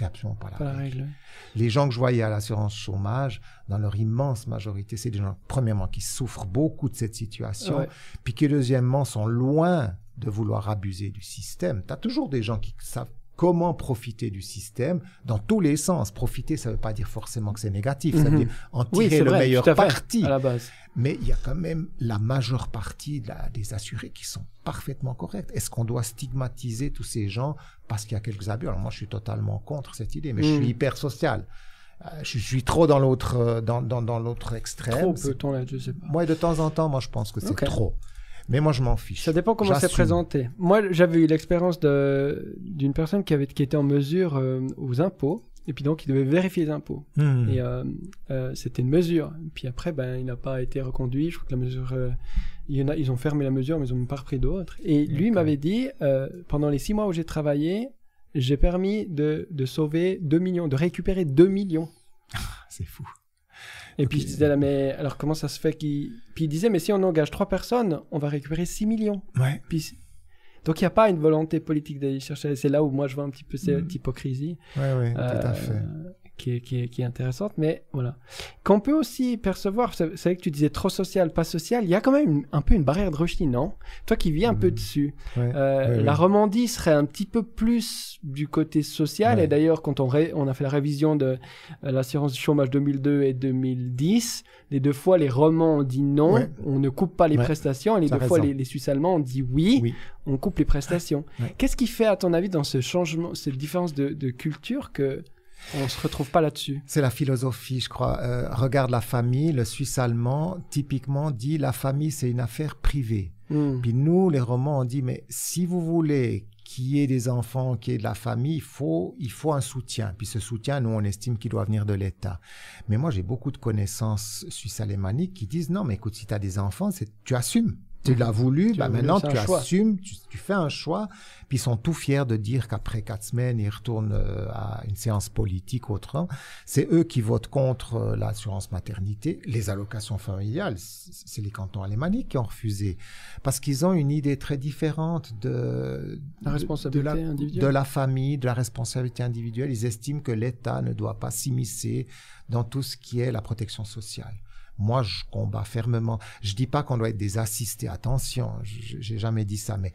c'est absolument pas la, règle. Les gens que je voyais à l'assurance chômage, dans leur immense majorité, c'est des gens, premièrement, qui souffrent beaucoup de cette situation, puis qui, deuxièmement, sont loin de vouloir abuser du système. Tu as toujours des gens qui savent comment profiter du système dans tous les sens. Profiter, ça ne veut pas dire forcément que c'est négatif, ça veut mhm. dire en tirer le meilleur parti. À la base. Mais il y a quand même la majeure partie des assurés qui sont parfaitement corrects. Est-ce qu'on doit stigmatiser tous ces gens parce qu'il y a quelques abus. Alors moi, je suis totalement contre cette idée, mais je suis mm. hyper social. Euh, je suis trop dans l'autre, euh, dans, dans, dans l'autre extrême. Trop peut-on là, je sais pas. Moi, de temps en temps, moi, je pense que c'est trop. Mais moi, je m'en fiche. Ça dépend comment c'est présenté. Moi, j'avais eu l'expérience d'une personne qui, avait, qui était en mesure euh, aux impôts. Et puis donc, il devait vérifier les impôts. Hmm. Et c'était une mesure. Puis après, ben, il n'a pas été reconduit. Je crois que la mesure ils ont fermé la mesure, mais ils n'ont pas repris d'autres. Et lui m'avait dit, euh, pendant les six mois où j'ai travaillé, j'ai permis de, sauver 2 millions, de récupérer 2 millions. Ah, c'est fou. Et puis je disais, mais alors comment ça se fait qu'il. Puis il disait, mais si on engage 3 personnes, on va récupérer 6 millions. Ouais. Donc il n'y a pas une volonté politique d'aller chercher. C'est là où moi je vois un petit peu cette mm. hypocrisie. Oui, oui, tout à euh, fait qui est, intéressante, mais voilà. Qu'on peut aussi percevoir, c'est vrai que tu disais trop social, pas social, il y a quand même un peu une barrière de rechignement. non Toi qui vis un peu mmh. dessus, euh, la Romandie serait un petit peu plus du côté social, et d'ailleurs quand on, on, a fait la révision de euh, l'assurance du chômage 2002 et 2010, les deux fois les Romans ont dit non, on ne coupe pas les prestations, et les deux fois les, les, Suisses allemands ont dit oui, on coupe les prestations. Qu'est-ce qui fait à ton avis dans ce changement, cette différence de, de culture que... On se retrouve pas là-dessus. C'est la philosophie, je crois. Euh, regarde la famille. Le Suisse allemand typiquement dit la famille c'est une affaire privée. Hmm. Puis nous, les romans, on dit mais si vous voulez qu'il y ait des enfants, qu'il y ait de la famille, il faut, il faut un soutien. Puis ce soutien, nous, on estime qu'il doit venir de l'État. Mais moi, j'ai beaucoup de connaissances suisse alémaniques qui disent non, mais écoute, si tu as des enfants, c'est, tu assumes. Tu l'as voulu, bah, maintenant tu assumes, tu, fais un choix, puis ils sont tout fiers de dire qu'après quatre semaines, ils retournent euh, à une séance politique autre. C'est eux qui votent contre euh, l'assurance maternité, les allocations familiales, c'est les cantons alémaniques qui ont refusé, parce qu'ils ont une idée très différente de la, responsabilité de la famille, de la responsabilité individuelle. Ils estiment que l'État ne doit pas s'immiscer dans tout ce qui est la protection sociale. Moi, je combats fermement. Je dis pas qu'on doit être des assistés. Attention, j'ai jamais dit ça, mais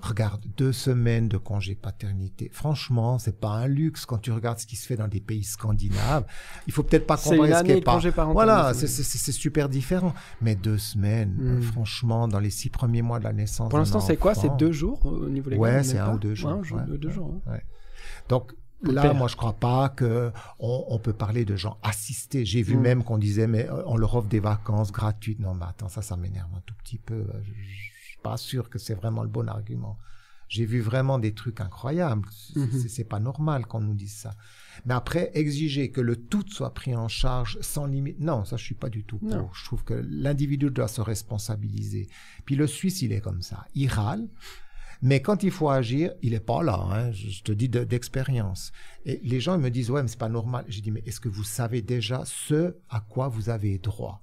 regarde, deux semaines de congé paternité. Franchement, c'est pas un luxe quand tu regardes ce qui se fait dans des pays scandinaves. Il faut peut-être pas comparer ce qui est pas. Voilà, c'est super différent. Mais deux semaines, hmm. euh, franchement, dans les six premiers mois de la naissance. Pour l'instant, c'est quoi C'est deux jours euh, au niveau légal Ouais, c'est un ou deux jours. un ou deux jours. Hein. Donc, Là, moi, je crois pas que on, peut parler de gens assistés. J'ai vu mm. même qu'on disait, mais euh, on leur offre des vacances gratuites. Non, mais attends, ça, ça m'énerve un tout petit peu. Euh, je, ne suis pas sûr que c'est vraiment le bon argument. J'ai vu vraiment des trucs incroyables. Mm-hmm. Ce C'est pas normal qu'on nous dise ça. Mais après, exiger que le tout soit pris en charge sans limite. Non, ça, je suis pas du tout pour. Je trouve que l'individu doit se responsabiliser. Puis le Suisse, il est comme ça. Il râle. Mais quand il faut agir, il n'est pas là. Hein. je te dis d'expérience. et les gens ils me disent ouais, mais c'est pas normal. J'ai dit mais est-ce que vous savez déjà ce à quoi vous avez droit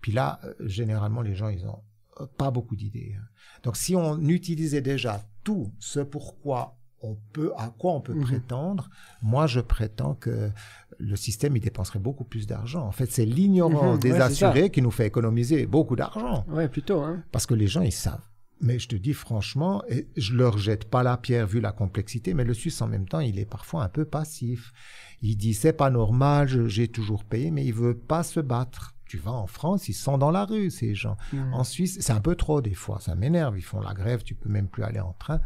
Puis là, euh, généralement, les gens ils ont euh, pas beaucoup d'idées. Hein. Donc si on utilisait déjà tout ce pourquoi on peut, à quoi on peut mhm. prétendre, moi je prétends que le système il dépenserait beaucoup plus d'argent. En fait, c'est l'ignorance mhm. des assurés qui nous fait économiser beaucoup d'argent. Ouais, plutôt. Hein. Parce que les gens ils savent mais je te dis franchement, et je leur jette pas la pierre vu la complexité, mais le Suisse en même temps, il est parfois un peu passif. Il dit c'est pas normal, j'ai toujours payé, mais il veut pas se battre. Tu vas en France, ils sont dans la rue, ces gens. Mm. En Suisse, c'est un peu trop des fois, ça m'énerve, ils font la grève, tu peux même plus aller en train.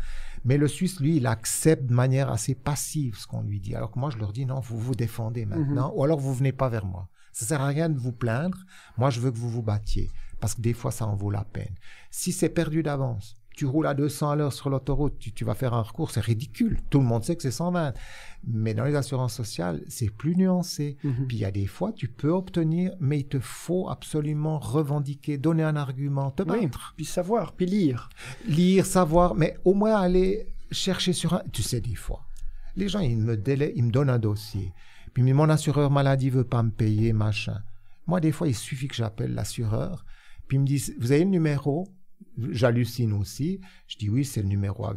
Mais le Suisse, lui, il accepte de manière assez passive ce qu'on lui dit. Alors que moi, je leur dis non, vous vous défendez mhm. maintenant, ou alors vous venez pas vers moi. Ça sert à rien de vous plaindre, moi je veux que vous vous battiez parce que des fois, ça en vaut la peine. Si c'est perdu d'avance, tu roules à 200 à l'heure sur l'autoroute, tu, vas faire un recours, c'est ridicule. Tout le monde sait que c'est 120. Mais dans les assurances sociales, c'est plus nuancé. Mhm. Puis il y a des fois, tu peux obtenir, mais il te faut absolument revendiquer, donner un argument, te battre. puis savoir, puis lire. Lire, savoir, mais au moins aller chercher sur un... Tu sais, des fois, les gens, ils me, délaient, ils me donnent un dossier. Puis mais mon assureur maladie veut pas me payer, machin. Moi, des fois, il suffit que j'appelle l'assureur puis ils me disent, vous avez le numéro J'hallucine aussi. Je dis, oui, c'est le numéro à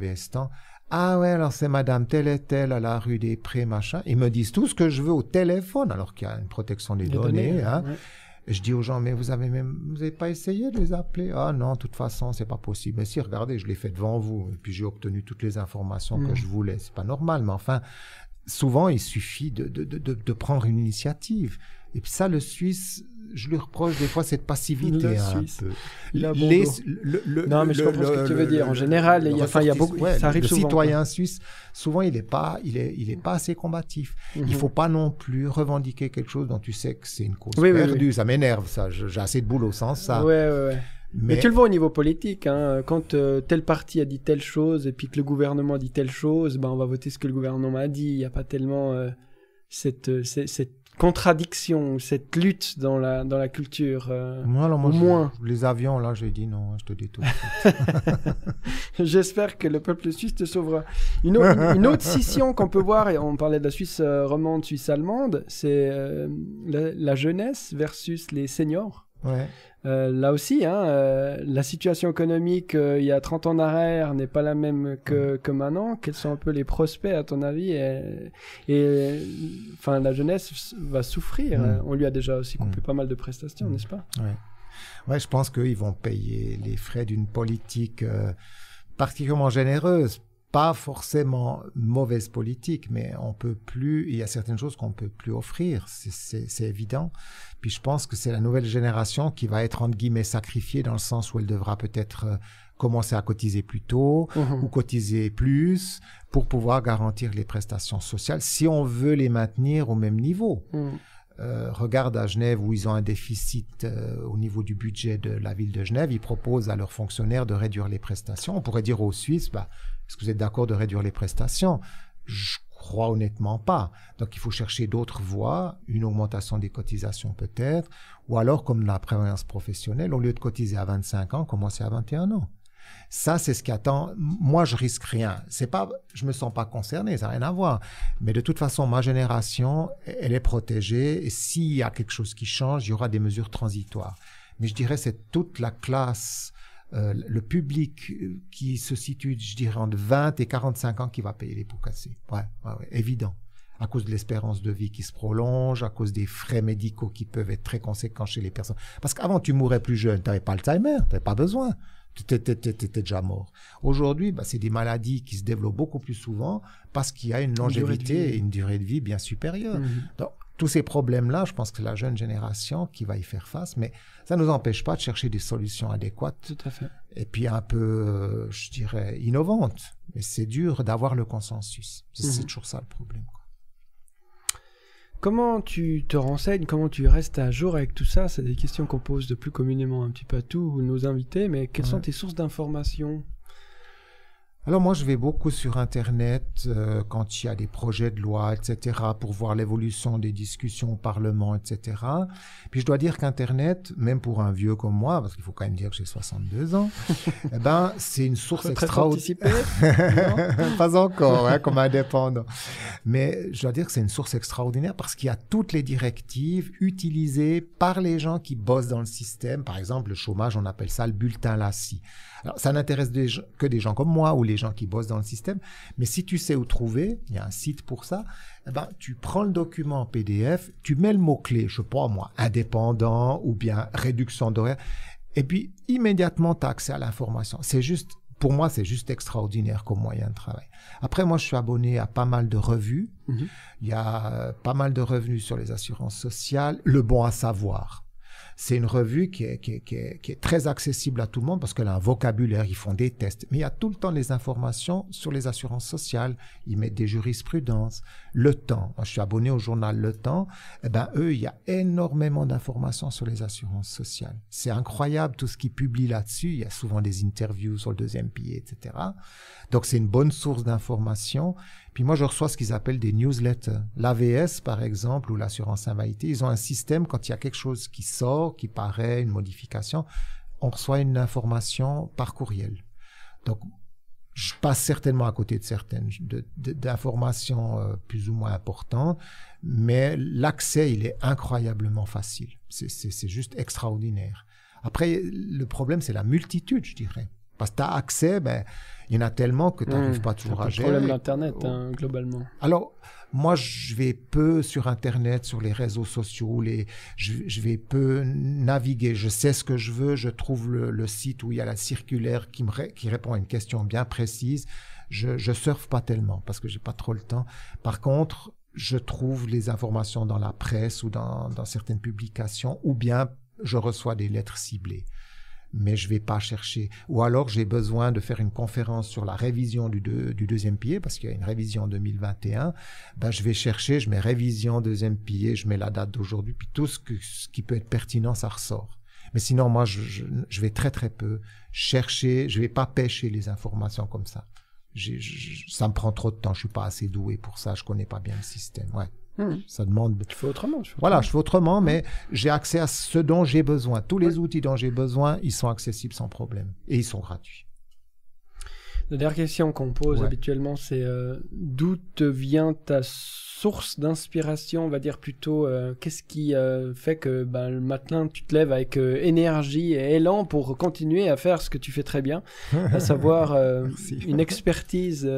Ah ouais, alors c'est Madame telle et telle à la rue des Prés, machin. Ils me disent tout ce que je veux au téléphone, alors qu'il y a une protection des données. hein. Je dis aux gens, mais vous avez même, vous n'avez pas essayé de les appeler Ah non, de toute façon, c'est pas possible. Mais si, regardez, je l'ai fait devant vous, et puis j'ai obtenu toutes les informations que hmm. je voulais. C'est pas normal, mais enfin, souvent, il suffit de, de, de, de prendre une initiative. Et puis ça, le Suisse, je lui reproche des fois cette passivité. Hein. Les, non, mais je comprends ce que tu veux dire. En général, il y a, il a beaucoup. ça arrive le citoyen suisse, souvent, il n'est pas, il est, il est pas assez combatif. Il ne mhm. Il faut pas non plus revendiquer quelque chose dont tu sais que c'est une cause perdue. Ça m'énerve, ça. J'ai assez de boulot sans ça. Mais... tu le vois au niveau politique, hein. quand euh, tel parti a dit telle chose et puis que le gouvernement a dit telle chose, ben on va voter ce que le gouvernement a dit. Il n'y a pas tellement euh, cette, euh, contradiction, cette lutte dans la, dans la culture euh, Moi, alors, moins. les avions, là, j'ai dit non, hein, je te dis tout. J'espère que le peuple suisse te sauvera. Une, autre, une, autre scission qu'on peut voir, et on parlait de la Suisse euh, romande, Suisse allemande, c'est euh, la, la, jeunesse versus les seniors. Ouais. Euh, là aussi, hein, euh, la situation économique euh, il y a 30 ans d'arrière n'est pas la même que, que maintenant. Quels sont un peu les prospects, à ton avis Et, enfin, la jeunesse va souffrir. Mm. On lui a déjà aussi coupé mm. pas mal de prestations, n'est-ce pas ouais. ouais. je pense qu'ils vont payer les frais d'une politique particulièrement généreuse pas forcément mauvaise politique, mais on peut plus, il y a certaines choses qu'on peut plus offrir, c'est évident. Puis je pense que c'est la nouvelle génération qui va être entre guillemets sacrifiée dans le sens où elle devra peut-être euh, commencer à cotiser plus tôt mhm. ou cotiser plus pour pouvoir garantir les prestations sociales si on veut les maintenir au même niveau. Mhm. Euh, regarde à Genève où ils ont un déficit euh, au niveau du budget de la ville de Genève, ils proposent à leurs fonctionnaires de réduire les prestations. On pourrait dire aux Suisses, bah, est-ce que vous êtes d'accord de réduire les prestations Je crois honnêtement pas. Donc il faut chercher d'autres voies, une augmentation des cotisations peut-être, ou alors comme la prévoyance professionnelle, au lieu de cotiser à 25 ans, commencer à 21 ans. Ça, c'est ce qui attend. Moi, je risque rien. C'est pas, je me sens pas concerné, ça n'a rien à voir. Mais de toute façon, ma génération, e-, elle est protégée. Et s'il y a quelque chose qui change, il y aura des mesures transitoires. Mais je dirais, c'est toute la classe euh, le public euh, qui se situe, je dirais, entre 20 et 45 ans qui va payer les pots cassés. Ouais, évident. À cause de l'espérance de vie qui se prolonge, à cause des frais médicaux qui peuvent être très conséquents chez les personnes. Parce qu'avant, tu mourais plus jeune, tu pas Alzheimer, tu n'avais pas besoin tu étais déjà mort. Aujourd'hui, bah, c'est des maladies qui se développent beaucoup plus souvent parce qu'il y a une longévité et une durée de vie bien supérieure. Mmh tous ces problèmes-là, je pense que c'est la jeune génération qui va y faire face, mais ça ne nous empêche pas de chercher des solutions adéquates. Tout à fait. Et puis un peu, euh, je dirais, innovantes. Mais c'est dur d'avoir le consensus. C'est mhm. toujours ça le problème. Comment tu te renseignes, comment tu restes à jour avec tout ça C'est des questions qu'on pose de plus communément un petit peu à tous nos invités, mais quelles sont tes sources d'informations alors moi, je vais beaucoup sur Internet euh, quand il y a des projets de loi, etc., pour voir l'évolution des discussions au Parlement, etc. Puis je dois dire qu'Internet, même pour un vieux comme moi, parce qu'il faut quand même dire que j'ai 62 ans, eh ben, c'est une source extraordinaire. Pas encore, hein, comme indépendant. Mais je dois dire que c'est une source extraordinaire parce qu'il y a toutes les directives utilisées par les gens qui bossent dans le système. Par exemple, le chômage, on appelle ça le bulletin lassi ». Alors, ça n'intéresse que des gens comme moi ou les gens qui bossent dans le système, mais si tu sais où trouver, il y a un site pour ça, eh ben, tu prends le document en PDF, tu mets le mot-clé, je sais moi, indépendant ou bien réduction d'horaire, et puis immédiatement, tu as accès à l'information. C'est juste, pour moi, c'est juste extraordinaire comme moyen de travail. Après, moi, je suis abonné à pas mal de revues. Mhm. Il y a pas mal de revenus sur les assurances sociales. Le bon à savoir c'est une revue qui est, très accessible à tout le monde parce qu'elle a un vocabulaire, ils font des tests. Mais il y a tout le temps les informations sur les assurances sociales, ils mettent des jurisprudences, le Temps. Je suis abonné au journal Le Temps. Eh ben, eux, il y a énormément d'informations sur les assurances sociales. C'est incroyable tout ce qu'ils publient là-dessus. Il y a souvent des interviews sur le deuxième pilier, etc. Donc, c'est une bonne source d'informations. Puis moi, je reçois ce qu'ils appellent des newsletters. L'AVS, par exemple, ou l'assurance invalidité, ils ont un système quand il y a quelque chose qui sort, qui paraît, une modification, on reçoit une information par courriel. Donc, je passe certainement à côté de certaines d'informations euh, plus ou moins importantes, mais l'accès, il est incroyablement facile. C'est c'est juste extraordinaire. Après, le problème, c'est la multitude, je dirais. Parce que tu as accès, ben, il y en a tellement que tu n'arrives mmh. pas toujours à gérer. C'est le problème d'Internet, oh. hein, globalement. Alors, moi, je vais peu sur Internet, sur les réseaux sociaux, les... Je, vais peu naviguer. Je sais ce que je veux, je trouve le, site où il y a la circulaire qui, me qui répond à une question bien précise. Je, ne surfe pas tellement parce que j'ai pas trop le temps. Par contre, je trouve les informations dans la presse ou dans, dans certaines publications, ou bien je reçois des lettres ciblées mais je vais pas chercher. Ou alors j'ai besoin de faire une conférence sur la révision du, du deuxième pilier, parce qu'il y a une révision en 2021, ben je vais chercher, je mets révision deuxième pilier, je mets la date d'aujourd'hui, puis tout ce, qui peut être pertinent, ça ressort. Mais sinon, moi, je, vais très très peu chercher, je vais pas pêcher les informations comme ça. ça me prend trop de temps, je suis pas assez doué pour ça, je connais pas bien le système. Ouais. Hmm. Ça demande. Tu fais autrement. voilà, je fais autrement, mais hmm. j'ai accès à ce dont j'ai besoin. Tous les outils dont j'ai besoin, ils sont accessibles sans problème et ils sont gratuits. La dernière question qu'on pose habituellement, c'est euh, d'où te vient ta source d'inspiration On va dire plutôt, euh, qu'est-ce qui euh, fait que ben, le matin, tu te lèves avec énergie et élan pour continuer à faire ce que tu fais très bien, à savoir une expertise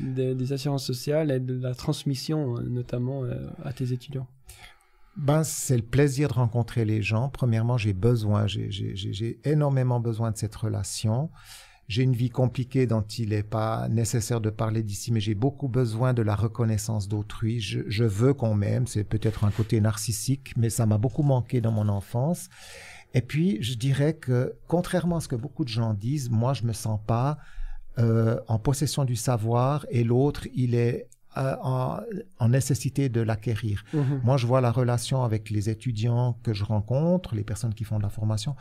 des, assurances sociales et de la transmission notamment à tes étudiants ben, c'est le plaisir de rencontrer les gens. Premièrement, j'ai besoin, j'ai énormément besoin de cette relation. J'ai une vie compliquée dont il n'est pas nécessaire de parler d'ici, mais j'ai beaucoup besoin de la reconnaissance d'autrui. Je, veux qu'on m'aime. C'est peut-être un côté narcissique, mais ça m'a beaucoup manqué dans mon enfance. Et puis, je dirais que, contrairement à ce que beaucoup de gens disent, moi, je me sens pas euh, en possession du savoir et l'autre, il est euh, en, nécessité de l'acquérir. Mmh moi, je vois la relation avec les étudiants que je rencontre, les personnes qui font de la formation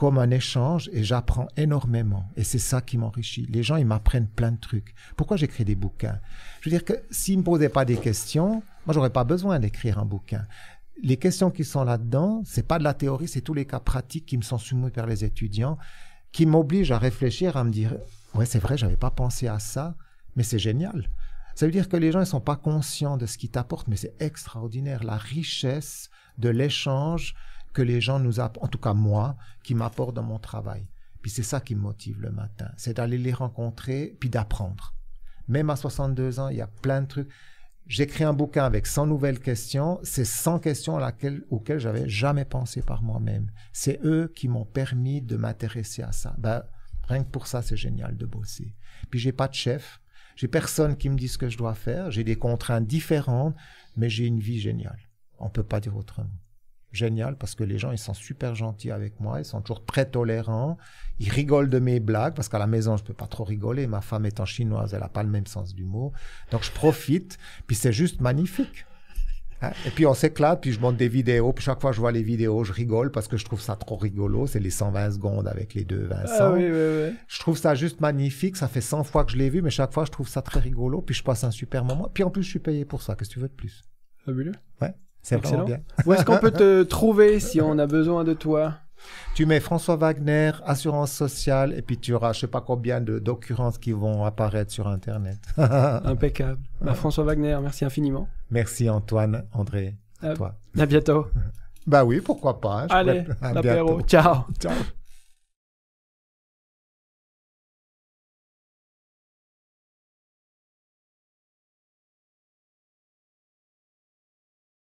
comme un échange et j'apprends énormément. Et c'est ça qui m'enrichit. Les gens, ils m'apprennent plein de trucs. Pourquoi j'écris des bouquins Je veux dire que s'ils ne me posaient pas des questions, moi, j'aurais pas besoin d'écrire un bouquin. Les questions qui sont là-dedans, c'est pas de la théorie, c'est tous les cas pratiques qui me sont soumis par les étudiants, qui m'obligent à réfléchir, à me dire, ouais, c'est vrai, j'avais pas pensé à ça, mais c'est génial. Ça veut dire que les gens ne sont pas conscients de ce qui t'apporte, mais c'est extraordinaire, la richesse de l'échange, que les gens nous apportent, en tout cas moi, qui m'apporte dans mon travail. Puis c'est ça qui me motive le matin, c'est d'aller les rencontrer, puis d'apprendre. Même à 62 ans, il y a plein de trucs. J'écris un bouquin avec 100 nouvelles questions. C'est 100 questions à laquelle, auxquelles j'avais jamais pensé par moi-même. C'est eux qui m'ont permis de m'intéresser à ça. Ben, rien que pour ça, c'est génial de bosser. Puis j'ai pas de chef. J'ai personne qui me dit ce que je dois faire. J'ai des contraintes différentes, mais j'ai une vie géniale. On peut pas dire autrement génial parce que les gens, ils sont super gentils avec moi, ils sont toujours très tolérants, ils rigolent de mes blagues parce qu'à la maison, je peux pas trop rigoler, ma femme étant chinoise, elle n'a pas le même sens du mot. Donc je profite, puis c'est juste magnifique. Hein? Et puis on s'éclate, puis je monte des vidéos, puis chaque fois je vois les vidéos, je rigole parce que je trouve ça trop rigolo, c'est les 120 secondes avec les deux Vincent. Ah je trouve ça juste magnifique, ça fait 100 fois que je l'ai vu, mais chaque fois je trouve ça très rigolo, puis je passe un super moment, puis en plus je suis payé pour ça, qu'est-ce que tu veux de plus Fabuleux. Ouais. C'est excellent. Où est-ce qu'on peut te trouver si on a besoin de toi tu mets François Wagner, assurance sociale, et puis tu auras je sais pas combien de d'occurrences qui vont apparaître sur Internet. Impeccable. Bah, François Wagner, merci infiniment. Merci Antoine, André, à euh, toi. À bientôt. bah oui, pourquoi pas. Hein, Allez. Allez, bientôt. Ciao. Ciao.